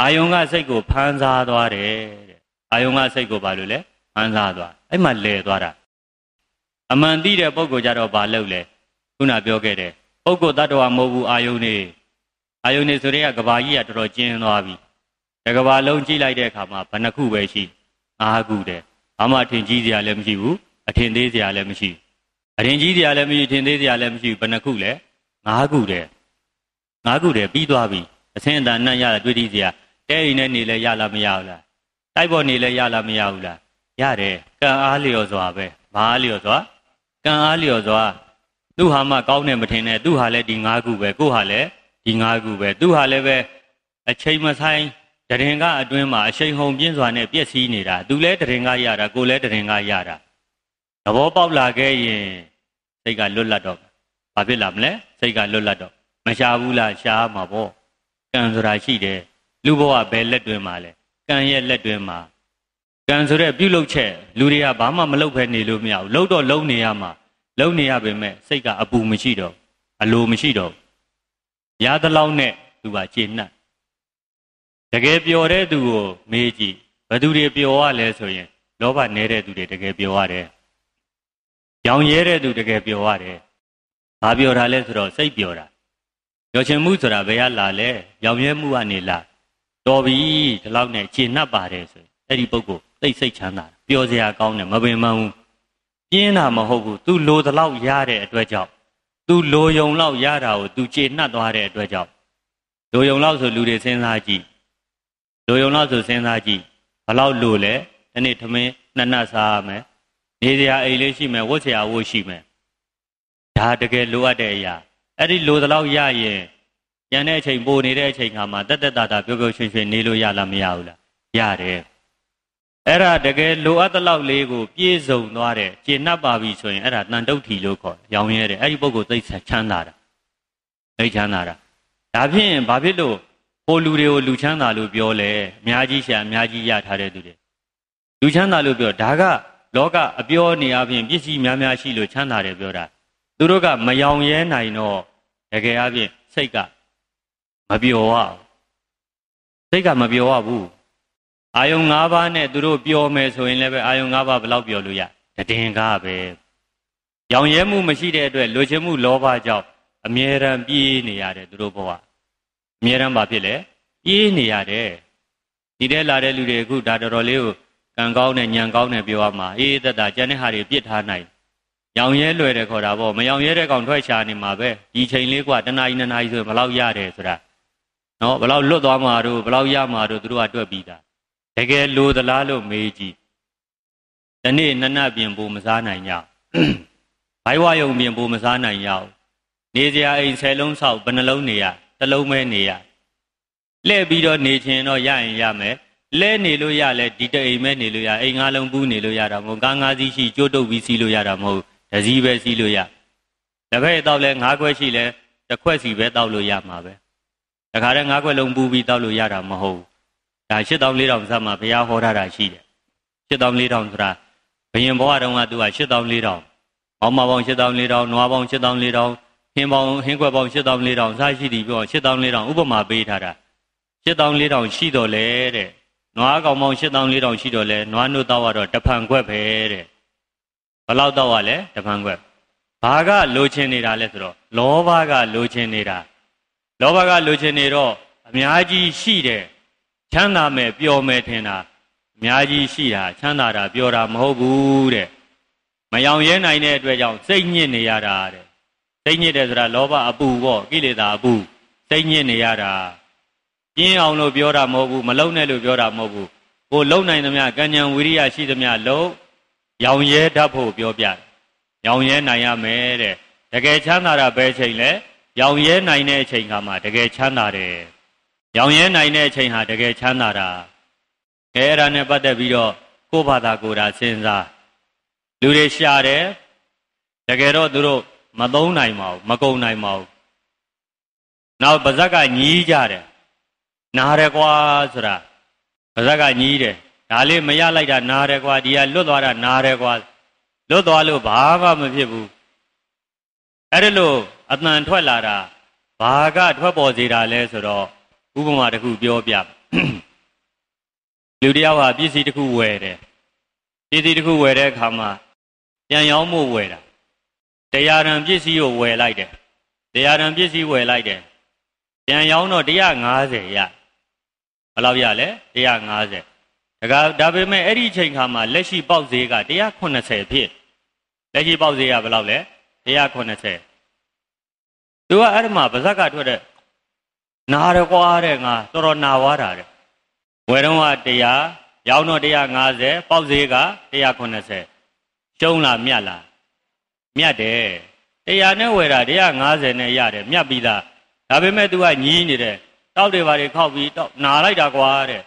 အာယုံကစိတ်ကိုဖန်ဆားသွားတယ်တဲ့အာယုံကစိတ်ကိုဘာလို့လဲဖန်ဆားသွားအဲ့မှာလဲသွားတာအမှန်သိတဲ့ပုဂ္ဂိုလ်ကြတော့ဘာလုပ်လဲခုနပြောခဲ့တယ်ပုဂ္ဂိုလ်တ attva မဟုတ်ဘူးအာယုံနေအာယုံနေဆိုတဲ့ကကဘာကြီးကတော်တော်ကျင်းသွားပြီတကဘာလုံးကြည့်လိုက်တဲ့အခါမှာဘယ်နှခုပဲရှိအာခုတယ်ဘာမှအထင်ကြီးစရာလည်းမရှိဘူးအထင်သေးစရာလည်းမရှိအထင်ကြီးစရာလည်းမရှိအထင်သေးစရာလည်းမရှိဘယ်နှခုလဲ၅ခုတယ်၅ခုတယ်ပြီးသွားပြီအဆင်းအတန်နဲ့ရတဲ့တွေ့တိစရာတဲရီနဲ့နေလဲရလားမရဘူးလားတိုက်ပေါ်နေလဲရလားမရဘူးလားရတယ်ကံအားလျော်စွာပဲဘာအားလျော်စွာကံအားလျော်စွာသူ့ဟာမှကောင်းတယ်မထင်နဲ့သူ့ဟာလည်းဒီ၅ခုပဲကို့ဟာလည်းဒီ၅ခုပဲသူ့ဟာလည်းပဲအချိန်မဆိုင်တရင်ကအတွင်းမှာအချိန်ဟုန်ပြင်းစွာနဲ့ပြည့်စည်နေတာသူလည်းတရင်ကရတာကိုလည်းတရင်ကရတာသဘောပေါက်လာခဲ့ရင်စိတ်ကလွတ်လပ်တော့ဘာဖြစ်လာမလဲစိတ်ကလွတ်လပ်တော့မရှားဘူးလားရှားမှာပေါ့ကံစရာရှိတယ်လူဘဝပဲလက်တွင်မှာလဲကံရဲ့လက်တွင်မှာကံဆိုတဲ့ပြုလုပ်ချက်လူတွေကဘာမှမလုပ်ဖဲနေလို့မရဘူးလှုပ်တော့လုံနေရမှာလုံနေရပေမဲ့စိတ်ကအပူမရှိတော့အလိုမရှိတော့ရသလောက်နဲ့သူကကျေနပ်တကယ်ပျော်တဲ့သူကိုမေးကြည့်ဘသူတွေပျော်ရလဲဆိုရင် လောဘနည်းတဲ့သူတွေတကယ်ပျော်ရတယ်ရောင်ရဲတဲ့သူတကယ်ပျော်ရတယ်ဘာပျော်တာလဲဆိုတော့စိတ်ပျော်တာပျော်ချင်မှုဆိုတာဘယ်ကလာလဲရောင်ရဲမှုကနေလားတော်ပြီဒီလောက်နဲ့ကျေနပ်ပါတယ်ဆိုရင်အဲ့ဒီပုဂ္ဂိုလ်သိစိတ်ချမ်းသာပျော်စရာကောင်းတယ်မပင်မဘူးပြင်းတာမဟုတ်ဘူး तू လိုသလောက်ရတဲ့အတွက်ကြောင့် तू လိုယုံလောက်ရတာကို तू ကျေနပ်သွားတဲ့အတွက်ကြောင့်လိုယုံလောက်ဆိုလူတွေစဉ်းစားကြည့်လိုယုံလောက်ဆိုစဉ်းစားကြည့်ဘလောက်လိုလဲဒီနေ့ထမင်းနှစ်နှက်စားရမယ်နေစရာအိမ်လေးရှိမယ်ဝတ်စရာဝတ်ရှိမယ်ဒါတကယ်လိုအပ်တဲ့အရာအဲ့ဒီလိုသလောက်ရရင်ပြန်တဲ့အချိန်ပိုနေတဲ့အချိန်ခါမှာတက်တက်တာတာပျော်ပျော်ရွှင်ရွှင်နေလို့ရလားမရဘူးလားရတယ်အဲ့ဒါတကယ်လိုအပ်သလောက်လေးကိုပြည့်စုံသွားတဲ့ကျင့်납ပါပြီဆိုရင်အဲ့ဒါတန်တုတ်ထီလို့ခေါ်ရောင်ရဲတယ်အဲ့ဒီပုဂ္ဂိုလ်သိချမ်းသာတာသိချမ်းသာတာဒါဖြင့်ဘာဖြစ်လို့ဟိုလူတွေကိုလူချမ်းသာလို့ပြောလဲအများကြီးရှာအများကြီးရထားတဲ့သူတွေလူချမ်းသာလို့ပြောဒါကလောကအပြောနေအပြင်ပစ္စည်းများများရှိလို့ချမ်းသာတယ်ပြောတာသူတို့ကမယောင်ရဲနိုင်တော့တကယ်အပြင်စိတ်ကမပျော်ရစိတ်ကမပျော်ရဘူးအာယုံ၅ပါးနဲ့သူတို့ပျော်မယ်ဆိုရင်လည်းပဲအာယုံ၅ပါးဘယ်လောက်ပျော်လို့ရတင်ကားပဲရောင်ရဲမှုမရှိတဲ့အတွက်လိုချင်မှုလောဘကြောင့်အမြဲတမ်းပြေးနေရတယ်သူတို့ဘဝအမြဲတမ်းဘာဖြစ်လဲပြေးနေရတယ်ဒီထဲလာတဲ့လူတွေအခုဒါတော်တော်လေးကိုကံကောင်းနဲ့ညံကောင်းနဲ့ပြောရမှာအေးသက်တာကျန်တဲ့ဟာတွေပြစ်ထားနိုင်ရောင်ရဲလွယ်တယ်ခေါ်တာပေါ့မရောင်ရဲတဲ့ကောင်ထွက်ချာနေမှာပဲဒီချိန်လေးกว่าတနားကြီးနှစ်နာရီဆိုဘယ်လောက်ရတယ်ဆိုတာနော်ဘလောက်လွတ်သွားမှာတို့ဘလောက်ရမှာတို့သူတို့ကတွက်ပြီးသားတကယ်လိုသလားလို့မေးကြည့်ဒီနေ့နနပြင်ပိုမစားနိုင်ကြဘိုင်းဝယုံပြင်ပိုမစားနိုင်ကြနေစရာအိမ်ဆယ်လုံးဆောက်ဘယ်နှလုံးနေရတစ်လုံးပဲနေရလှည့်ပြီးတော့နေချင်တော့ရရင်ရမယ်လဲနေလို့ရလဲဒီတအိမ်ပဲနေလို့ရအိမ်ငါးလုံးပူးနေလို့ရတာမဟုတ်ကားငါးစီးရှိကြိုးတုပ်ပြီးစီးလို့ရတာမဟုတ်တစည်းပဲစီးလို့ရတစ်ဖက်တောက်လဲငါးခွက်ရှိလဲတစ်ခွက်စီပဲတောက်လို့ရမှာပဲတခါတည်းငါးခွက်လုံးပူပြီးတောက်လို့ရတာမဟုတ်ဘူးဒါ8400စမှာဘုရားဟောထားတာရှိတယ်8400ဆိုတာဘယင်ဘဝတုန်းကသူက8400မောင်မပေါင်း8400နွားပေါင်း8400ဟင်းပေါင်းဟင်းခွက်ပေါင်း8400စရှိသည်ပြော8400ဥပမာပေးထားတာ8400ရှိတော့လေတဲ့နွားကောင်ပေါင်း8400ရှိတော့လေနွားနှုတ်တော့ကတော့တဖန်ခွက်ပဲတဲ့ဘလောက်တော့ ਆ လဲတဖန်ခွက်ဘာကလိုချင်နေတာလဲဆိုတော့လောဘကလိုချင်နေတာလောဘကလိုချင်နေတော့အများကြီးရှိတယ်ချမ်းသာမယ်ပျော်မယ်ထင်တာအများကြီးရှိတာချမ်းသာတာပျော်တာမဟုတ်ဘူးတဲ့မယောင်ရဲနိုင်တဲ့အတွက်ကြောင့်စိတ်ညစ်နေရတာတဲ့စိတ်ညစ်တယ်ဆိုတာလောဘအပူပေါ့ကိလေသာအပူစိတ်ညစ်နေရတာပြင်းအောင်လို့ပြောတာမဟုတ်ဘူးမလုံနဲ့လို့ပြောတာမဟုတ်ဘူးကို လုံနိုင်သမျှကဉ္ဉံဝိရိယရှိသမျှလုံးရောင်ရဲတတ်ဖို့ပြောပြတယ်ရောင်ရဲနိုင်ရမယ်တဲ့တကယ်ချမ်းသာတာဘယ်ချိန်လဲရောင်ရဲနိုင်တဲ့အချိန်ကမှတကယ်ချမ်းသာတယ်။ရောင်ရဲနိုင်တဲ့အချိန်ဟာတကယ်ချမ်းသာတာ။ခဲအဲ့ဒါနဲ့ပတ်သက်ပြီးတော့ကိုယ့်ဘာသာကိုယ်တာစဉ်းစားလူတွေရှာတယ်တကယ်တော့သူတို့မသုံးနိုင်ပါဘူးမကုံနိုင်ပါဘူး။နောက်ပါဇက်ကညီးကြတယ်။နားရကွာဆိုတာပါဇက်ကညီးတယ်ဒါလေးမရလိုက်တာနားရကွာဒီကလွတ်သွားတာနားရကွာလွတ်သွားလို့ဘာမှမဖြစ်ဘူး။အဲ့ဒါလို့အတန်ထွက်လာတာဘာကထွက်ပေါ်စေတာလဲဆိုတော့ဥပမာတစ်ခုပြောပြလူတယောက်ဟာပစ္စည်းတစ်ခုဝယ်တယ်ပစ္စည်းတစ်ခုဝယ်တဲ့အခါမှာပြန်ရောင်းဖို့ဝယ်တာတရားရန်ပစ္စည်းကိုဝယ်လိုက်တယ်တရားရန်ပစ္စည်းဝယ်လိုက်တယ်ပြန်ရောင်းတော့150ရဘယ်လောက်ရလဲ150ဒါကဒါပေမဲ့အဲ့ဒီချိန်ခါမှာလက်ရှိပေါက်ဈေးက180ဖြစ်လက်ရှိပေါက်ဈေးကဘယ်လောက်လဲ180သူကအဲ့ဒီမှာပါဇက်ကထွက်တဲ့နာရကွာတဲ့ငါတော်တော်နာဝါတာတဲ့ဝယ်တော့က100ရောင်းတော့150ပေါက်ဈေးက180ကျုံးလာမြတ်လာမြတ်တယ်တရားနဲ့ဝယ်တာ150နဲ့ရတယ်မြတ်ပြီးသားဒါပေမဲ့ तू ကညီးနေတယ်တောက်တွေပါတွေခောက်ပြီးတောက်နာလိုက်တာကွာတဲ့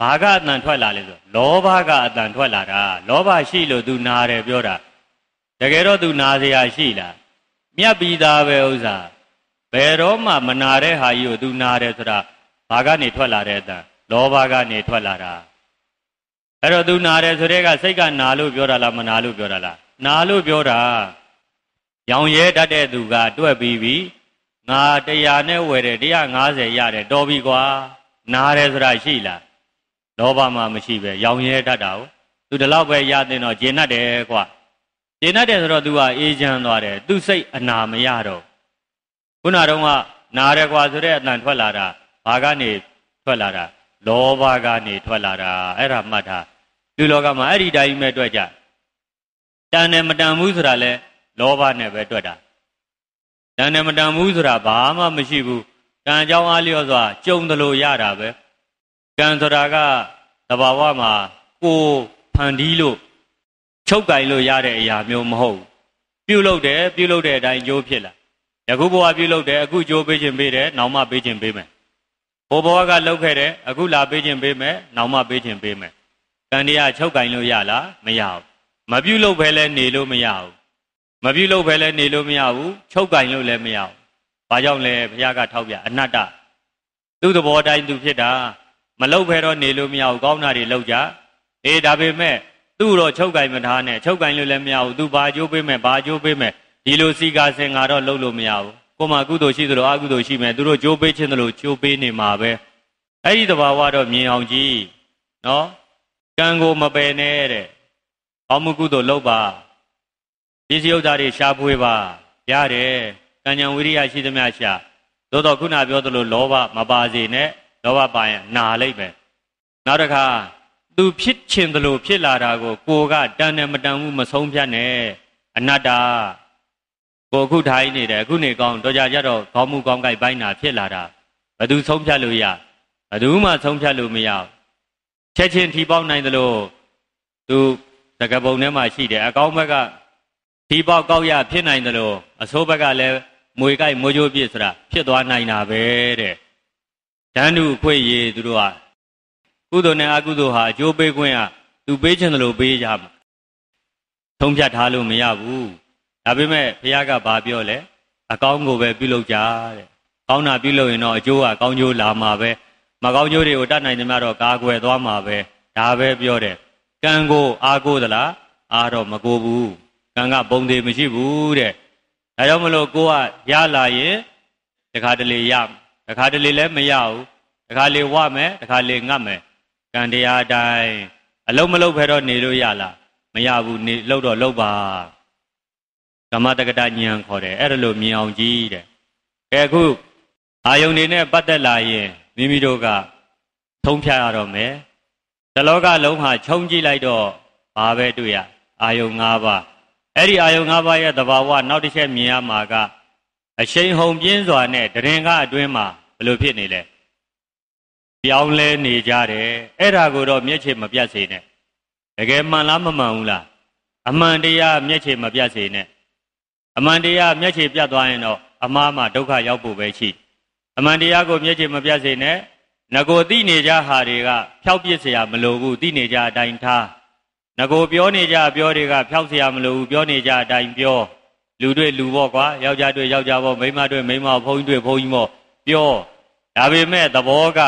ဘာကအတန်ထွက်လာလဲဆိုလောဘကအတန်ထွက်လာတာလောဘရှိလို့ तू နာတယ်ပြောတာတကယ်တော့ तू နာเสียရရှိလားမြတ်ပြီးသားပဲဥစ္စာဘယ်တော့မှမနာတဲ့ဟာကြီးကိုသူနာတယ်ဆိုတာဘာကနေထွက်လာတဲ့အတန်လောဘကနေထွက်လာတာအဲ့တော့သူနာတယ်ဆိုတဲ့ကစိတ်ကနာလို့ပြောတာလားမနာလို့ပြောတာလားနာလို့ပြောတာရောင်ရဲတတ်တဲ့သူကတွက်ပြီးပြီငါတရားနဲ့ဝယ်တယ်150ရတယ်တော်ပြီကွာနားတယ်ဆိုတာရှိလားလောဘမှမရှိပဲရောင်ရဲတတ်တာ ਉਹ သူဒီလောက်ပဲရတဲ့တော့ဂျင်တတ်တယ်ကွာကျေနပ်တယ်ဆိုတော့ तू ဟာအေးချမ်းသွားတယ်။ तू စိတ်အနာမရတော့ခုနတုန်းကနာရကွာဆိုတဲ့အတန်ထွက်လာတာဘာကနေထွက်လာတာလောဘကနေထွက်လာတာအဲ့ဒါမှတ်ထားလူလောကမှာအဲ့ဒီတိုင်းပဲတွေ့ကြတန်တယ်မတန်ဘူးဆိုတာလဲလောဘနဲ့ပဲတွေ့တာတန်တယ်မတန်ဘူးဆိုတာဘာမှမရှိဘူးကံကြောင်းအားလျော်စွာကြုံတယ်လို့ရတာပဲကံဆိုတာကတဘာဝမှာကိုဖန်တီးလို့ချုပ်ကင်လို့ရတဲ့အရာမျိုးမဟုတ်ပြုလုပ်တယ်ပြုလုပ်တဲ့အတိုင်းကျိုးဖြစ်လာယခုဘဝပြုလုပ်တယ်အခုကျိုးပေးခြင်းပေးတယ်နောက်မှပေးခြင်းပေးမယ်ဘိုးဘဝကလုပ်ခဲ့တယ်အခုလာပေးခြင်းပေးမယ်နောက်မှပေးခြင်းပေးမယ်ကံတရားချုပ်ကင်လို့ရလားမရဘူးမပြုလုပ်ဘဲလဲနေလို့မရဘူးမပြုလုပ်ဘဲလဲနေလို့မရဘူးချုပ်ကင်လို့လည်းမရဘူးဘာကြောင့်လဲဘုရားကထောက်ပြအနတ္တသူ့သဘောတိုင်းသူဖြစ်တာမလုပ်ဘဲတော့နေလို့မရဘူးကောင်းတာတွေလုပ်ကြအေးဒါပေမဲ့သူ့တော့ချုပ်ကင်မထားနဲ့ချုပ်ကင်လို့လည်းမရဘူးသူဘာကြိုးပေးမယ်ဘာကြိုးပေးမယ်ဒီလိုစီကာစင်ငါတော့လုပ်လို့မရဘူးကိုမှကုသိုလ်ရှိသလိုအကုသိုလ်ရှိမယ်သူတို့ကြိုးပေးခြင်းသလိုကြိုးပေးနေမှာပဲအဲ့ဒီတဘာဝတော့မြင်အောင်ကြည့်နော်ကံကိုမပယ်နဲ့တဲ့ကောင်းမှုကုသိုလ်လုပ်ပါပစ္စည်းဥစ္စာတွေရှားပွေးပါရတယ်ကံဉာဏ်ဝိရိယရှိသမျှရှာသို့တော့ခုနပြောသလိုလောဘမပါစေနဲ့လောဘပါရင်နာလိုက်ပဲနောက်တစ်ခါသူဖြစ်ချင်တယ်လို့ဖြစ်လာတာကိုကိုကတန်တယ်မတန်ဘူးမဆုံးဖြတ်နဲ့အနတ္တကိုအခုထိုင်နေတယ်အခုနေကောင်းတော်ကြကြတော့ခေါင်းမူကောင်းကိုက်ပိုင်းတာဖြစ်လာတာဘယ်သူဆုံးဖြတ်လို့ရဘယ်သူမှဆုံးဖြတ်လို့မရချက်ချင်းထီပေါက်နိုင်တယ်လို့သူသကပုံထဲမှာရှိတယ်အကောင်းဘက်ကထီပေါက်ကောက်ရဖြစ်နိုင်တယ်လို့အဆိုးဘက်ကလည်းမွေကိုက်မွေကြိုးပြစ်ဆိုတာဖြစ်သွားနိုင်တာပဲတဲ့ဓာန်တူအခွင့်ရေးသူတို့ကကုသိုလ်နဲ့အကုသိုလ်ဟာအကျိုးပေးခွင့်ကသူပေးခြင်းလို့ပေးရမှာထုံးဖြတ်ထားလို့မရဘူးဒါပေမဲ့ဘုရားကဘာပြောလဲအကောင်းကိုပဲပြုလုပ်ကြတဲ့ကောင်းတာပြုလုပ်ရင်တော့အကျိုးကကောင်းကျိုးလာမှာပဲမကောင်းကျိုးတွေကိုတတ်နိုင်သမျှတော့ကာကွယ်သွားမှာပဲဒါပဲပြောတယ်ကံကို အားကိုးသလားအားတော့မကိုးဘူးကံကဘုံသေးမရှိဘူးတဲ့ဒါကြောင့်မလို့ကိုကရလာရင်တခါတလေရတခါတလေလည်းမရဘူးတခါလေဝမယ်တခါလေငတ်မယ်ကံတရားအတိုင်းအလုံးမလုံးဖဲတော့နေလို့ရလားမရဘူးနေလှုပ်တော့လှုပ်ပါကမ္မတက္ကတဉာဏ်ခေါ်တယ်အဲ့ဒါလိုမြင်အောင်ကြည့်တဲ့ကဲအခုအာယုန်တွေနဲ့ပတ်သက်လာရင်မိမိတို့ကထုံးဖြတ်ရတော့မယ်တလောကလုံးဟာခြုံကြည့်လိုက်တော့ဘာပဲတွေ့ရအာယုန်၅ပါးအဲ့ဒီအာယုန်၅ပါးရဲ့သဘာဝနောက်တစ်ချက်မြင်ရမှာက အရှိန်ဟုန်ပြင်းစွာနဲ့တရင်ကအတွင်းမှာဘယ်လိုဖြစ်နေလဲပြောင်းလဲနေကြတယ်အဲ့ဒါကိုတော့မျက်ခြေမပြတ်စေနဲ့တကယ်မှန်လားမမှန်ဘူးလားအမှန်တရားမျက်ခြေမပြတ်စေနဲ့အမှန်တရားမျက်ခြေပြတ်သွားရင်တော့အမှားမှဒုက္ခရောက်ဖို့ပဲရှိအမှန်တရားကိုမျက်ခြေမပြတ်စေနဲ့ငကိုသိနေကြဟာတွေကဖျောက်ပစ်เสียမလိုဘူးသိနေကြအတိုင်းထားငကိုပြောနေကြပြောတွေကဖျောက်เสียမလိုဘူးပြောနေကြအတိုင်းပြောလူတွေလူပေါ့ကွာယောက်ျားတွေယောက်ျားပေါ့မိန်းမတွေမိန်းမဘုန်းကြီးတွေဘုန်းကြီးပေါ့ပြောဒါပေမဲ့သဘောက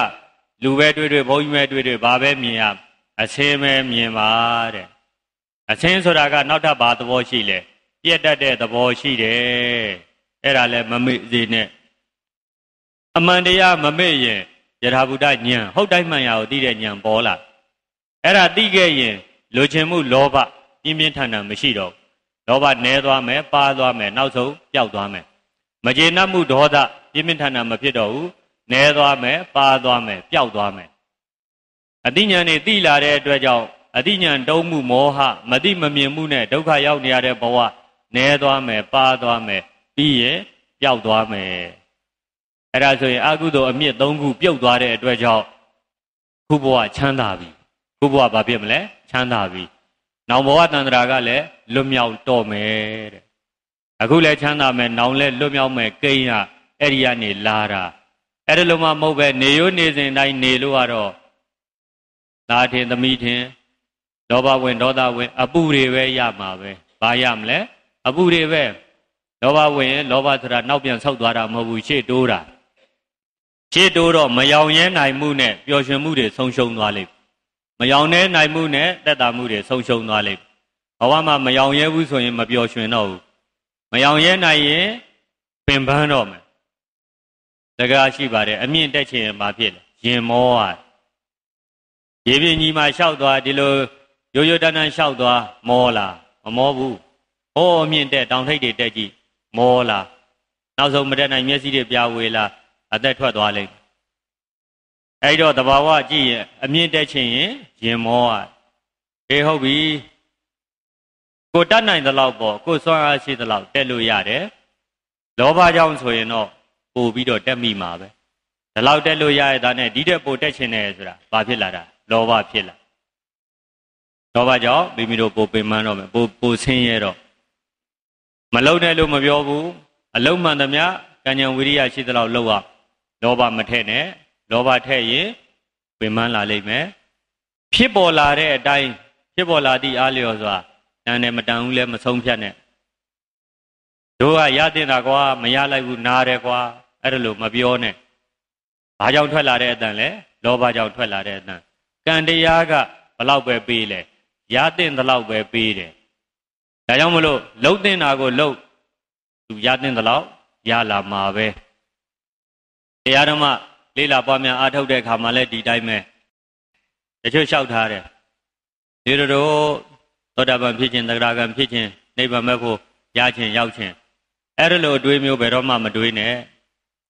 လူပဲတွေ့တွေ့ဘုန်းကြီးပဲတွေ့တွေ့ဘာပဲမြင်ရအစင်းပဲမြင်ပါတဲ့အစင်းဆိုတာက နောက်ထပ်ဘာသဘောရှိလဲပြက်တတ်တဲ့သဘောရှိတယ်အဲ့ဒါလည်းမမေ့စေနဲ့အမှန်တရားမမေ့ရင်ယထာဘုဒ္ဓဉာဏ်ဟုတ်တိုင်းမှန်ရာကိုသိတဲ့ဉာဏ်ပေါ်လာအဲ့ဒါသိခဲ့ရင်လိုချင်မှု လောဘပြင်းပြင်းထန်ထန်မရှိတော့လောဘနည်းသွားမယ်ပါသွားမယ်နောက်ဆုံးပျောက်သွားမယ်မကျေနပ်မှုဒေါသပြင်းပြင်းထန်ထန်မဖြစ်တော့ဘူးနဲသွားမယ်ပါသွားမယ်ပျောက်သွားမယ်အတိညာဏ်နေတိလာတဲ့အတွက်ကြောင့်အတိညာဏ်တုံးမှုမောဟမတိမမြင်မှုနဲ့ဒုက္ခရောက်နေရတဲ့ဘဝနဲသွားမယ်ပါသွားမယ်ပြီးရင်ပျောက်သွားမယ်အဲ့ဒါဆိုရင်အကုသိုလ်အမြင့်၃ခုပြုတ်သွားတဲ့အတွက်ကြောင့်ခုဘဝချမ်းသာပြီခုဘဝဘာဖြစ်မလဲချမ်းသာပြီနောင်ဘဝတန်ត្រာကလည်းလွတ်မြောက်တော့မယ်တဲ့အခုလည်းချမ်းသာမယ်နောင်လည်းလွတ်မြောက်မယ်ကိန်းကအဲ့ဒီကနေလာတာအဲ့ဒါလိုမှမဟုတ်ပဲနေရိုးနေစဉ်တိုင်းနေလို့ကတော့သာထင်သမီးထင်လောဘဝင်ဒေါသဝင် အပုတွေပဲရမှာပဲဘာရမလဲအပုတွေပဲလောဘဝင်လောဘဆိုတာနောက်ပြန်ဆောက်သွားတာမဟုတ်ဘူးရှေ့တိုးတာရှေ့တိုးတော့မယောင်ရဲနိုင်မှုနဲ့ပျော်ရွှင်မှုတွေဆုံးရှုံးသွားလိမ့်မယောင်ရဲနိုင်မှုနဲ့တက်တာမှုတွေဆုံးရှုံးသွားလိမ့်ဘဝမှာမယောင်ရဲဘူးဆိုရင်မပျော်ရွှင်တော့ဘူးမယောင်ရဲနိုင်ရင် ပင်ပန်းတော့မယ်တကားရှိပါတယ်အမြင့်တက်ခြင်းဘာဖြစ်လဲရင်မောอ่ะရေပြင်းကြီးမှာလျှောက်သွားဒီလိုရိုးရိုးတန်းတန်းလျှောက်သွားမောလားမမောဘူးဟောအမြင့်တက်တောင်ထိပ်တွေတက်ကြည့်မောလားနောက်ဆုံးမတက်နိုင်မျက်စိတွေပြာဝေလားအသက်ထွက်သွားလိမ့်အဲ့တော့တဘာဝကြည့်ရင်အမြင့်တက်ခြင်းရင်ရင်မောอ่ะအေးဟုတ်ပြီကိုတတ်နိုင်သလောက်ပေါ့ကိုစွမ်းအားရှိသလောက်တက်လို့ရတယ်လောဘကြောင့်ဆိုရင်တော့ပို့ပြီးတော့တက်မိမှာပဲဒီလောက်တက်လို့ရရတာနဲ့ဒီတက်ပို့တက်ချင်တယ်ဆိုတာဘာဖြစ်လာတာလောဘဖြစ်လာလောဘကြောင့်မိမိတို့ပို့ပင်မတော့မယ်ပို့ပို့ဆင်းရဲတော့မလုံနဲ့လို့မပြောဘူးအလုံးမှန်သမျှကဉ္ဉံဝိရိယရှိသလောက်လောက်ရလောဘမထက်နဲ့လောဘထက်ရင်ပင်မလာလိမ့်မယ်ဖြစ်ပေါ်လာတဲ့အတိုင်းဖြစ်ပေါ်လာသည့်အားလျော်စွာတန်တယ်မတန်ဘူးလဲမဆုံးဖြတ်နဲ့တို့ကရတင်တာကွာမရလိုက်ဘူးနားတယ်ကွာအဲ့ဒါလို့မပြောနဲ့ဘာကြောင့်ထွက်လာတဲ့အတန်လဲလောဘကြောင့်ထွက်လာတဲ့အတန်ကံတရားကဘလောက်ပဲပေးလဲရတဲ့တလောက်ပဲပေးတယ်ဒါကြောင့်မလို့လှုပ်တင်တာကိုလှုပ်သူရတဲ့တလောက်ရလာမှာပဲတရားဓမ္မလေးလာပွားများအားထုတ်တဲ့အခါမှာလည်းဒီတိုင်းပဲတချို့လျှောက်ထားတယ်ဒီလိုတော့သောတာပန်ဖြစ်ခြင်းသက္ကရာကံဖြစ်ခြင်းနိဗ္ဗာန်မဲ့ဖို့ရခြင်းရောက်ခြင်းအဲ့လိုအတွေးမျိုးဘယ်တော့မှမတွေးနဲ့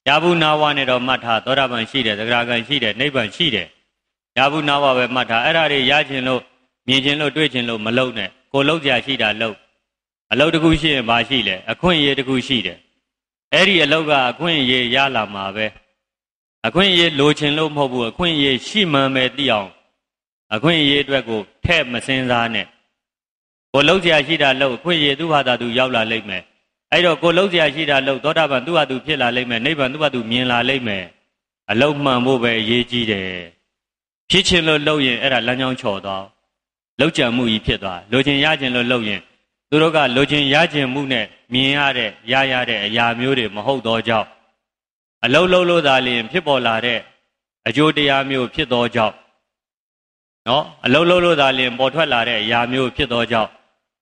ယာဘူးနာဝနဲ့တော့မှတ်ထားသောတာပန်ရှိတယ်သဂရာကံရှိတယ်နိဗ္ဗာန်ရှိတယ်ယာဘူးနာဝပဲမှတ်ထားအဲ့ဒါတွေရခြင်းလို့မြင်ခြင်းလို့တွေ့ခြင်းလို့မလုံနဲ့ကိုလုံကြာရှိတာလုံအလုတ်တစ်ခုရှိရင်ဘာရှိလဲအခွင့်အရေးတစ်ခုရှိတယ်အဲ့ဒီအလုတ်ကအခွင့်အရေးရလာမှာပဲအခွင့်အရေးလိုချင်လို့မဟုတ်ဘူးအခွင့်အရေးရှိမှန်ပဲသိအောင် အခွင့်အရေးအတွက်ကိုထဲ့မစင်စားနဲ့ကိုလုံကြာရှိတာလုံအခွင့်အရေးသူ့ဟာသာသူရောက်လာလိမ့်မယ်အဲ့တော့ကိုလုံးစရာရှိတာလို့သောတာပန်သူ့ဟာသူဖြစ်လာလိမ့်မယ်နိဗ္ဗာန်သူ့ဟာသူမြင်လာလိမ့်မယ်အလုံးမှန်ဖို့ပဲအရေးကြီးတယ်ဖြစ်ချင်လို့လုပ်ရင်အဲ့ဒါလမ်းကြောင်းချော်သွားလောက်ကြံမှုကြီးဖြစ်သွားလိုချင်ရချင်လို့လုပ်ရင်သူတို့ကလိုချင်ရချင်မှုနဲ့မြင်ရတဲ့ရရတဲ့အရာမျိုးတွေမဟုတ်တော့ကြောင်းအလုံးလုံးလို့သာလျင် ဖြစ်ပေါ်လာတဲ့အကျိုးတရားမျိုးဖြစ်တော့ကြောင်းနော်အလုံးလုံးလို့သာလျင်ပေါ်ထွက်လာတဲ့အရာမျိုးဖြစ်တော့ကြောင်း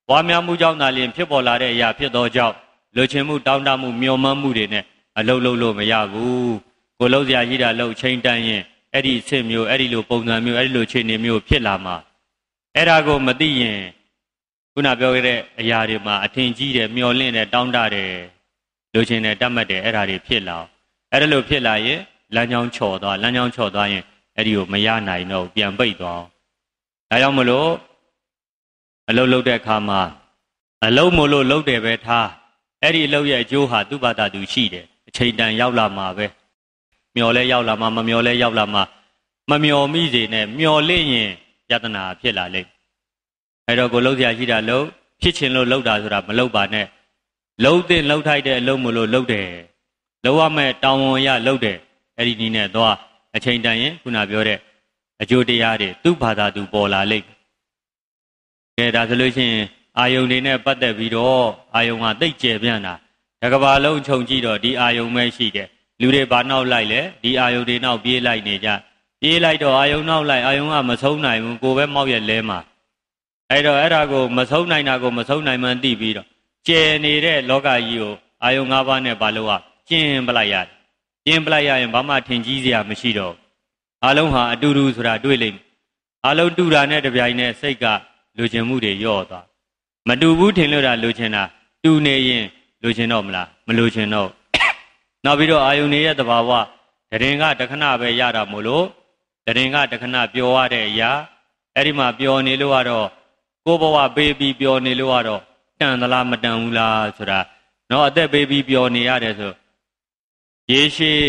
ပွားများမှုကြောင့်သာလျင်ဖြစ်ပေါ်လာတဲ့အရာဖြစ်တော့ကြောင်းလိုချင်မှုတောင်းတမှုမျှော်မှန်းမှုတွေနဲ့အလုပ်လုပ်လို့မရဘူးကိုလုံးစရာရှိတာလုပ်ချိန်တန်းရင်အဲ့ဒီအစ်မျိုးအဲ့ဒီလိုပုံစံမျိုးအဲ့ဒီလိုခြေနေမျိုးဖြစ်လာမှာအဲ့ဒါကိုမသိရင်ခုနပြောခဲ့တဲ့အရာတွေမှာအထင်ကြီးတယ်မျောလင့်တယ်တောင်းတတယ်လိုချင်တယ်တတ်မှတ်တယ်အဲ့ဒါတွေဖြစ်လာအဲ့ဒါလိုဖြစ်လာရင်လမ်းကြောင်းချော်သွားလမ်းကြောင်းချော်သွားရင်အဲ့ဒီကိုမရနိုင်တော့ပြန်ပိတ်သွားဒါကြောင့်မလို့အလုပ်လုပ်တဲ့အခါမှာ အလုပ်မလို့လုပ်တယ်ပဲထားအဲ့ဒီအလုပ်ရဲ့အကျိုးဟာသူ့ဘာသာသူရှိတယ်အချိန်တန်ရောက်လာမှာပဲမျော်လဲရောက်လာမှာမမျော်လဲရောက်လာမှာမမျော်မိစေနဲ့မျော်လင့်ရင်ယတနာဖြစ်လာလိမ့်အဲ့တော့ကိုလှုပ်ရှားရှိတာလို့ဖြစ်ချင်လို့လှုပ်တာဆိုတာမလှုပ်ပါနဲ့လှုပ်တဲ့လှုပ်ထိုက်တဲ့အလုပ်မလို့လှုပ်တယ်လှုပ်ရမယ်တောင်းဝန်ရလှုပ်တယ်အဲ့ဒီနည်းနဲ့တော့အချိန်တန်ရင်ခုနပြောတဲ့အကျိုးတရားတွေသူ့ဘာသာသူပေါ်လာလိမ့်ကဲဒါဆိုလို့ရှိရင်အာယုံတွေနဲ့ပတ်သက်ပြီးတော့အာယုံကတိတ်ကျယ်ပြန့်တာတကဘာလုံးခြုံကြည့်တော့ဒီအာယုံပဲရှိတယ်လူတွေဘာနောက်လိုက်လဲဒီအာယုံတွေနောက်ပြေးလိုက်နေကြပြေးလိုက်တော့အာယုံနောက်လိုက်အာယုံကမဆုံးနိုင်ဘူးကိုပဲမောက်ရဲ့လဲမှာအဲ့တော့အဲ့ဒါကိုမဆုံးနိုင်တာကိုမဆုံးနိုင်မှန်းသိပြီးတော့ကျယ်နေတဲ့လောကကြီးကိုအာယုံ၅ပါးနဲ့ဘာလို့ကကျင်ပလိုက်ရတယ်ကျင်ပလိုက်ရရင်ဘာမှထင်ကြီးစရာမရှိတော့အလုံးဟာအတူတူဆိုတာတွေ့လိမ့်မယ်အလုံးတူတာနဲ့တပြိုင်နက်စိတ်ကလူကျင်မှုတွေညော့သွားမတူဘူးထင်လို့ဒါလိုချင်တာတူနေရင်လိုချင်တော့မလားမလိုချင်တော့နောက်ပြီးတော့အာယုန်ရဲ့တဘာဝတရင်က တခဏပဲရတာမို့လို့တရင်က တခဏပြောရတဲ့အရာအဲ့ဒီမှာပြောနေလို့ကတော့ကိုယ်ဘဝပေးပြီးပြောနေလို့ကတော့တန်သလားမတန်ဘူးလားဆိုတာနော်အသက်ပေးပြီးပြောနေရတယ်ဆိုရေရှည်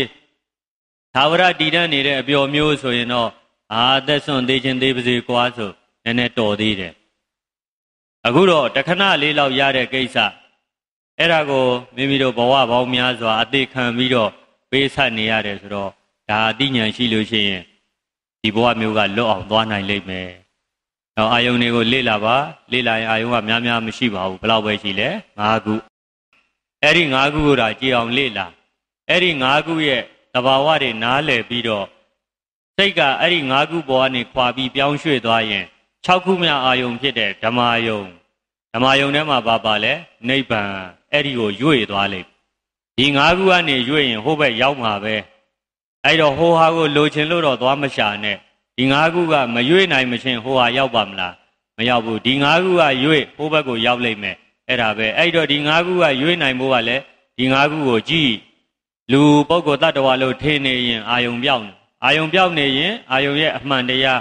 သာဝရတည်တတ်နေတဲ့အပျော်မျိုးဆိုရင်တော့အာအသက်ဆွန့်သေးခြင်းသေးပါစေကွာဆိုနည်းနည်းတော်သေးတယ်အခုတော့တခဏလေးလောက်ရတဲ့ကိစ္စအဲ့ဒါကိုမိမိတို့ဘဝပေါင်းများစွာအသေးခံပြီးတော့ပေးဆက်နေရတယ်ဆိုတော့ဒါအသိဉာဏ်ရှိလို့ရှိရင်ဒီဘဝမျိုးကလွတ်အောင်သွားနိုင်လိမ့်မယ်။နောက်အာယုန်တွေကိုလေ့လာပါလေ့လာရင်အာယုန်ကများများမရှိပါဘူးဘလောက်ပဲရှိလဲ၅ခု။အဲ့ဒီ၅ခုကိုဒါကြည်အောင်လေ့လာ။အဲ့ဒီ၅ခုရဲ့သဘာဝတွေနားလည်ပြီးတော့စိတ်ကအဲ့ဒီ၅ခုပေါ်ကနေခွာပြီးပြောင်းရွှေ့သွားရင်6ခုမြောက်အာယုံဖြစ်တဲ့ဓမ္မာယုံဓမ္မာယုံထဲမှာပါပါလဲနိဗ္ဗာန်အဲ့ဒီကိုရွေ့သွားလိမ့်ဒီ၅ခုကနေရွေ့ရင်ဟိုဘက် ရောက်မှာပဲအဲ့တော့ဟိုဟာကိုလိုချင်လို့တော့သွားမရှာနဲ့ဒီ၅ခုကမရွေ့နိုင်မချင်းဟိုဟာရောက်ပါမလားမရောက်ဘူးဒီ၅ခုကရွေ့ဟိုဘက်ကိုရောက်လိမ့်မယ်အဲ့ဒါပဲအဲ့တော့ဒီ၅ခုကရွေ့နိုင်ဖို့ကလည်းဒီ၅ခုကိုကြည့်လူပုဂ္ဂိုလ်တ attva လို့ထင်နေရင် အာယုံပြောင်းအာယုံပြောင်းနေရင်အာယုံရဲ့အမှန်တရား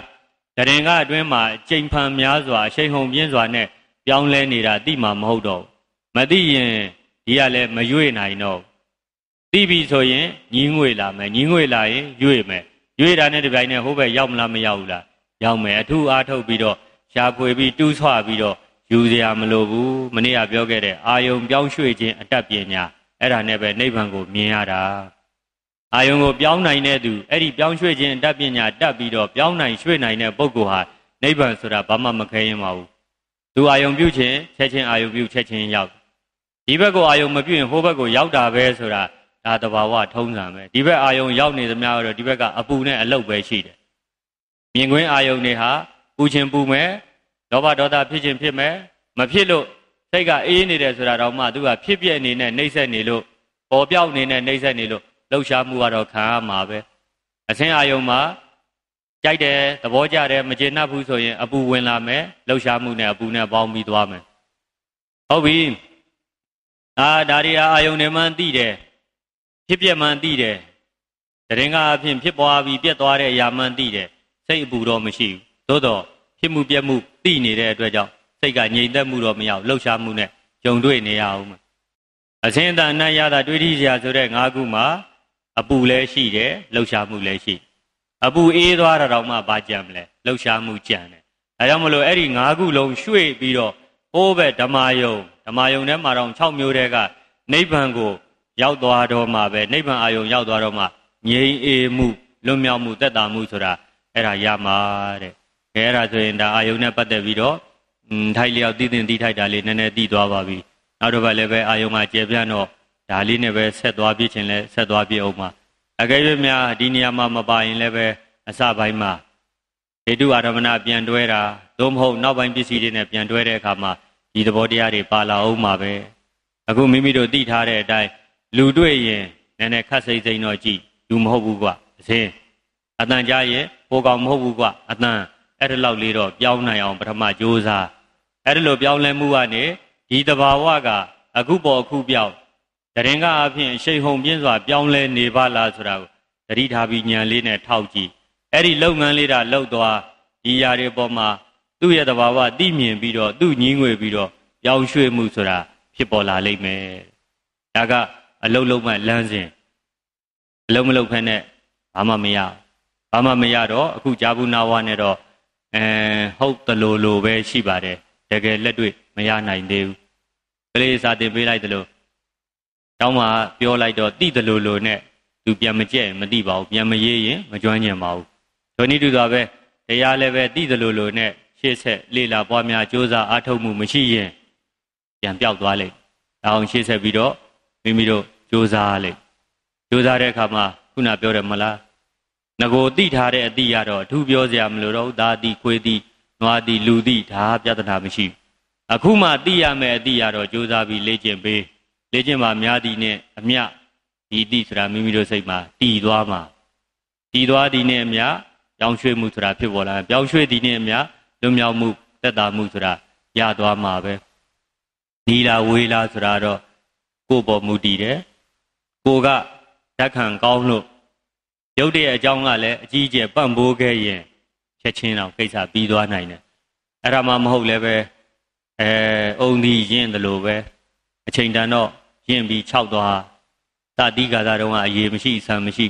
တရင်ကအတွင်းမှာကြိမ်ဖန်များစွာရှိန်ဟုန်ပြင်းစွာနဲ့ပြောင်းလဲနေတာသိမှာမဟုတ်တော့မသိရင်ဒီကလည်းမရွေ့နိုင်တော့သိပြီဆိုရင်ညီးငွေလာမယ်ညီးငွေလာရင်ရွေ့မယ်ရွေ့တာနဲ့တပြိုင်နက်ဟိုဘက်ရောက်မလားမရောက်ဘူးလားရောက်မယ်အထူးအားထုတ်ပြီးတော့ရှားဖွေပြီးတူးဆွပြီးတော့ယူစရာမလိုဘူးမနေ့ကပြောခဲ့တဲ့အာယုံပြောင်းရွှေ့ခြင်းအတတ်ပညာအဲ့ဒါနဲ့ပဲနိဗ္ဗာန်ကိုမြင်ရတာအာယုံကိုပြောင်းနိုင်တဲ့သူအဲ့ဒီပြောင်းရွှေ့ခြင်းတတ်ပညာတတ်ပြီးတော့ပြောင်းနိုင်ရွှေ့နိုင်တဲ့ပုဂ္ဂိုလ်ဟာနိဗ္ဗာန်ဆိုတာဘာမှမခဲရင်ပါဘူးသူအာယုံပြုခြင်းချက်ချင်းအာယုံပြုချက်ချင်းရောက်ဒီဘက်ကိုအာယုံမပြုရင်ဟိုဘက်ကိုရောက်တာပဲဆိုတာဒါတဘာဝထုံးစံပဲဒီဘက်အာယုံရောက်နေသမျှတော့ဒီဘက်ကအပူနဲ့အလုတ်ပဲရှိတယ်မြင်ကွင်းအာယုံတွေဟာပူခြင်းပူမယ်လောဘဒေါသဖြစ်ခြင်းဖြစ်မယ်မဖြစ်လို့စိတ်ကအေးနေတယ်ဆိုတာတော့မှသူကဖြစ်ပြနေနဲ့နှိမ့်ဆက်နေလို့ပေါ်ပြောက်နေနဲ့နှိမ့်ဆက်နေလို့လှုပ်ရှားမှုကတော့ခံရမှာပဲအဆင်းအာယုံမှာကြိုက်တယ်သဘောကျတယ်မကျေနပ်ဘူးဆိုရင် အပူဝင်လာမယ်လှုပ်ရှားမှုနဲ့အပူနဲ့ပေါင်းပြီးသွားမယ်ဟုတ်ပြီအာဒါရီအာယုံတွေမှန်သိတယ်ဖြစ်ပြက်မှန်သိတယ်တရင်ကအဖြစ်ဖြစ်ပွားပြီးပြက်သွားတဲ့အရာမှန်သိတယ်စိတ်အပူတော့မရှိဘူးသို့တော့ဖြစ်မှုပြက်မှုသိနေတဲ့အတွက်ကြောင့်စိတ်ကငြိမ်သက်မှုတော့မရဘူးလှုပ်ရှားမှုနဲ့ကြုံတွေ့နေရအောင်အစင်းတန်နဲ့ရတာတွေးထိစရာဆိုတဲ့၅ခုမှာအပူလည်းရှိတယ်လှုပ်ရှားမှုလည်းရှိအပူအေးသွားတာတော့မှဘာကြံမလဲလှုပ်ရှားမှုကြံတယ်အဲကြောင့်မလို့အဲ့ဒီ၅ခုလုံးရွှေ့ပြီးတော့ိုးပဲဓမ္မယုံဓမ္မယုံထဲမှာတော့6မျိုးတည်းကနိဗ္ဗာန်ကိုရောက်သွားတော့မှပဲနိဗ္ဗာန်အာယုံရောက်သွားတော့မှငြိမ်းအေးမှုလွတ်မြောက်မှုတက်တာမှုဆိုတာအဲ့ဒါရမှာတဲ့ခဲအဲ့ဒါဆိုရင်ဒါအာယုံနဲ့ပတ်သက်ပြီးတော့ထိုက်လျောက်တည်တင်တည်ထိုက်တာလေးနည်းနည်းသိသွားပါပြီနောက်တစ်ပတ်လည်းပဲအာယုံကကျေပြန့်တော့ဒါလေးနဲ့ပဲဆက်သွားပြခြင်းလဲဆက်သွားပြအောင်ပါအကယ်၍များဒီနေရာမှာမပါရင်လည်းပဲအစပိုင်းမှာေတုအာရမဏပြန်တွဲတာသို့မဟုတ်နောက်ပိုင်းပစ္စည်းတွေနဲ့ပြန်တွဲတဲ့အခါမှာဒီသဘောတရားတွေပါလာအောင်မှာပဲအခုမိမိတို့သိထားတဲ့အတိုင်းလူတွေ့ရင်နည်းနည်းခက်စိမ့်စိမ့်တော့ကြည့်လူမဟုတ်ဘူးကွာအစင်းအတန်ကြားရင်ပိုကောင်မဟုတ်ဘူးကွာအတန်အဲ့ဒီလောက်လေးတော့ပြောင်းနိုင်အောင် ပထမကြိုးစားအဲ့ဒီလိုပြောင်းလဲမှုကနေဒီသဘာဝကအခုပေါ်အခုပြောင်းတရင်ကအဖြစ်ရှိန်ဟုန်ပြင်းစွာပြောင်းလဲနေပါလားဆိုတာကိုသတိထားပြီးဉာဏ်လေးနဲ့ထောက်ကြည့်အဲ့ဒီလုပ်ငန်းလေးဒါလုပ်သွားဒီຢာတွေပေါ်မှာသူ့ရဲ့သဘာဝသိမြင်ပြီးတော့သူ့ညီးငွေပြီးတော့ပြောင်းရွှေ့မှုဆိုတာဖြစ်ပေါ်လာလိမ့်မယ်ဒါကအလုံးလုံးမဲ့လမ်းစဉ်အလုံးမလုံးဖက်နဲ့ဘာမှမရဘာမှမရတော့အခုဂျာဘူးနာဝနဲ့တော့အဲဟုတ်တလို့လို့ပဲရှိပါတယ်တကယ်လက်တွေ့မရနိုင်သေးဘူးကလေးစာတင်ပေးလိုက်တယ်လို့တောင်းမှပြောလိုက်တော့တိတယ်လို့လို့နဲ့သူပြန်မကြက်မတိပါဘူးပြန်မရေးရင်မကျွမ်းကျင်ပါဘူးဒုနည်းတူစွာပဲတရားလည်းပဲတိတယ်လို့လို့နဲ့ရှေ့ဆက်လေလာပွားများစ조사အားထုတ်မှုမရှိရင်ပြန်ပြောက်သွားလိမ့်ဒါအောင်ရှေ့ဆက်ပြီးတော့မိမိတို့စ조사လိမ့်စ조사တဲ့အခါမှာခုနပြောတယ်မလားငကိုတိထားတဲ့အတိရတော့အထူးပြောစရာမလိုတော့ဒါတိခွေတိနွားတိလူတိဒါပြဿနာမရှိအခုမှတိရမယ်အတိရတော့စ조사ပြီးလေ့ကျင့်ပေးလေ့ကျင့်ပါများသည်နဲ့အမျှဒီတိဆိုတာမိမိတို့စိတ်မှာတည်သွားမှာတည်သွားသည်နဲ့အမျှပြောင်းရွှေ့မှုဆိုတာဖြစ်ပေါ်လာပြောင်းရွှေ့သည်နဲ့အမျှလွမြောက်မှုတက်တာမှုဆိုတာရသွားမှာပဲဒီလာဝေးလာဆိုတာတော့ကိုယ်ပေါ်မူတည်တယ်ကိုကဓာတ်ခံကောင်းလို့ရုပ်တရက်အကြောင်းကလည်းအကြီးအကျယ်ပံ့ပိုးခဲ့ရင်ချက်ချင်းတော့ကိစ္စပြီးသွားနိုင်တယ်အဲ့ဒါမှမဟုတ်လည်းပဲအဲအုံဒီရင့်တယ်လို့ပဲအချိန်တန်တော့ယင့်ပြီး၆သွားတတိကာသတုံးကအရေးမရှိဆံမရှိ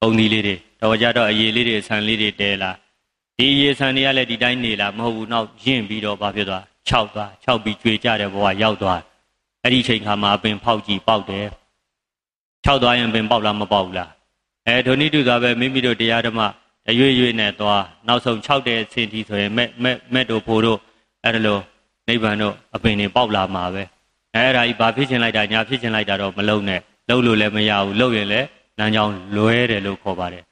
ပုံဒီလေးတွေတော်ကြတော့အရေးလေးတွေဆံလေးတွေတဲလာဒီအရေးဆံတွေကလည်းဒီတိုင်းနေလာမဟုတ်ဘူးနောက်ယင့်ပြီးတော့ဘာဖြစ်သွား၆သွား၆ပြီးကျွေကြတဲ့ဘဝရောက်သွားအဲ့ဒီချိန်ခါမှာပင်ဖောက်ကြည့်ပေါက်တယ်၆သွားရင်ပင်ပေါက်လားမပေါက်ဘူးလားအဲဒုနိတုသာပဲမိမိတို့တရားဓမ္မအရွေ့ရွေ့နဲ့သွားနောက်ဆုံး၆တဲ့အဆင့်ထိဆိုရင်မက်မက်မက်တို့ဖို့တို့အဲ့ဒါလိုနိဗ္ဗာန်တို့အပင်တွေပေါက်လာမှာပဲ။အဲ့ဒါကြီးဘာဖြစ်ချင်လိုက်တာညာဖြစ်ချင်လိုက်တာတော့မလုံနဲ့လှုပ်လို့လည်းမရဘူးလှုပ်ရင်လည်းလမ်းကြောင်းလွဲတယ်လို့ခေါ်ပါတယ်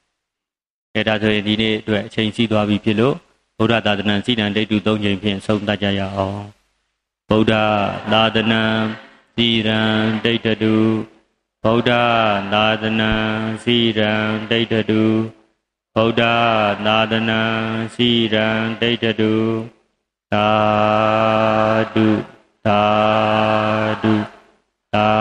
အဲဒါဆိုရင်ဒီနေ့အတွက်အချိန်ရှိသွားပြီဖြစ်လို့ဗုဒ္ဓသာသနာစိတ္တန်ဒိဋ္ဌု၃ချိန်ဖြင့်ဆုံးသတ်ကြရအောင်ဗုဒ္ဓသာသနာစိတ္တန်ဒိဋ္ဌုဗုဒ္ဓသာသနာစိတ္တန်ဒိဋ္ဌုဗုဒ္ဓသာသနာစိတ္တန်ဒိဋ္ဌုသာဓု Sadhu, sadhu.